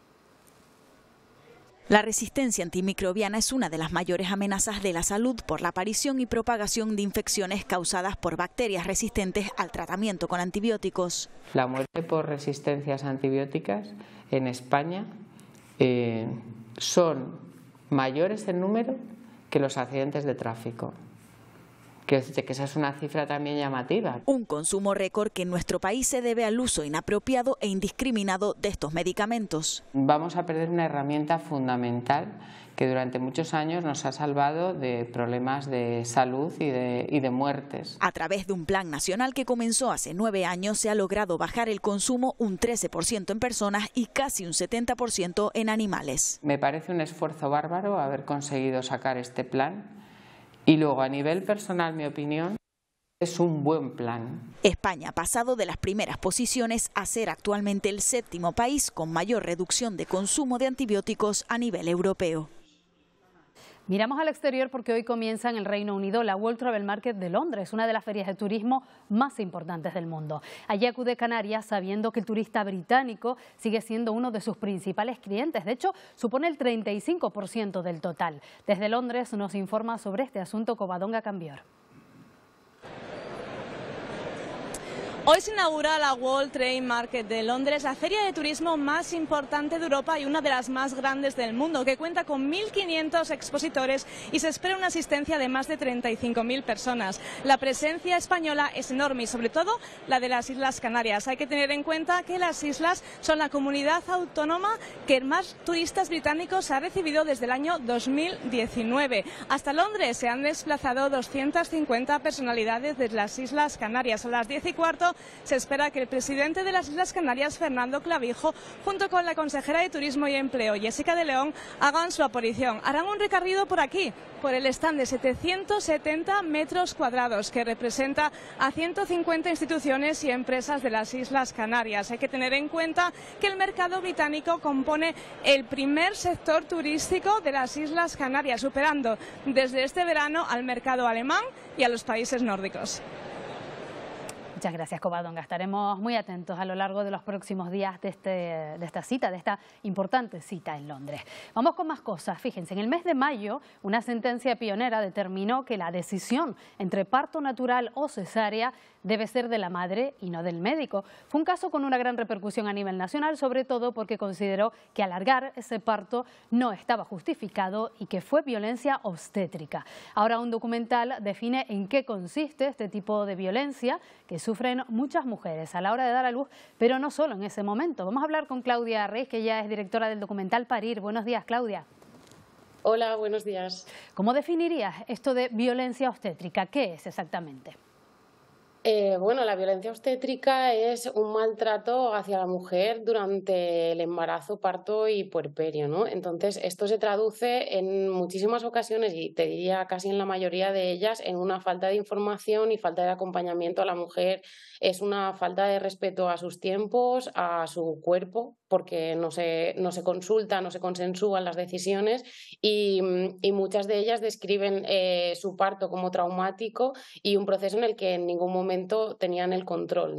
La resistencia antimicrobiana es una de las mayores amenazas de la salud por la aparición y propagación de infecciones causadas por bacterias resistentes al tratamiento con antibióticos. La muerte por resistencias antibióticas en España eh, son mayores en número que los accidentes de tráfico que esa es una cifra también llamativa. Un consumo récord que en nuestro país se debe al uso inapropiado e indiscriminado de estos medicamentos. Vamos a perder una herramienta fundamental que durante muchos años nos ha salvado de problemas de salud y de, y de muertes. A través de un plan nacional que comenzó hace nueve años se ha logrado bajar el consumo un 13% en personas y casi un 70% en animales. Me parece un esfuerzo bárbaro haber conseguido sacar este plan y luego, a nivel personal, mi opinión, es un buen plan. España ha pasado de las primeras posiciones a ser actualmente el séptimo país con mayor reducción de consumo de antibióticos a nivel europeo. Miramos al exterior porque hoy comienza en el Reino Unido la World Travel Market de Londres, una de las ferias de turismo más importantes del mundo. Allí acude Canarias sabiendo que el turista británico sigue siendo uno de sus principales clientes. De hecho, supone el 35% del total. Desde Londres nos informa sobre este asunto Covadonga Cambior. Hoy se inaugura la World Trade Market de Londres, la feria de turismo más importante de Europa y una de las más grandes del mundo, que cuenta con 1.500 expositores y se espera una asistencia de más de 35.000 personas. La presencia española es enorme y sobre todo la de las Islas Canarias. Hay que tener en cuenta que las islas son la comunidad autónoma que más turistas británicos ha recibido desde el año 2019. Hasta Londres se han desplazado 250 personalidades de las Islas Canarias. A las 10 y cuarto se espera que el presidente de las Islas Canarias, Fernando Clavijo, junto con la consejera de Turismo y Empleo, Jessica de León, hagan su aparición. Harán un recorrido por aquí, por el stand de 770 metros cuadrados, que representa a 150 instituciones y empresas de las Islas Canarias. Hay que tener en cuenta que el mercado británico compone el primer sector turístico de las Islas Canarias, superando desde este verano al mercado alemán y a los países nórdicos. Muchas gracias, Cobadonga. Estaremos muy atentos a lo largo de los próximos días de, este, de esta cita, de esta importante cita en Londres. Vamos con más cosas. Fíjense, en el mes de mayo, una sentencia pionera determinó que la decisión entre parto natural o cesárea debe ser de la madre y no del médico. Fue un caso con una gran repercusión a nivel nacional, sobre todo porque consideró que alargar ese parto no estaba justificado y que fue violencia obstétrica. Ahora un documental define en qué consiste este tipo de violencia que sufren muchas mujeres a la hora de dar a luz, pero no solo en ese momento. Vamos a hablar con Claudia Reyes, que ya es directora del documental Parir. Buenos días, Claudia. Hola, buenos días. ¿Cómo definirías esto de violencia obstétrica? ¿Qué es exactamente? Eh, bueno, la violencia obstétrica es un maltrato hacia la mujer durante el embarazo, parto y puerperio, ¿no? Entonces, esto se traduce en muchísimas ocasiones, y te diría casi en la mayoría de ellas, en una falta de información y falta de acompañamiento a la mujer. Es una falta de respeto a sus tiempos, a su cuerpo, porque no se, consulta, no se consensúan las decisiones y, mm, muchas de ellas describen eh, su parto como traumático y un proceso en el que en ningún momento tenían el control.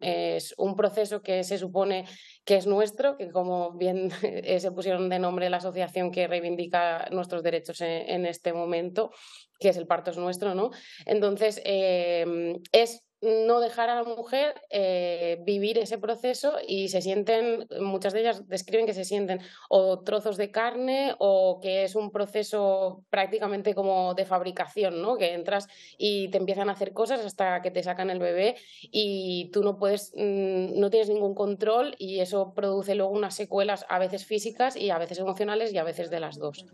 Es un proceso que se supone que es nuestro, que como bien eh, se pusieron de nombre la asociación que reivindica nuestros derechos en, este momento, que es el parto es nuestro, ¿no? Entonces, eh, es no dejar a la mujer eh, vivir ese proceso y se sienten, muchas de ellas describen que se sienten o trozos de carne o que es un proceso prácticamente como de fabricación, ¿no? Que entras y te empiezan a hacer cosas hasta que te sacan el bebé y tú no puedes, mm, no tienes ningún control y eso produce luego unas secuelas a veces físicas y a veces emocionales y a veces de las dos.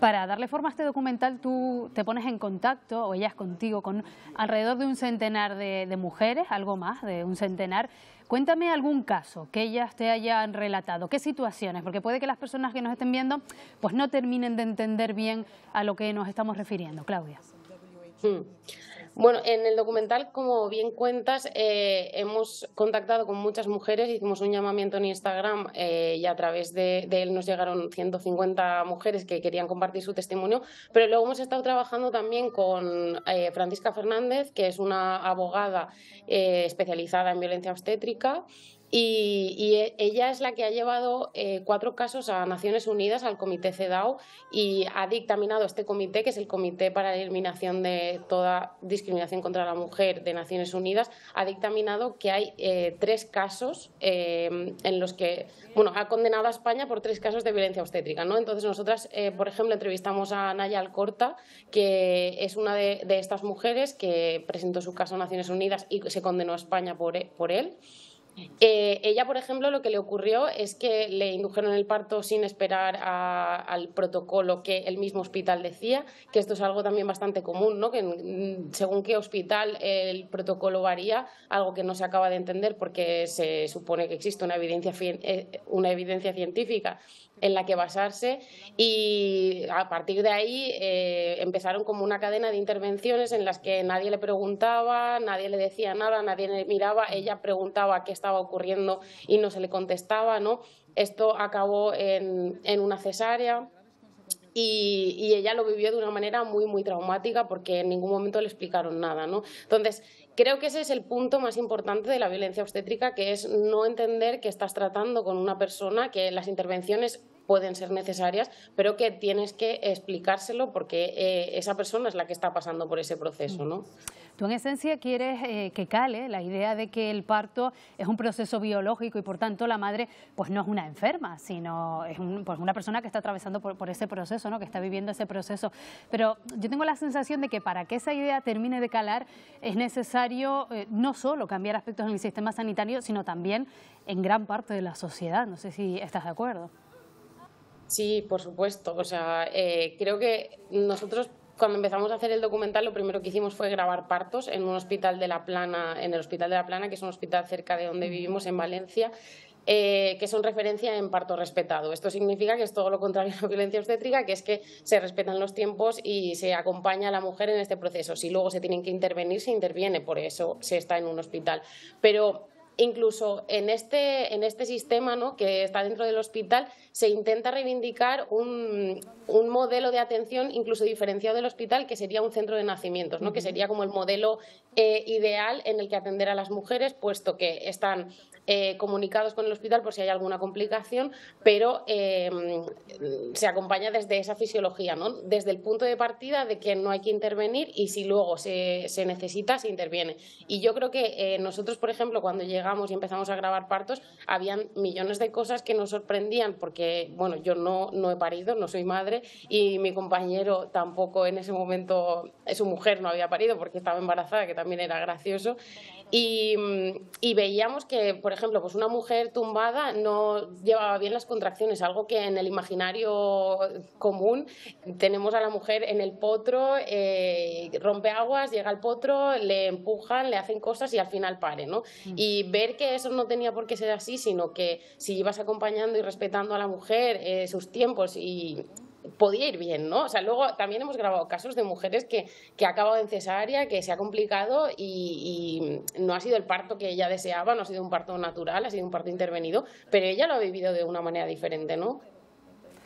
Para darle forma a este documental tú te pones en contacto o ellas contigo con alrededor de un centenar de de, mujeres, algo más, de un centenar. Cuéntame algún caso que ellas te hayan relatado, qué situaciones, porque puede que las personas que nos estén viendo pues no terminen de entender bien a lo que nos estamos refiriendo. Claudia. Hmm. Bueno, en el documental, como bien cuentas, eh, hemos contactado con muchas mujeres, hicimos un llamamiento en Instagram eh, y a través de, él nos llegaron 150 mujeres que querían compartir su testimonio, pero luego hemos estado trabajando también con eh, Francisca Fernández, que es una abogada especializada en violencia obstétrica y, e, ella es la que ha llevado eh, cuatro casos a Naciones Unidas, al comité CEDAW, y ha dictaminado este comité, que es el Comité para la Eliminación de toda Discriminación contra la Mujer de Naciones Unidas, ha dictaminado que hay eh, tres casos eh, en los que, bueno, ha condenado a España por tres casos de violencia obstétrica, ¿no? Entonces nosotras, por ejemplo, entrevistamos a Naya Alcorta, que es una de, estas mujeres que presentó su caso a Naciones Unidas y se condenó a España por e, él. Eh, ella, por ejemplo, lo que le ocurrió es que le indujeron el parto sin esperar al protocolo que el mismo hospital decía, que esto es algo también bastante común, ¿no? que mm, según qué hospital el protocolo varía, algo que no se acaba de entender porque se supone que existe una evidencia, eh, una evidencia científica en la que basarse y a partir de ahí eh, empezaron como una cadena de intervenciones en las que nadie le preguntaba, nadie le decía nada, nadie le miraba, ella preguntaba qué estaba ocurriendo y no se le contestaba, ¿no? Esto acabó en, una cesárea. Y, ella lo vivió de una manera muy, muy traumática porque en ningún momento le explicaron nada, ¿no? Entonces, Creo que ese es el punto más importante de la violencia obstétrica, que es no entender que estás tratando con una persona, que las intervenciones pueden ser necesarias, pero que tienes que explicárselo porque eh, esa persona es la que está pasando por ese proceso, ¿no? Mm. Tú en esencia quieres eh, que cale la idea de que el parto es un proceso biológico y por tanto la madre pues no es una enferma, sino es pues, una persona que está atravesando por, ese proceso, ¿no? que está viviendo ese proceso. Pero yo tengo la sensación de que para que esa idea termine de calar es necesario eh, no solo cambiar aspectos en el sistema sanitario, sino también en gran parte de la sociedad. No sé si estás de acuerdo. Sí, por supuesto. O sea, eh, creo que nosotros cuando empezamos a hacer el documental, lo primero que hicimos fue grabar partos en un hospital de La Plana, en el Hospital de La Plana, que es un hospital cerca de donde vivimos, en Valencia, eh, que son referencia en parto respetado. Esto significa que es todo lo contrario a la violencia obstétrica, que es que se respetan los tiempos y se acompaña a la mujer en este proceso. Si luego se tienen que intervenir, se interviene, por eso se está en un hospital. Pero incluso en este, en este sistema ¿no? que está dentro del hospital se intenta reivindicar un, un, modelo de atención incluso diferenciado del hospital que sería un centro de nacimientos, ¿no? que sería como el modelo eh, ideal en el que atender a las mujeres, puesto que están eh, comunicados con el hospital por si hay alguna complicación, pero em, se acompaña desde esa fisiología, ¿no? desde el punto de partida de que no hay que intervenir y si luego se, necesita, se interviene. Y yo creo que eh, nosotros, por ejemplo, cuando llegamos y empezamos a grabar partos, habían millones de cosas que nos sorprendían porque, bueno, yo no, no he parido, no soy madre y mi compañero tampoco en ese momento, su mujer no había parido porque estaba embarazada, que también era gracioso. Mm, y, veíamos que, por ejemplo, pues una mujer tumbada no llevaba bien las contracciones, algo que en el imaginario común tenemos a la mujer en el potro, eh, rompe aguas, llega al potro, le empujan, le hacen cosas y al final pare, ¿no? Mm. Y ver que eso no tenía por qué ser así, sino que si ibas acompañando y respetando a la mujer, eh, sus tiempos y podía ir bien, ¿no? O sea, luego también hemos grabado casos de mujeres que, que ha acabado en cesárea, que se ha complicado y, no ha sido el parto que ella deseaba, no ha sido un parto natural, ha sido un parto intervenido, pero ella lo ha vivido de una manera diferente, ¿no?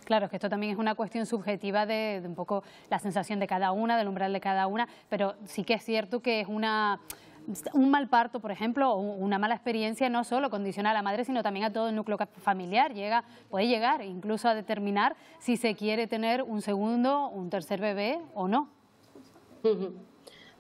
Claro, que esto también es una cuestión subjetiva de un poco la sensación de cada una, del umbral de cada una, pero sí que es cierto que es una un mal parto, por ejemplo, o una mala experiencia no solo condiciona a la madre, sino también a todo el núcleo familiar. Llega, puede llegar incluso a determinar si se quiere tener un segundo, un tercer bebé o no.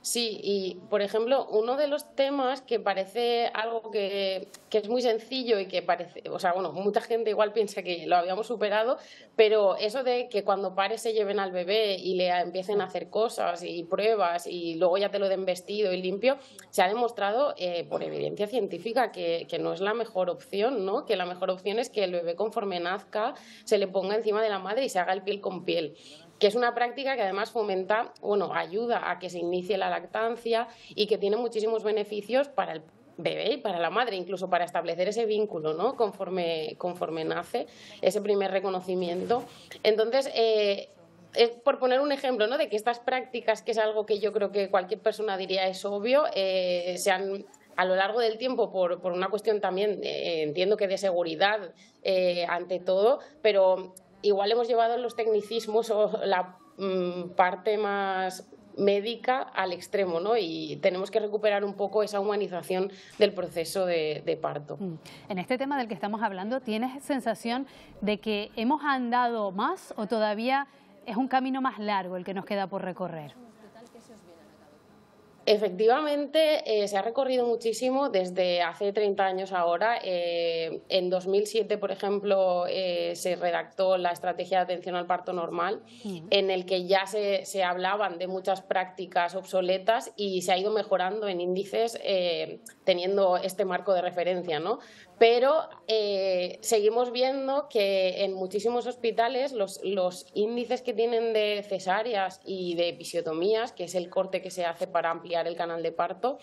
Sí, y por ejemplo, uno de los temas que parece algo que, que, es muy sencillo y que parece, o sea, bueno, mucha gente igual piensa que lo habíamos superado, pero eso de que cuando pares se lleven al bebé y le empiecen a hacer cosas y pruebas y luego ya te lo den vestido y limpio, se ha demostrado eh, por evidencia científica que, que no es la mejor opción, ¿no? Que la mejor opción es que el bebé conforme nazca se le ponga encima de la madre y se haga el piel con piel. Y es una práctica que además fomenta, bueno, ayuda a que se inicie la lactancia y que tiene muchísimos beneficios para el bebé y para la madre, incluso para establecer ese vínculo, ¿no? Conforme, conforme nace, ese primer reconocimiento. Entonces, eh, por poner un ejemplo, ¿no? De que estas prácticas, que es algo que yo creo que cualquier persona diría es obvio, eh, se han a lo largo del tiempo, por, una cuestión también, eh, entiendo que de seguridad eh, ante todo, pero igual hemos llevado los tecnicismos o la mm, parte más médica al extremo, ¿no? Y tenemos que recuperar un poco esa humanización del proceso de, parto. Mm. En este tema del que estamos hablando, ¿tienes sensación de que hemos andado más o todavía es un camino más largo el que nos queda por recorrer? Efectivamente, eh, se ha recorrido muchísimo desde hace 30 años ahora. Eh, en 2007, por ejemplo, eh, se redactó la Estrategia de Atención al Parto Normal, en el que ya se, se, hablaban de muchas prácticas obsoletas y se ha ido mejorando en índices teniendo este marco de referencia. ¿no? pero eh, seguimos viendo que en muchísimos hospitales los, los, índices que tienen de cesáreas y de episiotomías, que es el corte que se hace para ampliar el canal de parto,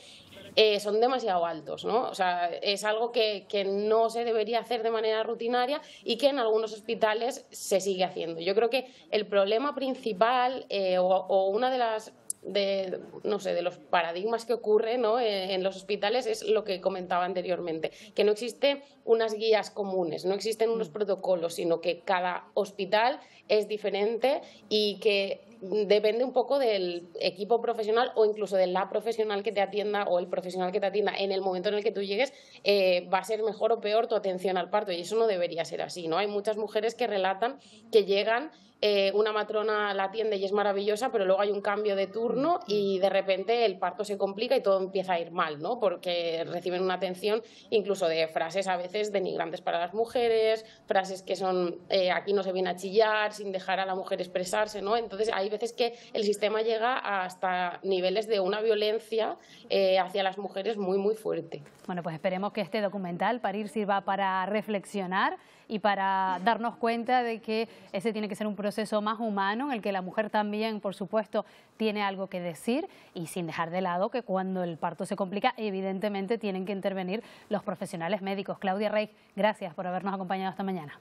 eh, son demasiado altos. ¿no? O sea, es algo que, no se debería hacer de manera rutinaria y que en algunos hospitales se sigue haciendo. Yo creo que el problema principal eh, o una de las de, no sé, de los paradigmas que ocurren ¿no? en los hospitales es lo que comentaba anteriormente, que no existen unas guías comunes, no existen unos mm. protocolos, sino que cada hospital es diferente y que depende un poco del equipo profesional o incluso de la profesional que te atienda o el profesional que te atienda en el momento en el que tú llegues, eh, va a ser mejor o peor tu atención al parto y eso no debería ser así, ¿no? Hay muchas mujeres que relatan que llegan eh, una matrona la atiende y es maravillosa, pero luego hay un cambio de turno y de repente el parto se complica y todo empieza a ir mal, ¿no? Porque reciben una atención incluso de frases a veces denigrantes para las mujeres, frases que son eh, aquí no se viene a chillar, sin dejar a la mujer expresarse, ¿no? Entonces hay veces que el sistema llega hasta niveles de una violencia eh, hacia las mujeres muy, muy fuerte. Bueno, pues esperemos que este documental, Parir, sirva para reflexionar y para darnos cuenta de que ese tiene que ser un proceso más humano en el que la mujer también, por supuesto, tiene algo que decir y sin dejar de lado que cuando el parto se complica, evidentemente tienen que intervenir los profesionales médicos. Claudia Rey, gracias por habernos acompañado esta mañana.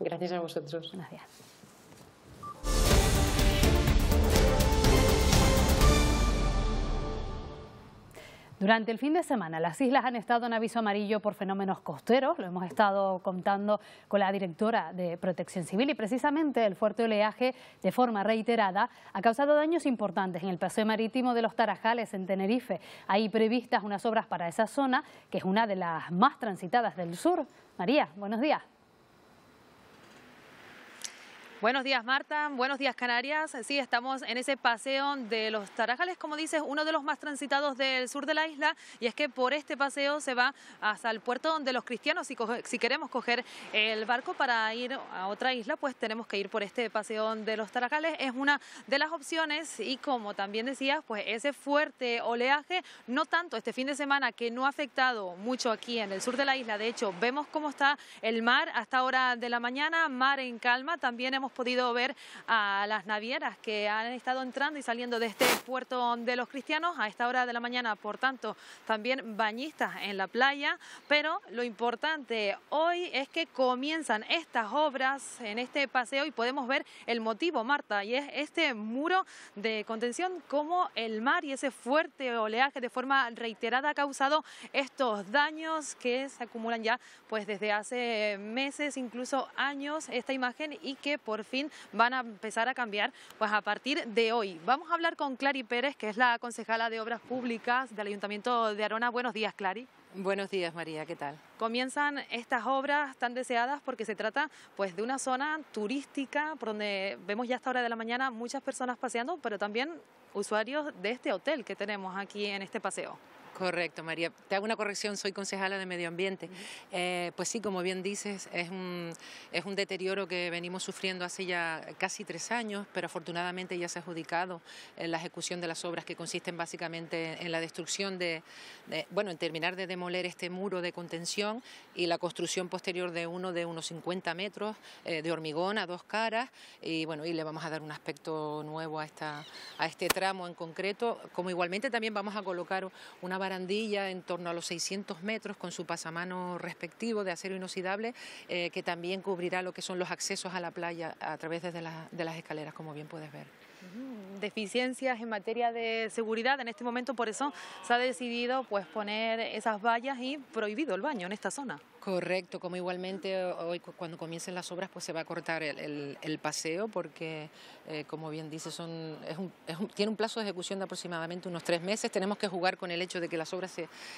Gracias a vosotros. Durante el fin de semana las islas han estado en aviso amarillo por fenómenos costeros, lo hemos estado contando con la directora de Protección Civil y precisamente el fuerte oleaje de forma reiterada ha causado daños importantes en el paseo marítimo de los Tarajales en Tenerife. Hay previstas unas obras para esa zona que es una de las más transitadas del sur. María, buenos días. Buenos días, Marta. Buenos días, Canarias. Sí, estamos en ese paseo de los Tarajales, como dices, uno de los más transitados del sur de la isla. Y es que por este paseo se va hasta el puerto donde los cristianos. Si, queremos coger el barco para ir a otra isla, pues tenemos que ir por este paseo de los Tarajales. Es una de las opciones. Y como también decías, pues ese fuerte oleaje, no tanto este fin de semana, que no ha afectado mucho aquí en el sur de la isla. De hecho, vemos cómo está el mar hasta ahora de la mañana, mar en calma. También hemos podido ver a las navieras que han estado entrando y saliendo de este puerto de los cristianos a esta hora de la mañana, por tanto, también bañistas en la playa, pero lo importante hoy es que comienzan estas obras en este paseo y podemos ver el motivo, Marta, y es este muro de contención como el mar y ese fuerte oleaje de forma reiterada ha causado estos daños que se acumulan ya pues desde hace meses, incluso años, esta imagen y que pues, por fin van a empezar a cambiar pues a partir de hoy. Vamos a hablar con Clari Pérez, que es la concejala de Obras Públicas del Ayuntamiento de Arona. Buenos días, Clary. Buenos días, María, ¿qué tal? Comienzan estas obras tan deseadas porque se trata pues de una zona turística por donde vemos ya a esta hora de la mañana muchas personas paseando, pero también usuarios de este hotel que tenemos aquí en este paseo. Correcto, María. Te hago una corrección, soy concejala de Medio Ambiente. Eh, pues sí, como bien dices, es un, un deterioro que venimos sufriendo hace ya casi tres años, pero afortunadamente ya se ha adjudicado eh, la ejecución de las obras que consisten básicamente en la destrucción de, bueno, en terminar de demoler este muro de contención y la construcción posterior de uno de unos 50 metros eh, de hormigón a dos caras y bueno, y le vamos a dar un aspecto nuevo a, esta, a este tramo en concreto, como igualmente también vamos a colocar una barandilla en torno a los 600 metros con su pasamano respectivo de acero inoxidable eh, que también cubrirá lo que son los accesos a la playa a través de, de las escaleras, como bien puedes ver deficiencias en materia de seguridad en este momento, por eso se ha decidido pues poner esas vallas y prohibido el baño en esta zona. Correcto, como igualmente eh, hoy cuando comiencen las obras pues se va a cortar el, paseo porque eh, como bien dice son, un, tiene un plazo de ejecución de aproximadamente unos tres meses, tenemos que jugar con el hecho de que las obras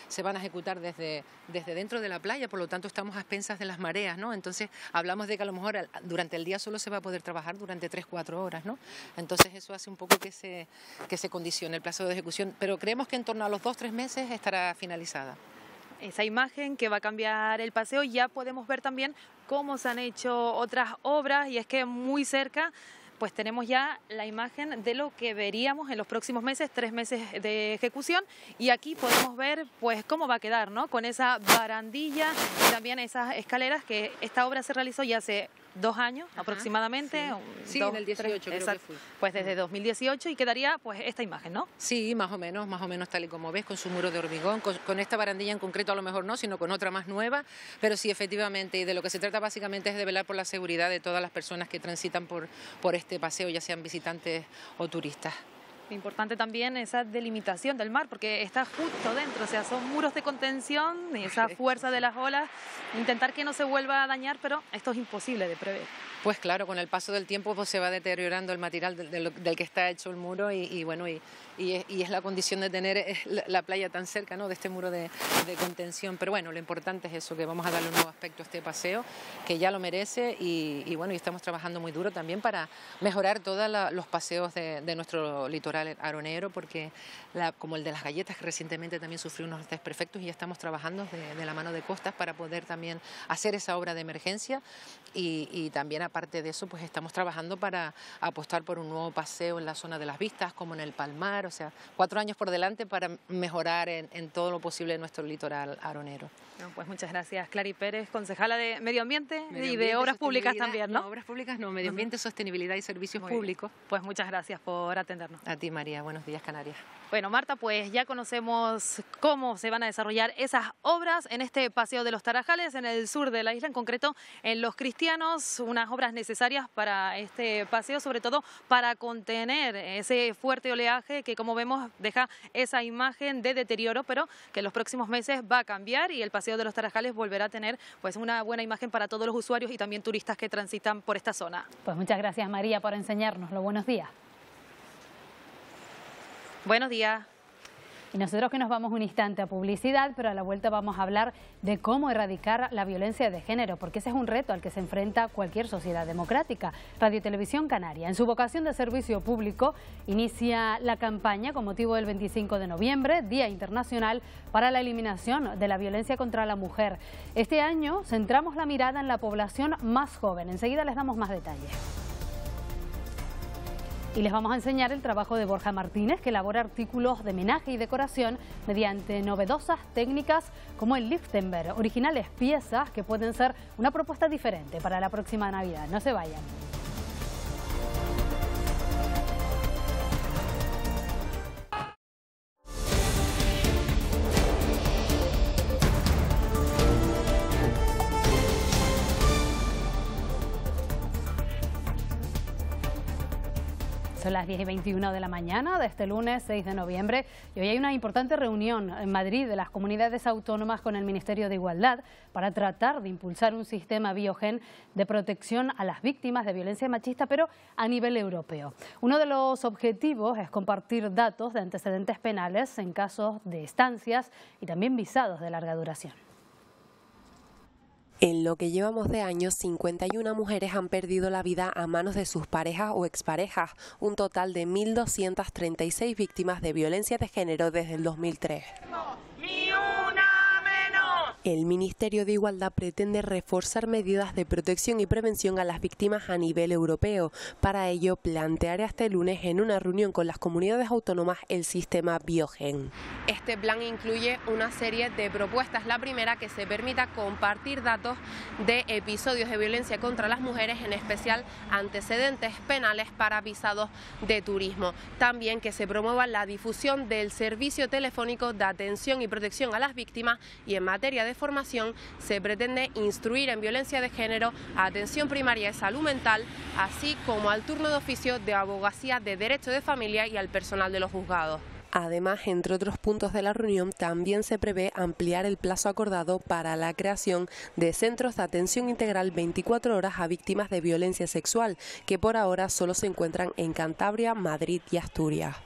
se, van a ejecutar desde, desde dentro de la playa, por lo tanto estamos a expensas de las mareas, ¿no? Entonces hablamos de que a lo mejor durante el día solo se va a poder trabajar durante tres, cuatro horas, ¿no? Entonces eso hace un poco que se, que se condicione el plazo de ejecución, pero creemos que en torno a los dos, tres meses estará finalizada esa imagen que va a cambiar el paseo. Ya podemos ver también cómo se han hecho otras obras y es que muy cerca pues tenemos ya la imagen de lo que veríamos en los próximos meses, tres meses de ejecución, y aquí podemos ver pues cómo va a quedar, ¿no? Con esa barandilla y también esas escaleras que esta obra se realizó ya hace dos años aproximadamente. Sí, en el 18 creo que fui. Pues desde 2018 y quedaría pues esta imagen, ¿no? Sí, más o menos, más o menos tal y como ves, con su muro de hormigón, con, con, esta barandilla en concreto a lo mejor no, sino con otra más nueva, pero sí, efectivamente, y de lo que se trata básicamente es de velar por la seguridad de todas las personas que transitan por, por este paseo, ya sean visitantes o turistas. Importante también esa delimitación del mar, porque está justo dentro, o sea, son muros de contención, y esa fuerza de las olas, intentar que no se vuelva a dañar, pero esto es imposible de prever. Pues claro, con el paso del tiempo pues, se va deteriorando el material del, que está hecho el muro y, y bueno, y y es, la condición de tener eh, la playa tan cerca ¿no? de este muro de, contención. Pero bueno, lo importante es eso, que vamos a darle un nuevo aspecto a este paseo, que ya lo merece y, bueno, y estamos trabajando muy duro también para mejorar todos los paseos de, nuestro litoral aronero, porque como el de las galletas, que recientemente también sufrió unos desperfectos y ya estamos trabajando de, la mano de costas para poder también hacer esa obra de emergencia y, y también aparte de eso, pues estamos trabajando para apostar por un nuevo paseo en la zona de las vistas, como en el Palmar o sea, cuatro años por delante para mejorar en, todo lo posible nuestro litoral aronero. pues muchas gracias, Clary Pérez, concejala de Medio Ambiente, y de Obras Públicas también, ¿no? Obras Públicas no, Medio Ambiente, Sostenibilidad y Servicios Públicos. Pues muchas gracias por atendernos. A ti, María. Buenos días, Canarias. Bueno, Marta, pues ya conocemos cómo se van a desarrollar esas obras en este Paseo de los Tarajales, en el sur de la isla, en concreto en Los Cristianos, unas obras necesarias para este paseo, sobre todo para contener ese fuerte oleaje que, como vemos, deja esa imagen de deterioro, pero que en los próximos meses va a cambiar y el Paseo de los Tarajales volverá a tener pues, una buena imagen para todos los usuarios y también turistas que transitan por esta zona. Pues muchas gracias, María, por enseñarnoslo. Buenos días. Buenos días. Y nosotros que nos vamos un instante a publicidad, pero a la vuelta vamos a hablar de cómo erradicar la violencia de género, porque ese es un reto al que se enfrenta cualquier sociedad democrática. Radio Televisión Canaria, en su vocación de servicio público, inicia la campaña con motivo del 25 de noviembre, Día Internacional para la Eliminación de la Violencia contra la Mujer. Este año centramos la mirada en la población más joven. Enseguida les damos más detalles. Y les vamos a enseñar el trabajo de Borja Martínez, que elabora artículos de homenaje y decoración mediante novedosas técnicas como el Lichtenberg, originales piezas que pueden ser una propuesta diferente para la próxima Navidad. No se vayan. Son las 10 y 21 de la mañana de este lunes 6 de noviembre y hoy hay una importante reunión en Madrid de las comunidades autónomas con el Ministerio de Igualdad para tratar de impulsar un sistema biogen de protección a las víctimas de violencia machista, pero a nivel europeo. Uno de los objetivos es compartir datos de antecedentes penales en casos de estancias y también visados de larga duración. En lo que llevamos de años, 51 mujeres han perdido la vida a manos de sus parejas o exparejas, un total de 1.236 víctimas de violencia de género desde el 2003. El Ministerio de Igualdad pretende reforzar medidas de protección y prevención a las víctimas a nivel europeo. Para ello, planteará este lunes en una reunión con las comunidades autónomas el sistema Biogen. Este plan incluye una serie de propuestas. La primera, que se permita compartir datos de episodios de violencia contra las mujeres, en especial antecedentes penales para visados de turismo. También que se promueva la difusión del servicio telefónico de atención y protección a las víctimas y en materia de formación se pretende instruir en violencia de género, atención primaria y salud mental, así como al turno de oficio de abogacía de derecho de familia y al personal de los juzgados. Además, entre otros puntos de la reunión, también se prevé ampliar el plazo acordado para la creación de centros de atención integral 24 horas a víctimas de violencia sexual, que por ahora solo se encuentran en Cantabria, Madrid y Asturias.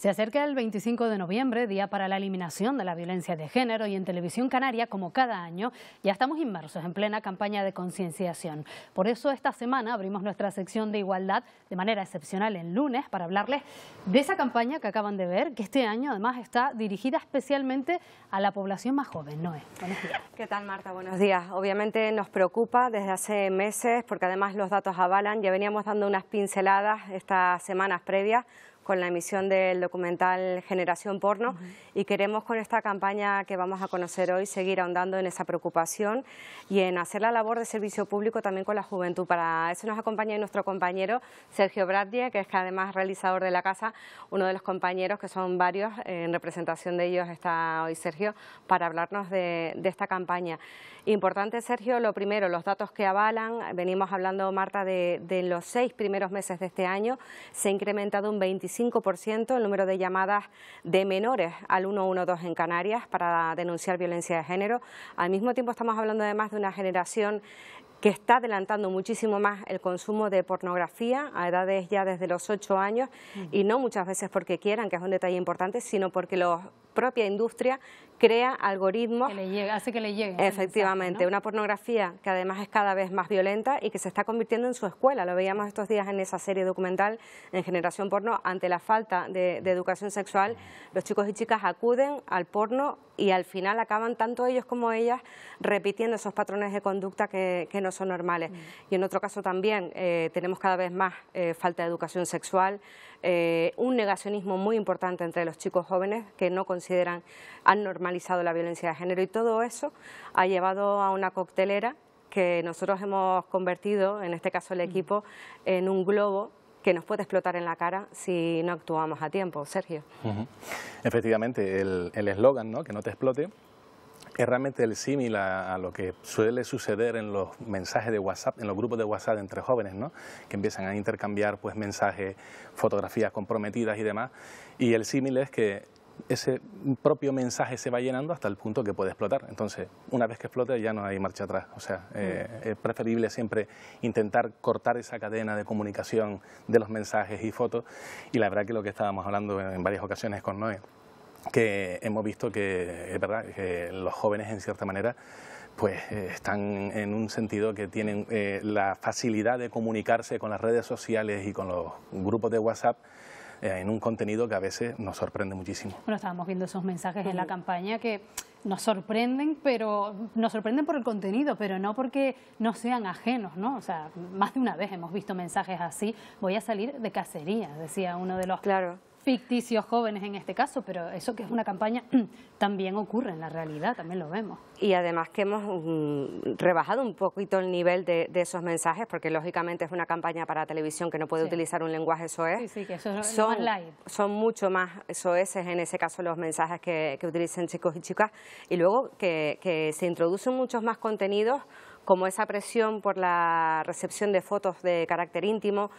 Se acerca el 25 de noviembre, día para la eliminación de la violencia de género, y en Televisión Canaria, como cada año, ya estamos inmersos en plena campaña de concienciación. Por eso esta semana abrimos nuestra sección de igualdad de manera excepcional en lunes para hablarles de esa campaña que acaban de ver, que este año además está dirigida especialmente a la población más joven. Noé, buenos días. ¿Qué tal Marta? Buenos días. Obviamente nos preocupa desde hace meses, porque además los datos avalan, ya veníamos dando unas pinceladas estas semanas previas con la emisión del documental Generación Porno y queremos con esta campaña que vamos a conocer hoy seguir ahondando en esa preocupación y en hacer la labor de servicio público también con la juventud. Para eso nos acompaña nuestro compañero Sergio Bradie, que es que además realizador de la casa, uno de los compañeros que son varios, en representación de ellos está hoy Sergio, para hablarnos de, esta campaña. Importante, Sergio, lo primero, los datos que avalan, venimos hablando, Marta, de, de los seis primeros meses de este año, se ha incrementado un 25 5% el número de llamadas de menores al 112 en Canarias para denunciar violencia de género. Al mismo tiempo estamos hablando además de una generación que está adelantando muchísimo más el consumo de pornografía a edades ya desde los 8 años y no muchas veces porque quieran, que es un detalle importante, sino porque los propia industria crea algoritmos. Que le llegue, hace que le llegue. Efectivamente, una pornografía que además es cada vez más violenta y que se está convirtiendo en su escuela. Lo veíamos estos días en esa serie documental en Generación Porno. Ante la falta de, educación sexual, los chicos y chicas acuden al porno y al final acaban tanto ellos como ellas repitiendo esos patrones de conducta que, no son normales. Mm. Y en otro caso también eh, tenemos cada vez más eh, falta de educación sexual, eh, un negacionismo muy importante entre los chicos jóvenes que no consideran, han normalizado la violencia de género y todo eso ha llevado a una coctelera que nosotros hemos convertido, en este caso el mm. equipo, en un globo que nos puede explotar en la cara si no actuamos a tiempo, Sergio. Efectivamente, el eslogan, ¿no? que no te explote, es realmente el símil a, lo que suele suceder en los mensajes de WhatsApp, en los grupos de WhatsApp entre jóvenes, ¿no? que empiezan a intercambiar pues, mensajes, fotografías comprometidas y demás. Y el símil es que ese propio mensaje se va llenando hasta el punto que puede explotar. Entonces, una vez que explote ya no hay marcha atrás. O sea, eh, mm. es preferible siempre intentar cortar esa cadena de comunicación de los mensajes y fotos. Y la verdad que lo que estábamos hablando en varias ocasiones con Noé, que hemos visto que, es verdad, que los jóvenes en cierta manera pues eh, están en un sentido que tienen eh, la facilidad de comunicarse con las redes sociales y con los grupos de WhatsApp eh, en un contenido que a veces nos sorprende muchísimo. Bueno, estábamos viendo esos mensajes en la campaña que nos sorprenden, pero nos sorprenden por el contenido, pero no porque no sean ajenos, ¿no? O sea, más de una vez hemos visto mensajes así, voy a salir de cacería, decía uno de los claro ficticios jóvenes en este caso, pero eso que es una campaña también ocurre en la realidad, también lo vemos. Y además que hemos mm, rebajado un poquito el nivel de, esos mensajes, porque lógicamente es una campaña para televisión que no puede utilizar un lenguaje SOE. Sí, sí, que eso son, Son mucho más soeces en ese caso los mensajes que, que utilicen chicos y chicas, y luego que se introducen muchos más contenidos como esa presión por la recepción de fotos de carácter íntimo,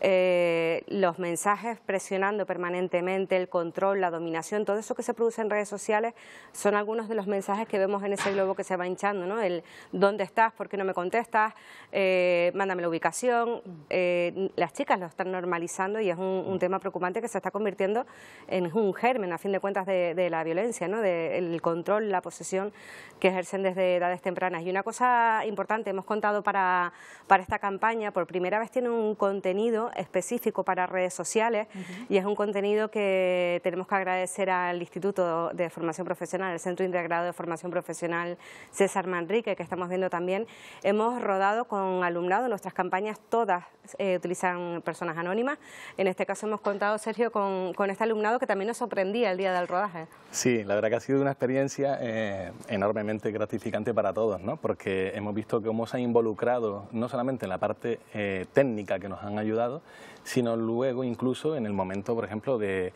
eh, los mensajes presionando permanentemente, el control, la dominación, todo eso que se produce en redes sociales son algunos de los mensajes que vemos en ese globo que se va hinchando, ¿no? El dónde estás, por qué no me contestas, eh, mándame la ubicación. Mm. Eh, las chicas lo están normalizando y es un, mm. tema preocupante que se está convirtiendo en un germen, a fin de cuentas, de, la violencia, ¿no? Del control, la posesión que ejercen desde edades tempranas. Y una cosa importante hemos contado para, para esta campaña. Por primera vez tiene un contenido específico para redes sociales y es un contenido que tenemos que agradecer al Instituto de Formación Profesional, el Centro Integrado de Formación Profesional César Manrique, que estamos viendo también. Hemos rodado con alumnado, nuestras campañas todas eh, utilizan personas anónimas. En este caso hemos contado, Sergio, con, este alumnado que también nos sorprendía el día del rodaje. Sí, la verdad que ha sido una experiencia eh, enormemente gratificante para todos, ¿no? porque hemos visto cómo se han involucrado no solamente en la parte eh, técnica que nos han ayudado, sino luego incluso en el momento, por ejemplo, de,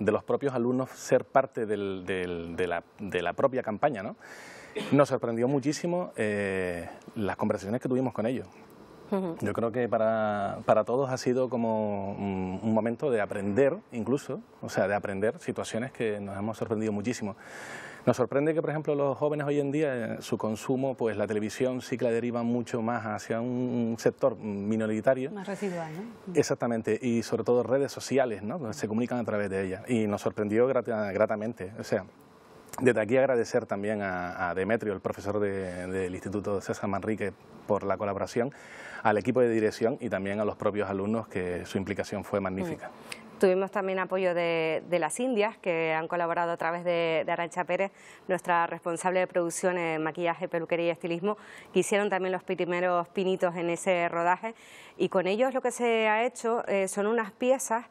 los propios alumnos ser parte de, la, de, la, propia campaña. ¿no? Nos sorprendió muchísimo eh, las conversaciones que tuvimos con ellos. Yo creo que para, todos ha sido como un, momento de aprender, incluso, o sea, de aprender situaciones que nos hemos sorprendido muchísimo. Nos sorprende que, por ejemplo, los jóvenes hoy en día, eh, su consumo, pues la televisión sí que la deriva mucho más hacia un sector minoritario. Más residual, ¿no? Mm. Exactamente, y sobre todo redes sociales, ¿no? Se comunican a través de ellas y nos sorprendió gratamente. O sea, desde aquí agradecer también a, Demetrio, el profesor de, del Instituto César Manrique, por la colaboración, al equipo de dirección y también a los propios alumnos, que su implicación fue magnífica. Mm. Tuvimos también apoyo de, las Indias, que han colaborado a través de, de Arancha Pérez, nuestra responsable de producción en maquillaje, peluquería y estilismo, que hicieron también los primeros pinitos en ese rodaje. Y con ellos lo que se ha hecho eh, son unas piezas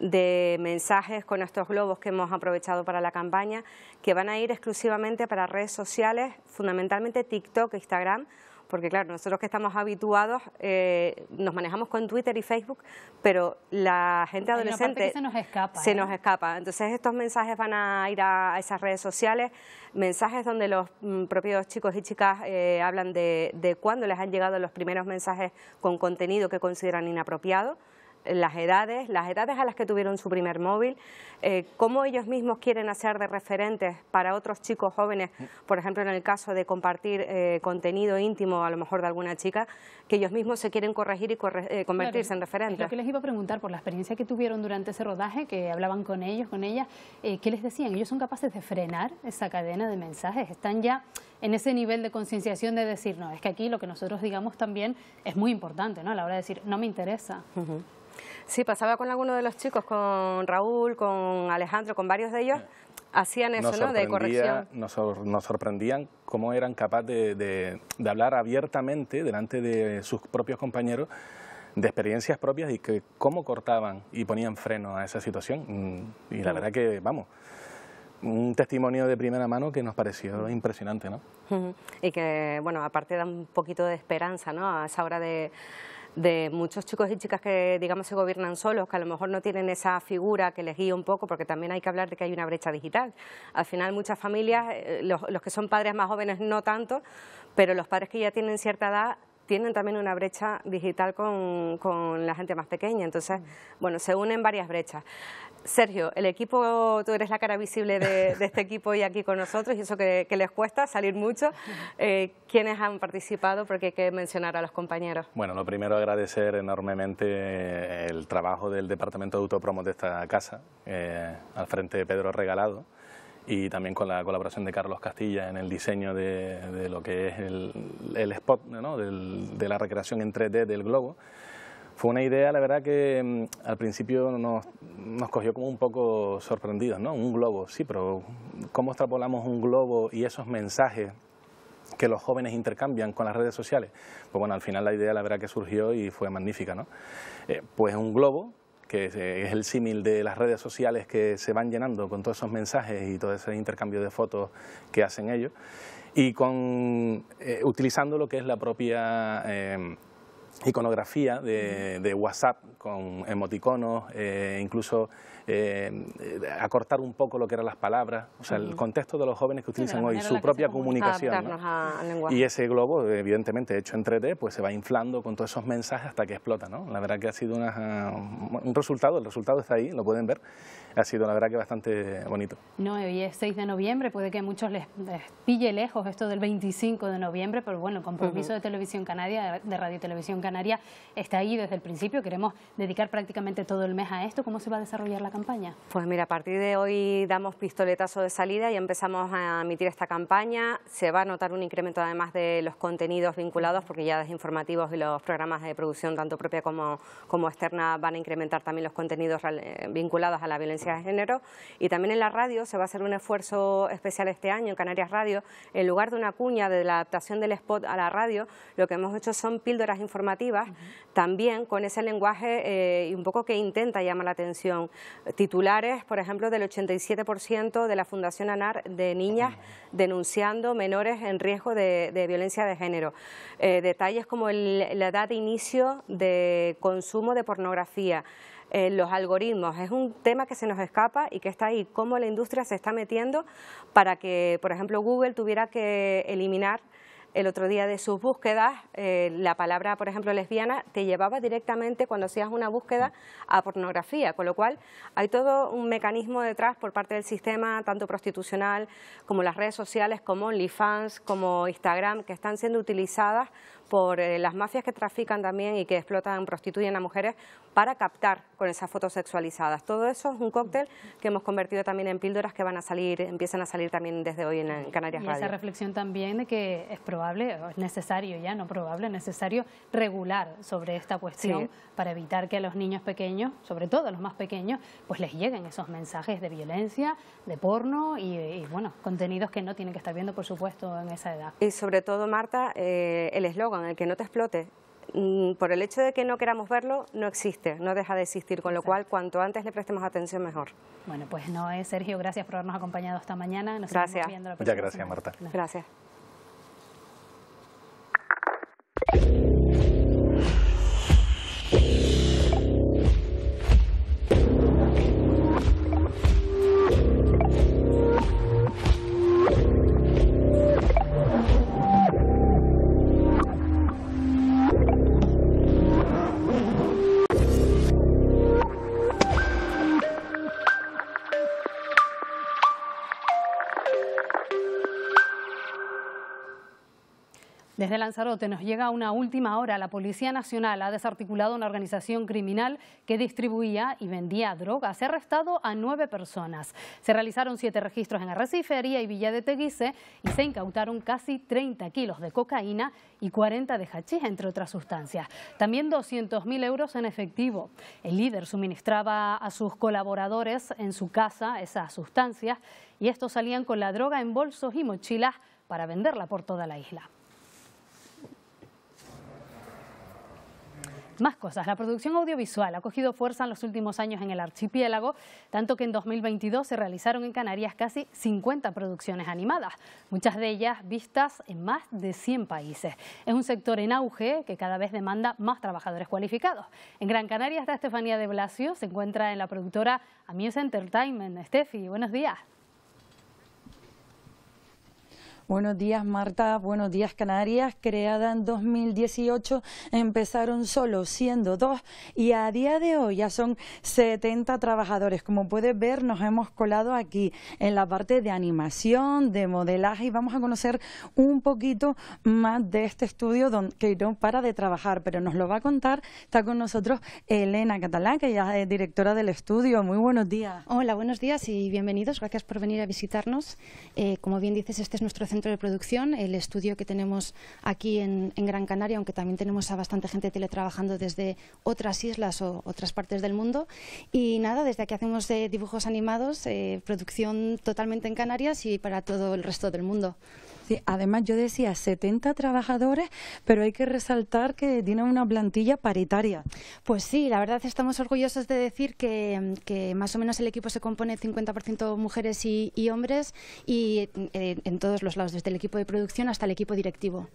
de mensajes con estos globos que hemos aprovechado para la campaña, que van a ir exclusivamente para redes sociales, fundamentalmente TikTok, e Instagram, porque claro, nosotros que estamos habituados, eh, nos manejamos con Twitter y Facebook, pero la gente adolescente se ¿eh? nos escapa. Entonces estos mensajes van a ir a esas redes sociales, mensajes donde los mm, propios chicos y chicas eh, hablan de, de cuándo les han llegado los primeros mensajes con contenido que consideran inapropiado las edades, las edades a las que tuvieron su primer móvil, eh, cómo ellos mismos quieren hacer de referentes para otros chicos jóvenes, por ejemplo en el caso de compartir eh, contenido íntimo a lo mejor de alguna chica, que ellos mismos se quieren corregir y eh, convertirse en referentes. Lo que les iba a preguntar por la experiencia que tuvieron durante ese rodaje, que hablaban con ellos, con ellas, ¿qué les decían? ¿Ellos son capaces de frenar esa cadena de mensajes? ¿Están ya en ese nivel de concienciación de decir, no, es que aquí lo que nosotros digamos también es muy importante, ¿no? A la hora de decir, no me interesa. Sí, pasaba con algunos de los chicos, con Raúl, con Alejandro, con varios de ellos, eh, hacían eso, ¿no? De corrección. Nos, sorprendían cómo eran capaces de, de, hablar abiertamente delante de sus propios compañeros de experiencias propias y que cómo cortaban y ponían freno a esa situación. Mm, y la mm. verdad que, vamos, un testimonio de primera mano que nos pareció mm. impresionante, ¿no? Y que, bueno, aparte da un poquito de esperanza, ¿no? A esa hora de de muchos chicos y chicas que, digamos, se gobiernan solos, que a lo mejor no tienen esa figura que les guía un poco, porque también hay que hablar de que hay una brecha digital. Al final, muchas familias, eh, los, los que son padres más jóvenes no tanto, pero los padres que ya tienen cierta edad tienen también una brecha digital con, con la gente más pequeña. Entonces, bueno, se unen varias brechas. Sergio, el equipo, tú eres la cara visible de, este equipo y aquí con nosotros, y eso que, les cuesta salir mucho. Eh, ¿Quiénes han participado? Porque hay que mencionar a los compañeros. Bueno, lo primero agradecer enormemente eh, el trabajo del Departamento de Autopromos de esta casa, eh, al frente de Pedro Regalado, y también con la colaboración de Carlos Castilla en el diseño de, lo que es el, spot de la recreación en 3D del globo. Fue una idea, la verdad, que mm, al principio nos, cogió como un poco sorprendidos, ¿no? Un globo, sí, pero ¿cómo extrapolamos un globo y esos mensajes que los jóvenes intercambian con las redes sociales? Pues bueno, al final la idea, la verdad, que surgió y fue magnífica, ¿no? Eh, pues un globo que es el símil de las redes sociales que se van llenando con todos esos mensajes y todo ese intercambio de fotos que hacen ellos, y con, eh, utilizando lo que es la propia em, iconografía de, WhatsApp con emoticonos, eh, incluso eh, acortar un poco lo que eran las palabras, o sea, el contexto de los jóvenes que utilizan hoy, su propia comunicación. y ese globo, evidentemente, hecho en 3D, pues se va inflando con todos esos mensajes hasta que explota, ¿no? La verdad que ha sido un resultado, el resultado está ahí, lo pueden ver, ha sido la verdad que bastante bonito. No, hoy es 6 de noviembre, puede que muchos les, pille lejos esto del 25 de noviembre, pero bueno, el compromiso de Televisión Canaria, de Radio Televisión Canaria, está ahí desde el principio. Queremos dedicar prácticamente todo el mes a esto. ¿Cómo se va a desarrollar la campaña? Pues mira, a partir de hoy damos pistoletazo de salida y empezamos a emitir esta campaña. Se va a notar un incremento además de los contenidos vinculados, porque ya los informativos y los programas de producción, tanto propia como, como externa, van a incrementar también los contenidos eh, vinculados a la violencia de género y también en la radio se va a hacer un esfuerzo especial este año en Canarias Radio. En lugar de una cuña de la adaptación del spot a la radio, lo que hemos hecho son píldoras informativas, también con ese lenguaje eh, y un poco que intenta llamar la atención. Titulares, por ejemplo, del 87% de la Fundación ANAR de niñas denunciando menores en riesgo de, violencia de género. Eh, detalles como la edad de inicio de consumo de pornografía los algoritmos. Es un tema que se nos escapa y que está ahí, cómo la industria se está metiendo para que, por ejemplo, Google tuviera que eliminar el otro día de sus búsquedas, eh, la palabra, por ejemplo, lesbiana, te llevaba directamente cuando hacías una búsqueda a pornografía, con lo cual hay todo un mecanismo detrás por parte del sistema, tanto prostitucional como las redes sociales, como OnlyFans, como Instagram, que están siendo utilizadas por eh, las mafias que trafican también y que explotan, prostituyen a mujeres para captar con esas fotos sexualizadas. Todo eso es un cóctel que hemos convertido también en píldoras que van a salir, empiezan a salir también desde hoy en, Canarias y esa reflexión también de que es probable, o es necesario ya, no probable, es necesario regular sobre esta cuestión para evitar que a los niños pequeños, sobre todo a los más pequeños, pues les lleguen esos mensajes de violencia, de porno y, bueno, contenidos que no tienen que estar viendo, por supuesto, en esa edad. Y sobre todo, Marta, eh, el eslogan en el que no te explote, mm, por el hecho de que no queramos verlo, no existe, no deja de existir, con lo cual cuanto antes le prestemos atención mejor. Bueno, pues no es Sergio, gracias por habernos acompañado esta mañana. Nos gracias. Viendo Muchas gracias, Marta. Gracias. Lanzarote nos llega una última hora. La Policía Nacional ha desarticulado una organización criminal que distribuía y vendía drogas. Se ha arrestado a nueve personas. Se realizaron siete registros en Arrecifería y Villa de Teguise y se incautaron casi 30 kilos de cocaína y 40 de hachís, entre otras sustancias. También 200.000 euros en efectivo. El líder suministraba a sus colaboradores en su casa esas sustancias y estos salían con la droga en bolsos y mochilas para venderla por toda la isla. Más cosas. La producción audiovisual ha cogido fuerza en los últimos años en el archipiélago, tanto que en 2022 se realizaron en Canarias casi 50 producciones animadas, muchas de ellas vistas en más de 100 países. Es un sector en auge que cada vez demanda más trabajadores cualificados. En Gran Canaria está Estefanía de Blasio, se encuentra en la productora Amuse Entertainment. Estefi, buenos días. Buenos días Marta, buenos días Canarias. Creada en 2018, empezaron solo siendo dos y a día de hoy ya son 70 trabajadores. Como puedes ver, nos hemos colado aquí en la parte de animación, de modelaje y vamos a conocer un poquito más de este estudio donde, que no para de trabajar, pero nos lo va a contar. Está con nosotros Elena Catalán, que ya es directora del estudio. Muy buenos días. Hola, buenos días y bienvenidos. Gracias por venir a visitarnos. Eh, como bien dices, este es nuestro centro centro de producción, el estudio que tenemos aquí en, Gran Canaria, aunque también tenemos a bastante gente teletrabajando desde otras islas o otras partes del mundo. Y nada, desde aquí hacemos eh, dibujos animados, eh, producción totalmente en Canarias y para todo el resto del mundo además yo decía 70 trabajadores, pero hay que resaltar que tiene una plantilla paritaria. Pues sí, la verdad estamos orgullosos de decir que, más o menos el equipo se compone 50% mujeres y, hombres y eh, en todos los lados, desde el equipo de producción hasta el equipo directivo.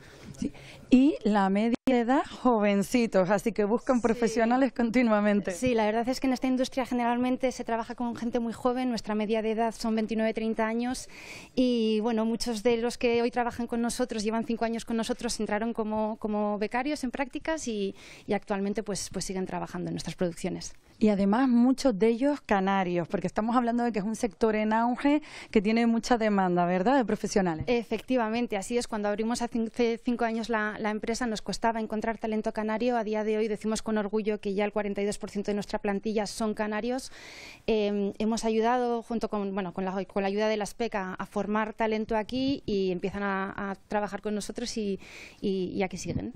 Y la media edad jovencitos, así que buscan profesionales continuamente. Sí, la verdad es que en esta industria generalmente se trabaja con gente muy joven, nuestra media de edad son 29-30 años y bueno, muchos de los que hoy trabajan con nosotros, llevan 5 años con nosotros, entraron como, becarios en prácticas y, y actualmente pues, pues siguen trabajando en nuestras producciones. Y además muchos de ellos canarios, porque estamos hablando de que es un sector en auge que tiene mucha demanda, ¿verdad?, de profesionales. Efectivamente, así es. Cuando abrimos hace cinco años la, empresa nos costaba encontrar talento canario. A día de hoy decimos con orgullo que ya el 42% de nuestra plantilla son canarios. Em, hemos ayudado, junto con, bueno, con, la, ayuda de la SPECA, a formar talento aquí y empiezan a, trabajar con nosotros y, y, y aquí siguen.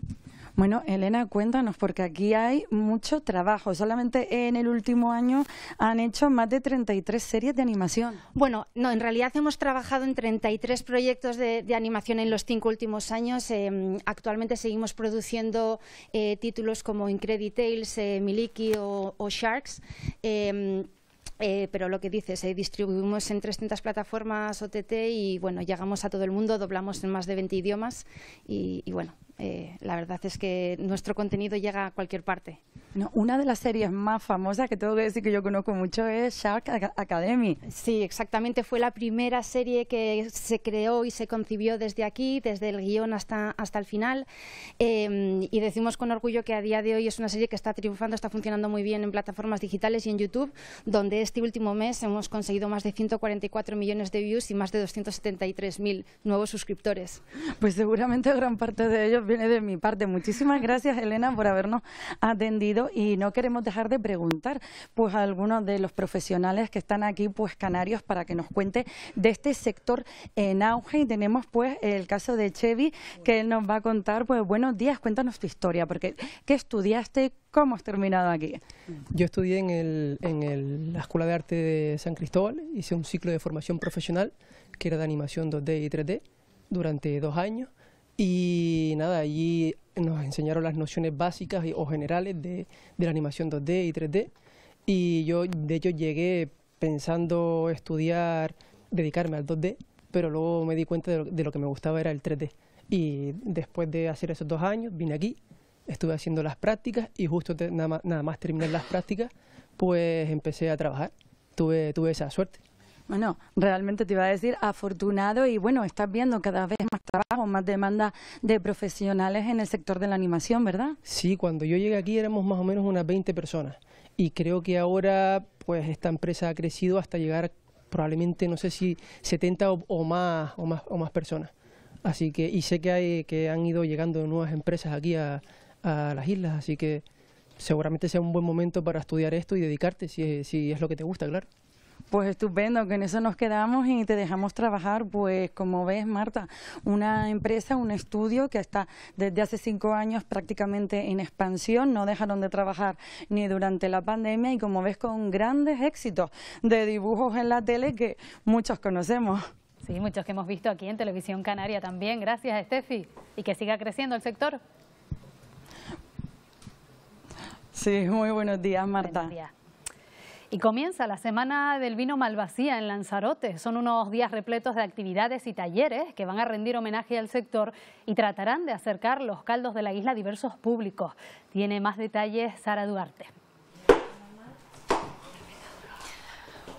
Bueno, Elena, cuéntanos, porque aquí hay mucho trabajo. Solamente en el último año han hecho más de 33 series de animación. Bueno, no, en realidad hemos trabajado en 33 proyectos de, animación en los cinco últimos años. Eh, actualmente seguimos produciendo eh, títulos como Incredit Tales, eh, Miliki o, Sharks. pero lo que dices, eh, distribuimos en 300 plataformas OTT y bueno, llegamos a todo el mundo, doblamos en más de 20 idiomas y bueno, eh, la verdad es que nuestro contenido llega a cualquier parte. una de las series más famosas que tengo que decir que yo conozco mucho es Shark Academy. Sí, exactamente. Fue la primera serie que se creó y se concibió desde aquí, desde el guión hasta, hasta el final. Em, y decimos con orgullo que a día de hoy es una serie que está triunfando, está funcionando muy bien en plataformas digitales y en YouTube, donde este último mes hemos conseguido más de 144 millones de views y más de 273.000 nuevos suscriptores. Pues seguramente gran parte de ellos viene de mi parte. Muchísimas gracias, Elena, por habernos atendido y no queremos dejar de preguntar pues, a algunos de los profesionales que están aquí, pues canarios, para que nos cuente de este sector en auge. Y tenemos pues el caso de Chevy, que nos va a contar, pues buenos días, cuéntanos tu historia, porque ¿qué estudiaste? ¿Cómo has terminado aquí? Yo estudié en, el, en el, la Escuela de Arte de San Cristóbal, hice un ciclo de formación profesional que era de animación 2D y 3D durante dos años y nada, allí nos enseñaron las nociones básicas o generales de, de, la animación 2D y 3D. Y yo, de hecho, llegué pensando estudiar, dedicarme al 2D, pero luego me di cuenta de lo, que me gustaba era el 3D. Y después de hacer esos dos años, vine aquí, estuve haciendo las prácticas y justo nada, más, nada más terminar las prácticas, pues empecé a trabajar. Tuve, tuve esa suerte. Bueno, realmente te iba a decir afortunado y bueno, estás viendo cada vez más trabajo, más demanda de profesionales en el sector de la animación, ¿verdad? Sí, cuando yo llegué aquí éramos más o menos unas 20 personas y creo que ahora pues esta empresa ha crecido hasta llegar probablemente no sé si 70 o, más o más o más personas. Así que y sé que hay que han ido llegando nuevas empresas aquí a, las islas, así que seguramente sea un buen momento para estudiar esto y dedicarte si es lo que te gusta, claro. Pues estupendo, que en eso nos quedamos y te dejamos trabajar, pues como ves Marta, una empresa, un estudio que está desde hace cinco años prácticamente en expansión, no dejaron de trabajar ni durante la pandemia y como ves con grandes éxitos de dibujos en la tele que muchos conocemos. Sí, muchos que hemos visto aquí en Televisión Canaria también. Gracias, Estefi. Y que siga creciendo el sector. Sí, muy buenos días, Marta. Y comienza la Semana del Vino Malvasía en Lanzarote. Son unos días repletos de actividades y talleres que van a rendir homenaje al sector y tratarán de acercar los caldos de la isla a diversos públicos. Tiene más detalles Sara Duarte.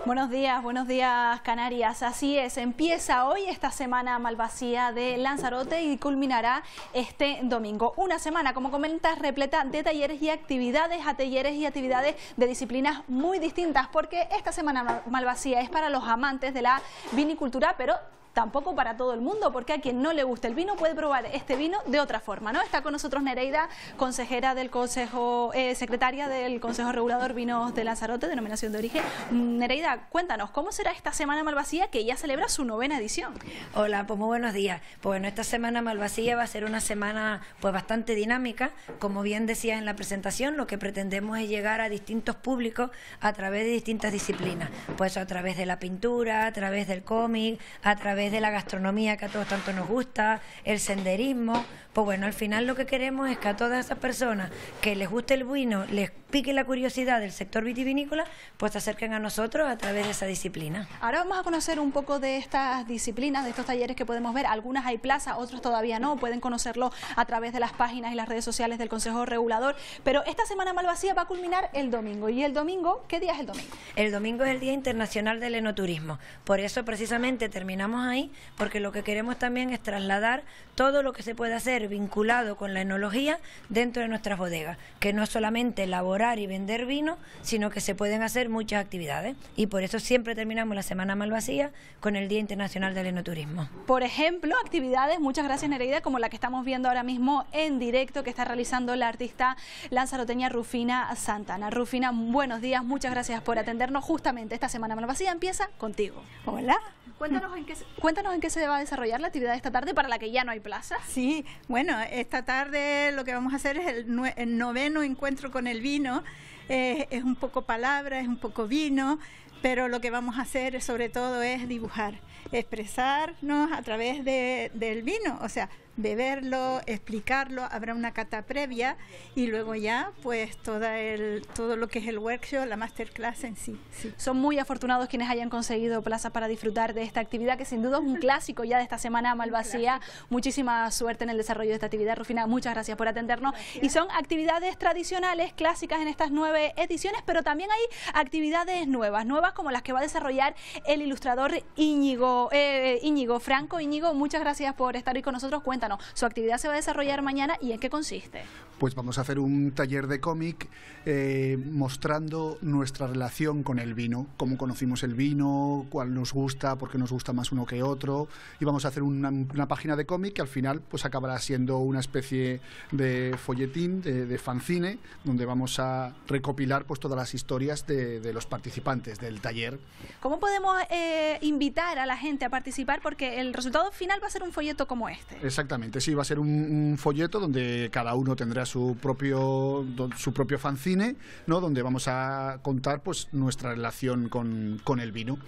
Buenos días, buenos días Canarias. Así es, empieza hoy esta semana malvacía de Lanzarote y culminará este domingo. Una semana, como comentas, repleta de talleres y actividades, a talleres y actividades de disciplinas muy distintas, porque esta semana malvacía es para los amantes de la vinicultura, pero tampoco para todo el mundo, porque a quien no le guste el vino puede probar este vino de otra forma. ¿no? Está con nosotros Nereida, consejera del Consejo, eh, secretaria del Consejo Regulador Vinos de Lanzarote, denominación de origen. Mm, Nereida, cuéntanos, ¿cómo será esta Semana Malvasía que ya celebra su novena edición? Hola, pues muy buenos días. Pues bueno, esta Semana Malvasía va a ser una semana pues bastante dinámica. Como bien decía en la presentación, lo que pretendemos es llegar a distintos públicos a través de distintas disciplinas. Pues a través de la pintura, a través del cómic, a través ...es de la gastronomía que a todos tanto nos gusta, el senderismo, pues bueno, al final lo que queremos es que a todas esas personas que les guste el vino, les pique la curiosidad del sector vitivinícola, pues se acerquen a nosotros a través de esa disciplina. Ahora vamos a conocer un poco de estas disciplinas, de estos talleres que podemos ver. Algunas hay plaza, otras todavía no. Pueden conocerlo a través de las páginas y las redes sociales del Consejo Regulador. Pero esta semana Malvacía va a culminar el domingo. ¿Y el domingo? ¿Qué día es el domingo? El domingo es el Día Internacional del Enoturismo. Por eso precisamente terminamos ahí, porque lo que queremos también es trasladar todo lo que se puede hacer vinculado con la enología dentro de nuestras bodegas, que no solamente elaborar y vender vino, sino que se pueden hacer muchas actividades. Y por eso siempre terminamos la Semana Malvasía con el Día Internacional del Enoturismo. Por ejemplo, actividades, muchas gracias Nereida, como la que estamos viendo ahora mismo en directo que está realizando la artista lanzaroteña Rufina Santana. Rufina, buenos días, muchas gracias por atendernos justamente esta Semana Malvasía. Empieza contigo. Hola. Cuéntanos en, qué, cuéntanos en qué se va a desarrollar la actividad esta tarde para la que ya no hay plaza. Sí, bueno, esta tarde lo que vamos a hacer es el, noveno encuentro con el vino. es un poco palabra, es un poco vino, pero lo que vamos a hacer sobre todo es dibujar, expresarnos a través del vino, o sea, beberlo, explicarlo, habrá una cata previa y luego ya pues toda el, todo lo que es el workshop, la masterclass en sí, Son muy afortunados quienes hayan conseguido plaza para disfrutar de esta actividad que sin duda es un clásico ya de esta semana Malvasía. Muchísima suerte en el desarrollo de esta actividad. Rufina, muchas gracias por atendernos. Y son actividades tradicionales, clásicas en estas nueve ediciones, pero también hay actividades nuevas, nuevas como las que va a desarrollar el ilustrador Íñigo, eh, Íñigo Franco. Íñigo, muchas gracias por estar hoy con nosotros. Cuéntanos su actividad se va a desarrollar mañana y en qué consiste. Pues vamos a hacer un taller de cómic eh, mostrando nuestra relación con el vino, cómo conocimos el vino, cuál nos gusta, por qué nos gusta más uno que otro. Y vamos a hacer una, página de cómic que al final pues acabará siendo una especie de folletín, de, fanzine, donde vamos a recopilar pues todas las historias de, los participantes del taller. ¿Cómo podemos eh, invitar a la gente a participar? Porque el resultado final va a ser un folleto como este. Exactamente sí, va a ser un, folleto donde cada uno tendrá su propio, su propio fanzine, donde vamos a contar pues, nuestra relación con, el vino.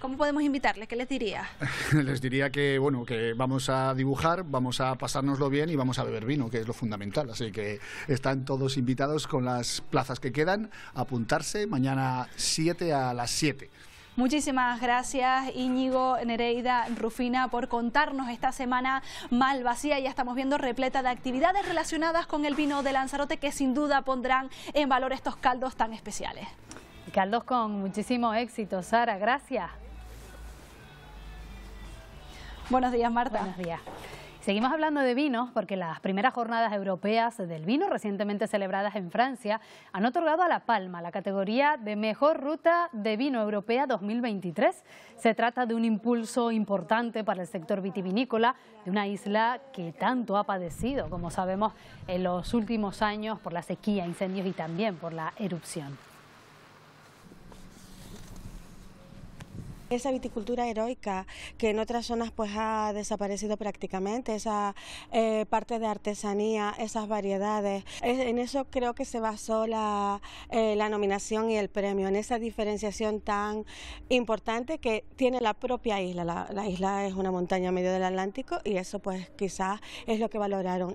¿Cómo podemos invitarles? ¿Qué les diría? les diría que, bueno, que vamos a dibujar, vamos a pasárnoslo bien y vamos a beber vino, que es lo fundamental. Así que están todos invitados con las plazas que quedan a apuntarse mañana 7 a las 7. Muchísimas gracias Íñigo, Nereida, Rufina por contarnos esta semana mal vacía. Ya estamos viendo repleta de actividades relacionadas con el vino de Lanzarote que sin duda pondrán en valor estos caldos tan especiales. Caldos con muchísimo éxito, Sara. Gracias. Buenos días, Marta. Buenos días. Seguimos hablando de vinos porque las primeras jornadas europeas del vino recientemente celebradas en Francia han otorgado a La Palma la categoría de Mejor Ruta de Vino Europea 2023. Se trata de un impulso importante para el sector vitivinícola de una isla que tanto ha padecido, como sabemos, en los últimos años por la sequía, incendios y también por la erupción. Esa viticultura heroica que en otras zonas pues ha desaparecido prácticamente, esa eh, parte de artesanía, esas variedades, en eso creo que se basó la, eh, la nominación y el premio, en esa diferenciación tan importante que tiene la propia isla. La, la isla es una montaña medio del Atlántico y eso pues quizás es lo que valoraron.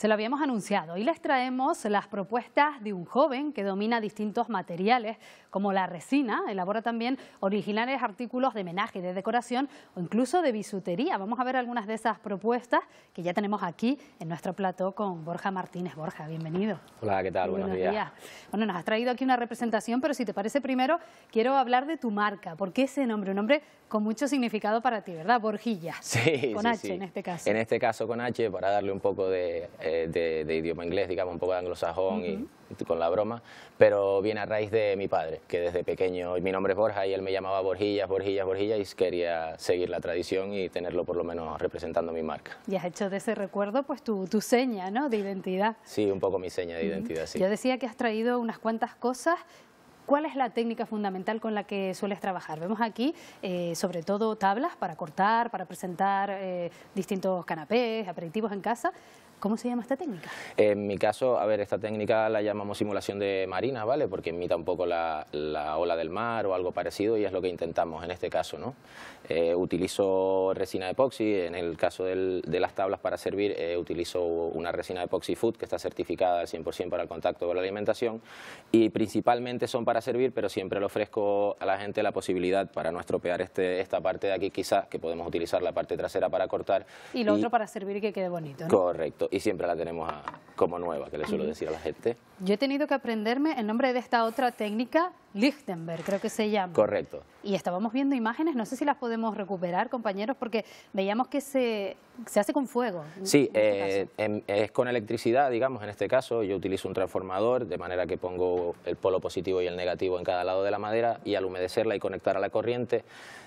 Se lo habíamos anunciado y les traemos las propuestas de un joven que domina distintos materiales como la resina, elabora también originales artículos de menaje, de decoración o incluso de bisutería. Vamos a ver algunas de esas propuestas que ya tenemos aquí en nuestro plató con Borja Martínez. Borja, bienvenido. Hola, ¿qué tal? Buenos, días. Bueno, nos has traído aquí una representación, pero si te parece primero quiero hablar de tu marca. ¿Por qué ese nombre? Un nombre con mucho significado para ti, ¿verdad? Borjilla. Sí, Con sí, H en este caso. En este caso con H para darle un poco de eh, eh, de, idioma inglés, digamos, un poco de anglosajón y con la broma, pero viene a raíz de mi padre, que desde pequeño, mi nombre es Borja y él me llamaba Borjillas, Borjillas, Borjillas y quería seguir la tradición y tenerlo por lo menos representando mi marca. Y has hecho de ese recuerdo pues tu, tu seña, ¿no?, de identidad. Sí, un poco mi seña de identidad, sí. Yo decía que has traído unas cuantas cosas ¿Cuál es la técnica fundamental con la que sueles trabajar? Vemos aquí eh, sobre todo tablas para cortar, para presentar eh, distintos canapés, aperitivos en casa, ¿Cómo se llama esta técnica? En mi caso, a ver, esta técnica la llamamos simulación de marina, ¿vale? Porque imita un poco la, ola del mar o algo parecido y es lo que intentamos en este caso, ¿no? Eh, utilizo resina epoxi, en el caso de las tablas para servir eh, utilizo una resina epoxi food que está certificada al 100% para el contacto con la alimentación y principalmente son para servir, pero siempre le ofrezco a la gente la posibilidad para no estropear este, esta parte de aquí quizás, que podemos utilizar la parte trasera para cortar. Y lo otro para servir que quede bonito, ¿no? Correcto y siempre la tenemos como nueva, que le suelo decir a la gente. Yo he tenido que aprenderme el nombre de esta otra técnica, Lichtenberg, creo que se llama. Correcto. Y estábamos viendo imágenes, no sé si las podemos recuperar, compañeros, porque veíamos que se, se hace con fuego. Sí, este eh, es con electricidad, digamos, en este caso. Yo utilizo un transformador, de manera que pongo el polo positivo y el negativo en cada lado de la madera, y al humedecerla y conectar a la corriente,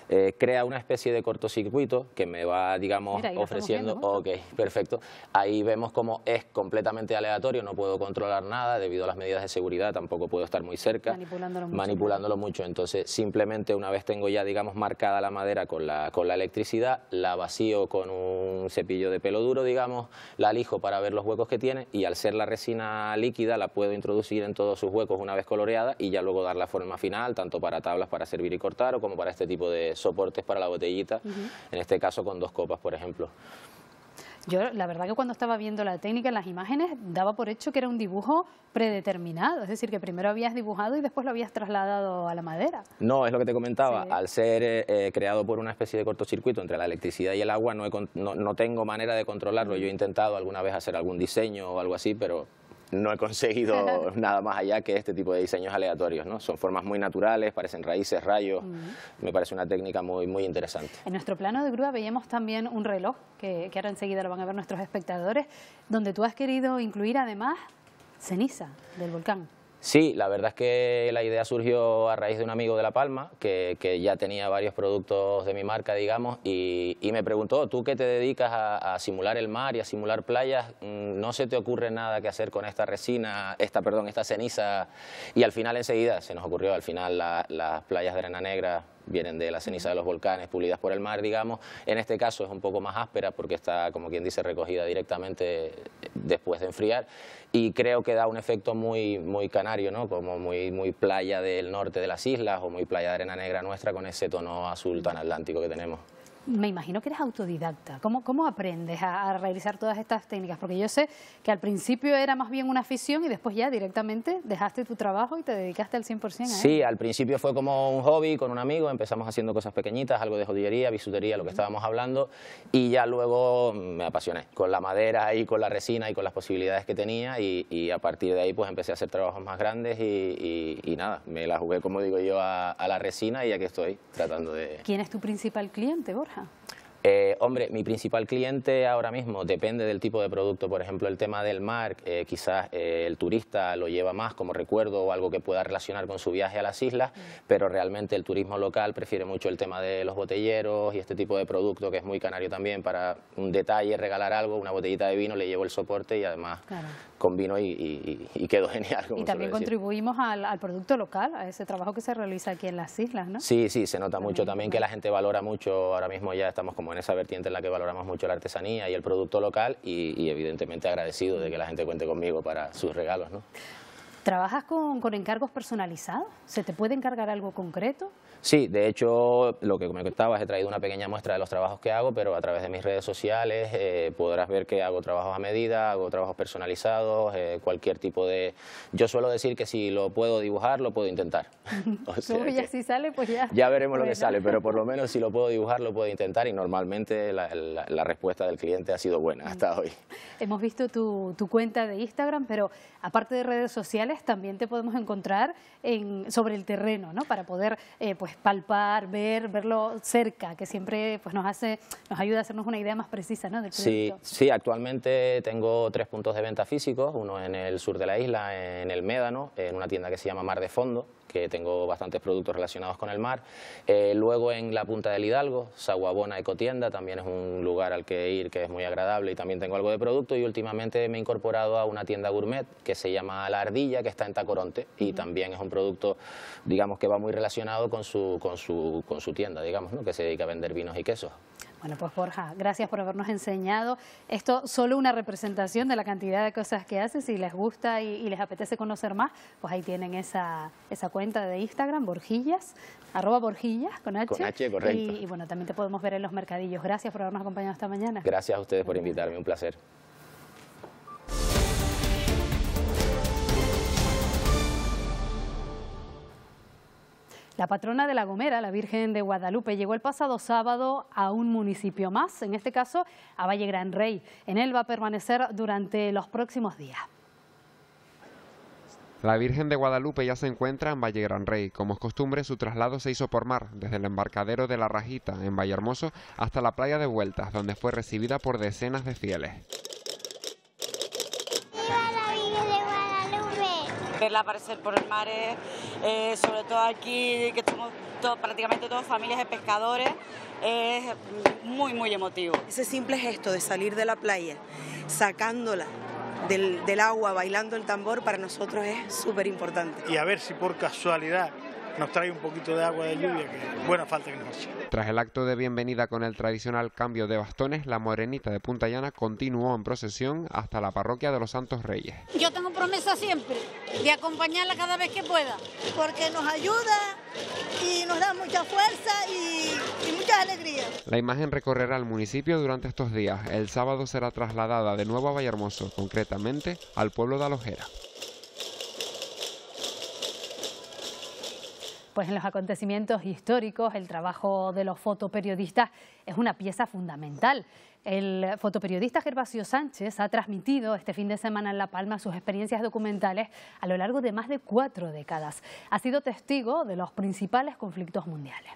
eh, crea una especie de cortocircuito que me va, digamos, ofreciendo... ¿eh? ok, perfecto. Ahí vemos como es completamente aleatorio, no puedo controlar nada debido a las medidas de seguridad, tampoco puedo estar muy cerca. Manipulándolo mucho. Manipulándolo mucho. Entonces, simplemente una vez tengo ya, digamos, marcada la madera con la, con la electricidad, la vacío con un cepillo de pelo duro, digamos, la lijo para ver los huecos que tiene y al ser la resina líquida la puedo introducir en todos sus huecos una vez coloreada y ya luego dar la forma final, tanto para tablas para servir y cortar o como para este tipo de soportes para la botellita, en este caso con dos copas, por ejemplo. Yo la verdad que cuando estaba viendo la técnica en las imágenes daba por hecho que era un dibujo predeterminado, es decir, que primero habías dibujado y después lo habías trasladado a la madera. No, es lo que te comentaba, al ser eh, eh, creado por una especie de cortocircuito entre la electricidad y el agua no tengo manera de controlarlo, yo he intentado alguna vez hacer algún diseño o algo así, pero no he conseguido nada más allá que este tipo de diseños aleatorios. ¿no? Son formas muy naturales, parecen raíces, rayos. Me parece una técnica muy, muy interesante. En nuestro plano de grúa veíamos también un reloj, que, que ahora enseguida lo van a ver nuestros espectadores, donde tú has querido incluir además ceniza del volcán. Sí, la verdad es que la idea surgió a raíz de un amigo de La Palma, que, ya tenía varios productos de mi marca, digamos, y, me preguntó, tú qué te dedicas a, simular el mar y a simular playas, mm, ¿no se te ocurre nada que hacer con esta resina, esta, perdón, esta ceniza? Y al final enseguida se nos ocurrió, al final las playas de arena negra vienen de la ceniza de los volcanes pulidas por el mar, digamos. En este caso es un poco más áspera porque está, como quien dice, recogida directamente eh, después de enfriar y creo que da un efecto muy, muy canario, ¿no? como muy, muy playa del norte de las islas o muy playa de arena negra nuestra con ese tono azul tan atlántico que tenemos. Me imagino que eres autodidacta. ¿Cómo, cómo aprendes a, realizar todas estas técnicas? Porque yo sé que al principio era más bien una afición y después ya directamente dejaste tu trabajo y te dedicaste al 100% a Sí, al principio fue como un hobby con un amigo, empezamos haciendo cosas pequeñitas, algo de jodillería, bisutería, lo que estábamos hablando, y ya luego me apasioné con la madera y con la resina y con las posibilidades que tenía y, a partir de ahí pues empecé a hacer trabajos más grandes y, nada, me la jugué como digo yo a, a la resina y ya que estoy tratando de... ¿Quién es tu principal cliente, Borja? Eh, hombre, mi principal cliente ahora mismo depende del tipo de producto. Por ejemplo, el tema del mar, eh, quizás eh, el turista lo lleva más como recuerdo o algo que pueda relacionar con su viaje a las islas, mm. pero realmente el turismo local prefiere mucho el tema de los botelleros y este tipo de producto que es muy canario también para un detalle, regalar algo, una botellita de vino, le llevo el soporte y además combino y, y, quedó genial. y también contribuimos al, producto local, a ese trabajo que se realiza aquí en las islas, ¿no? Sí, sí, se nota mucho también que la gente valora mucho, ahora mismo ya estamos como en esa vertiente en la que valoramos mucho la artesanía y el producto local y, evidentemente agradecido de que la gente cuente conmigo para sus regalos, ¿no? ¿Trabajas con encargos personalizados? ¿Se te puede encargar algo concreto? Sí, de hecho, lo que me contabas, he traído una pequeña muestra de los trabajos que hago, pero a través de mis redes sociales eh, podrás ver que hago trabajos a medida, hago trabajos personalizados, eh, cualquier tipo de... Yo suelo decir que si lo puedo dibujar, lo puedo intentar. O ya si sale, pues ya. Ya veremos lo que sale, pero por lo menos si lo puedo dibujar, lo puedo intentar y normalmente la, respuesta del cliente ha sido buena hasta hoy. Hemos visto tu, cuenta de Instagram, pero aparte de redes sociales, también te podemos encontrar sobre el terreno, ¿no? Para poder, eh, pues palpar, ver, verlo cerca, que siempre pues nos hace, nos ayuda a hacernos una idea más precisa, ¿no? Del sí, sí, actualmente tengo tres puntos de venta físicos, uno en el sur de la isla, en el Médano, en una tienda que se llama Mar de Fondo, que tengo bastantes productos relacionados con el mar. Eh, luego en la punta del Hidalgo, Saguabona Ecotienda, también es un lugar al que ir que es muy agradable y también tengo algo de producto. Y últimamente me he incorporado a una tienda gourmet que se llama La Ardilla, que está en Tacoronte y también es un producto, digamos, que va muy relacionado con su, con su, con su tienda, digamos, ¿no? que se dedica a vender vinos y quesos. Bueno, pues Borja, gracias por habernos enseñado. Esto solo una representación de la cantidad de cosas que haces. Si les gusta y, les apetece conocer más, pues ahí tienen esa, esa cuenta de Instagram, Borjillas, arroba Borjillas, con H. correcto. y bueno, también te podemos ver en los mercadillos. Gracias por habernos acompañado esta mañana. Gracias a ustedes por invitarme, un placer. La patrona de La Gomera, la Virgen de Guadalupe, llegó el pasado sábado a un municipio más, en este caso a Valle Gran Rey. En él va a permanecer durante los próximos días. La Virgen de Guadalupe ya se encuentra en Valle Gran Rey. Como es costumbre, su traslado se hizo por mar, desde el embarcadero de La Rajita, en Vallehermoso, hasta la playa de Vueltas, donde fue recibida por decenas de fieles. verla aparecer por el mar, eh, sobre todo aquí que somos prácticamente todas familias de pescadores, es muy, muy emotivo. Ese simple gesto de salir de la playa, sacándola, del, agua bailando el tambor para nosotros es súper importante. Y a ver si por casualidad nos trae un poquito de agua de lluvia que buena falta que nos Tras el acto de bienvenida con el tradicional cambio de bastones, la morenita de Punta Llana continuó en procesión hasta la parroquia de los Santos Reyes. Yo tengo promesa siempre de acompañarla cada vez que pueda. Porque nos ayuda y nos da mucha fuerza y, y muchas alegrías. La imagen recorrerá el municipio durante estos días. El sábado será trasladada de nuevo a Vallehermoso, concretamente al pueblo de Alojera. pues en los acontecimientos históricos el trabajo de los fotoperiodistas es una pieza fundamental. El fotoperiodista Gervasio Sánchez ha transmitido este fin de semana en La Palma sus experiencias documentales a lo largo de más de cuatro décadas. Ha sido testigo de los principales conflictos mundiales.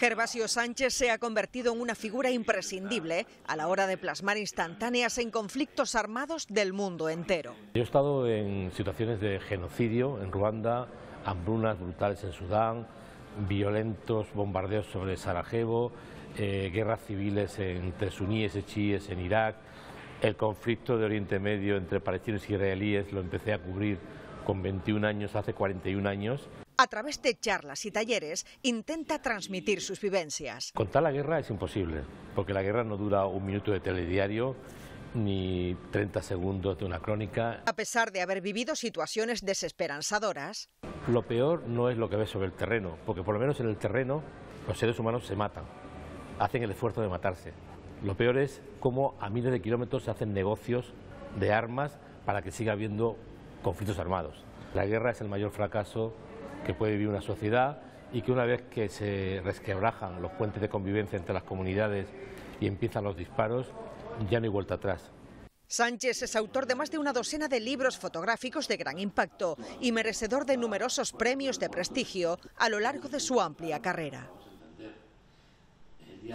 Gervasio Sánchez se ha convertido en una figura imprescindible a la hora de plasmar instantáneas en conflictos armados del mundo entero. Yo he estado en situaciones de genocidio en Ruanda, hambrunas brutales en Sudán, violentos bombardeos sobre Sarajevo, eh, guerras civiles entre suníes y chiíes en Irak, el conflicto de Oriente Medio entre palestinos y israelíes lo empecé a cubrir con 21 años, hace 41 años. A través de charlas y talleres intenta transmitir sus vivencias. Contar la guerra es imposible, porque la guerra no dura un minuto de telediario, ni 30 segundos de una crónica. A pesar de haber vivido situaciones desesperanzadoras. Lo peor no es lo que ves sobre el terreno, porque por lo menos en el terreno los seres humanos se matan, hacen el esfuerzo de matarse. Lo peor es cómo a miles de kilómetros se hacen negocios de armas para que siga habiendo conflictos armados. La guerra es el mayor fracaso que puede vivir una sociedad y que una vez que se resquebrajan los puentes de convivencia entre las comunidades y empiezan los disparos, ya no hay vuelta atrás. Sánchez es autor de más de una docena de libros fotográficos de gran impacto y merecedor de numerosos premios de prestigio a lo largo de su amplia carrera.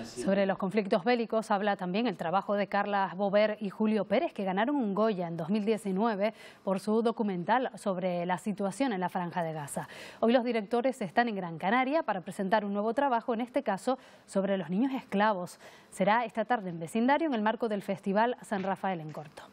Sobre los conflictos bélicos habla también el trabajo de Carla Bover y Julio Pérez, que ganaron un Goya en 2019 por su documental sobre la situación en la Franja de Gaza. Hoy los directores están en Gran Canaria para presentar un nuevo trabajo, en este caso sobre los niños esclavos. Será esta tarde en vecindario en el marco del Festival San Rafael en Corto.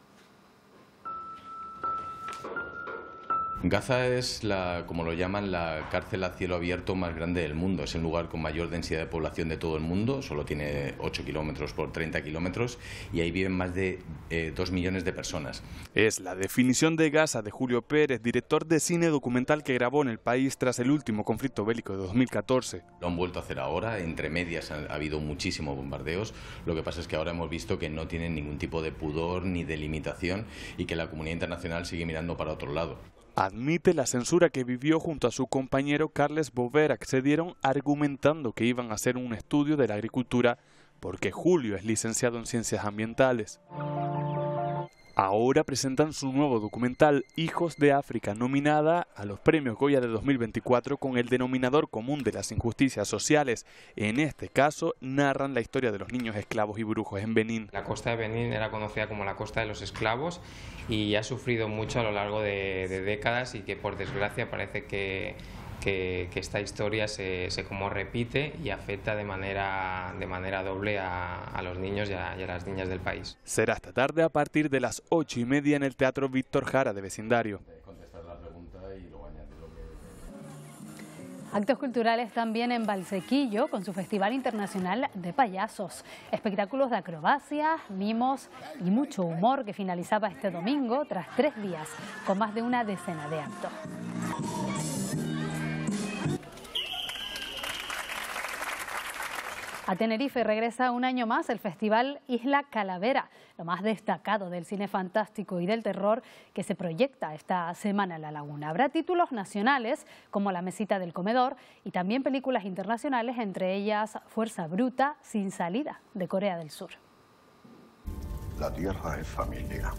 Gaza es, como lo llaman, la cárcel a cielo abierto más grande del mundo. Es el lugar con mayor densidad de población de todo el mundo, solo tiene 8 kilómetros por 30 kilómetros y ahí viven más de 2 eh, millones de personas. Es la definición de Gaza de Julio Pérez, director de cine documental que grabó en el país tras el último conflicto bélico de 2014. Lo han vuelto a hacer ahora, entre medias ha habido muchísimos bombardeos, lo que pasa es que ahora hemos visto que no tienen ningún tipo de pudor ni de limitación y que la comunidad internacional sigue mirando para otro lado admite la censura que vivió junto a su compañero Carles Bover. Accedieron argumentando que iban a hacer un estudio de la agricultura porque Julio es licenciado en ciencias ambientales ahora presentan su nuevo documental Hijos de África, nominada a los premios Goya de 2024 con el denominador común de las injusticias sociales. En este caso, narran la historia de los niños esclavos y brujos en Benín. La costa de Benín era conocida como la costa de los esclavos y ha sufrido mucho a lo largo de, de décadas y que por desgracia parece que que, esta historia se, como repite y afecta de manera, de manera doble a, los niños y a, las niñas del país. Será esta tarde a partir de las ocho y media en el Teatro Víctor Jara de Vecindario. Actos culturales también en Valsequillo con su Festival Internacional de Payasos. Espectáculos de acrobacias, mimos y mucho humor que finalizaba este domingo tras tres días con más de una decena de actos. A Tenerife regresa un año más el Festival Isla Calavera, lo más destacado del cine fantástico y del terror que se proyecta esta semana en La Laguna. Habrá títulos nacionales como La Mesita del Comedor y también películas internacionales, entre ellas Fuerza Bruta, Sin Salida, de Corea del Sur. La tierra es familia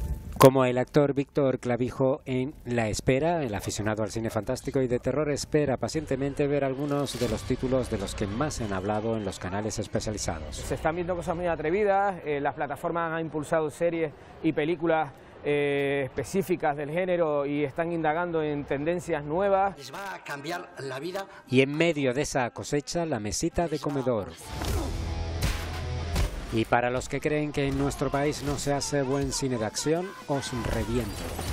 como el actor Víctor Clavijo en La Espera. El aficionado al cine fantástico y de terror espera pacientemente ver algunos de los títulos de los que más han hablado en los canales especializados. Se están viendo cosas muy atrevidas, eh, las plataformas han impulsado series y películas eh, específicas del género y están indagando en tendencias nuevas. Les va a cambiar la vida. Y en medio de esa cosecha, la mesita de comedor. Y para los que creen que en nuestro país no se hace buen cine de acción, os reviento.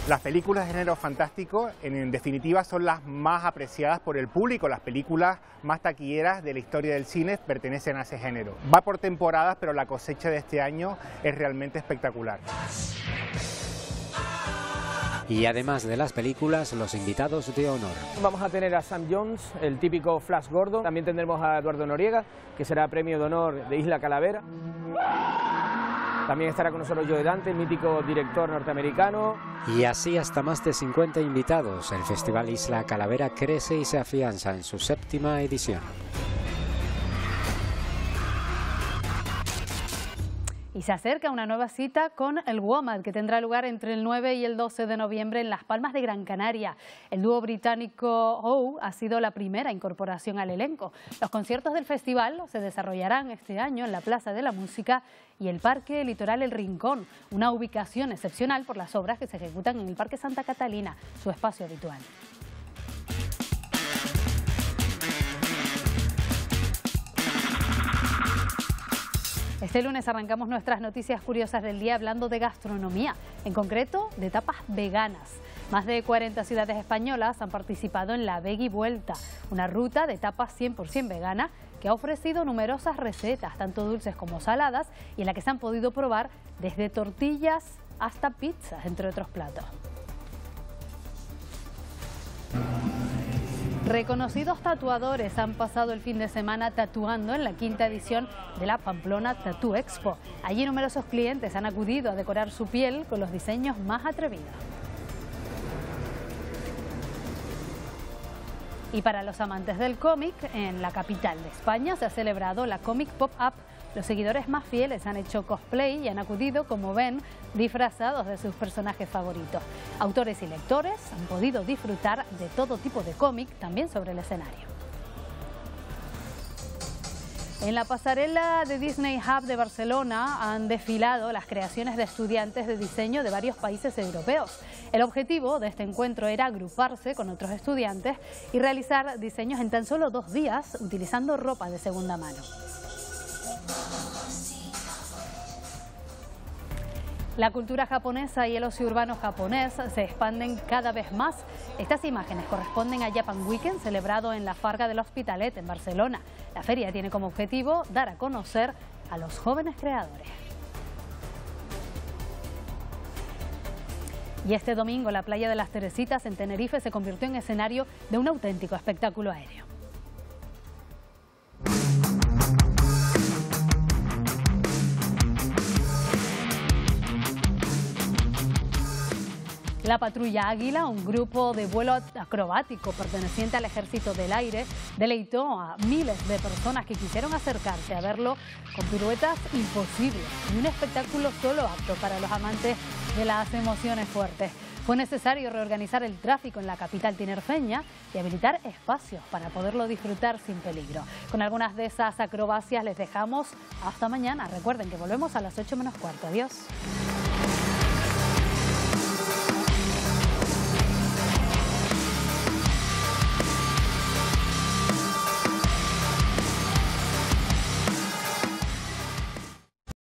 Las películas de género fantástico, en definitiva, son las más apreciadas por el público. Las películas más taquilleras de la historia del cine pertenecen a ese género. Va por temporadas, pero la cosecha de este año es realmente espectacular y además de las películas, los invitados de honor. Vamos a tener a Sam Jones, el típico Flash Gordon. También tendremos a Eduardo Noriega, que será premio de honor de Isla Calavera. También estará con nosotros Joe Dante, el mítico director norteamericano. Y así hasta más de 50 invitados, el Festival Isla Calavera crece y se afianza en su séptima edición. Y se acerca una nueva cita con el WOMAD, que tendrá lugar entre el 9 y el 12 de noviembre en Las Palmas de Gran Canaria. El dúo británico howe ha sido la primera incorporación al elenco. Los conciertos del festival se desarrollarán este año en la Plaza de la Música y el Parque Litoral El Rincón, una ubicación excepcional por las obras que se ejecutan en el Parque Santa Catalina, su espacio habitual. Este lunes arrancamos nuestras noticias curiosas del día hablando de gastronomía, en concreto de tapas veganas. Más de 40 ciudades españolas han participado en la Veggie Vuelta, una ruta de tapas 100% vegana que ha ofrecido numerosas recetas, tanto dulces como saladas, y en la que se han podido probar desde tortillas hasta pizzas, entre otros platos. Reconocidos tatuadores han pasado el fin de semana tatuando en la quinta edición de la Pamplona Tattoo Expo. Allí numerosos clientes han acudido a decorar su piel con los diseños más atrevidos. Y para los amantes del cómic, en la capital de España se ha celebrado la Comic Pop-Up los seguidores más fieles han hecho cosplay y han acudido, como ven, disfrazados de sus personajes favoritos. Autores y lectores han podido disfrutar de todo tipo de cómic, también sobre el escenario. En la pasarela de Disney Hub de Barcelona han desfilado las creaciones de estudiantes de diseño de varios países europeos. El objetivo de este encuentro era agruparse con otros estudiantes y realizar diseños en tan solo dos días utilizando ropa de segunda mano. La cultura japonesa y el ocio urbano japonés se expanden cada vez más. Estas imágenes corresponden a Japan Weekend, celebrado en la Farga del Hospitalet, en Barcelona. La feria tiene como objetivo dar a conocer a los jóvenes creadores. Y este domingo la playa de las Teresitas en Tenerife se convirtió en escenario de un auténtico espectáculo aéreo. La patrulla Águila, un grupo de vuelo acrobático perteneciente al Ejército del Aire, deleitó a miles de personas que quisieron acercarse a verlo con piruetas imposibles y un espectáculo solo apto para los amantes de las emociones fuertes. Fue necesario reorganizar el tráfico en la capital tinerfeña y habilitar espacios para poderlo disfrutar sin peligro. Con algunas de esas acrobacias les dejamos hasta mañana. Recuerden que volvemos a las 8 menos cuarto. Adiós.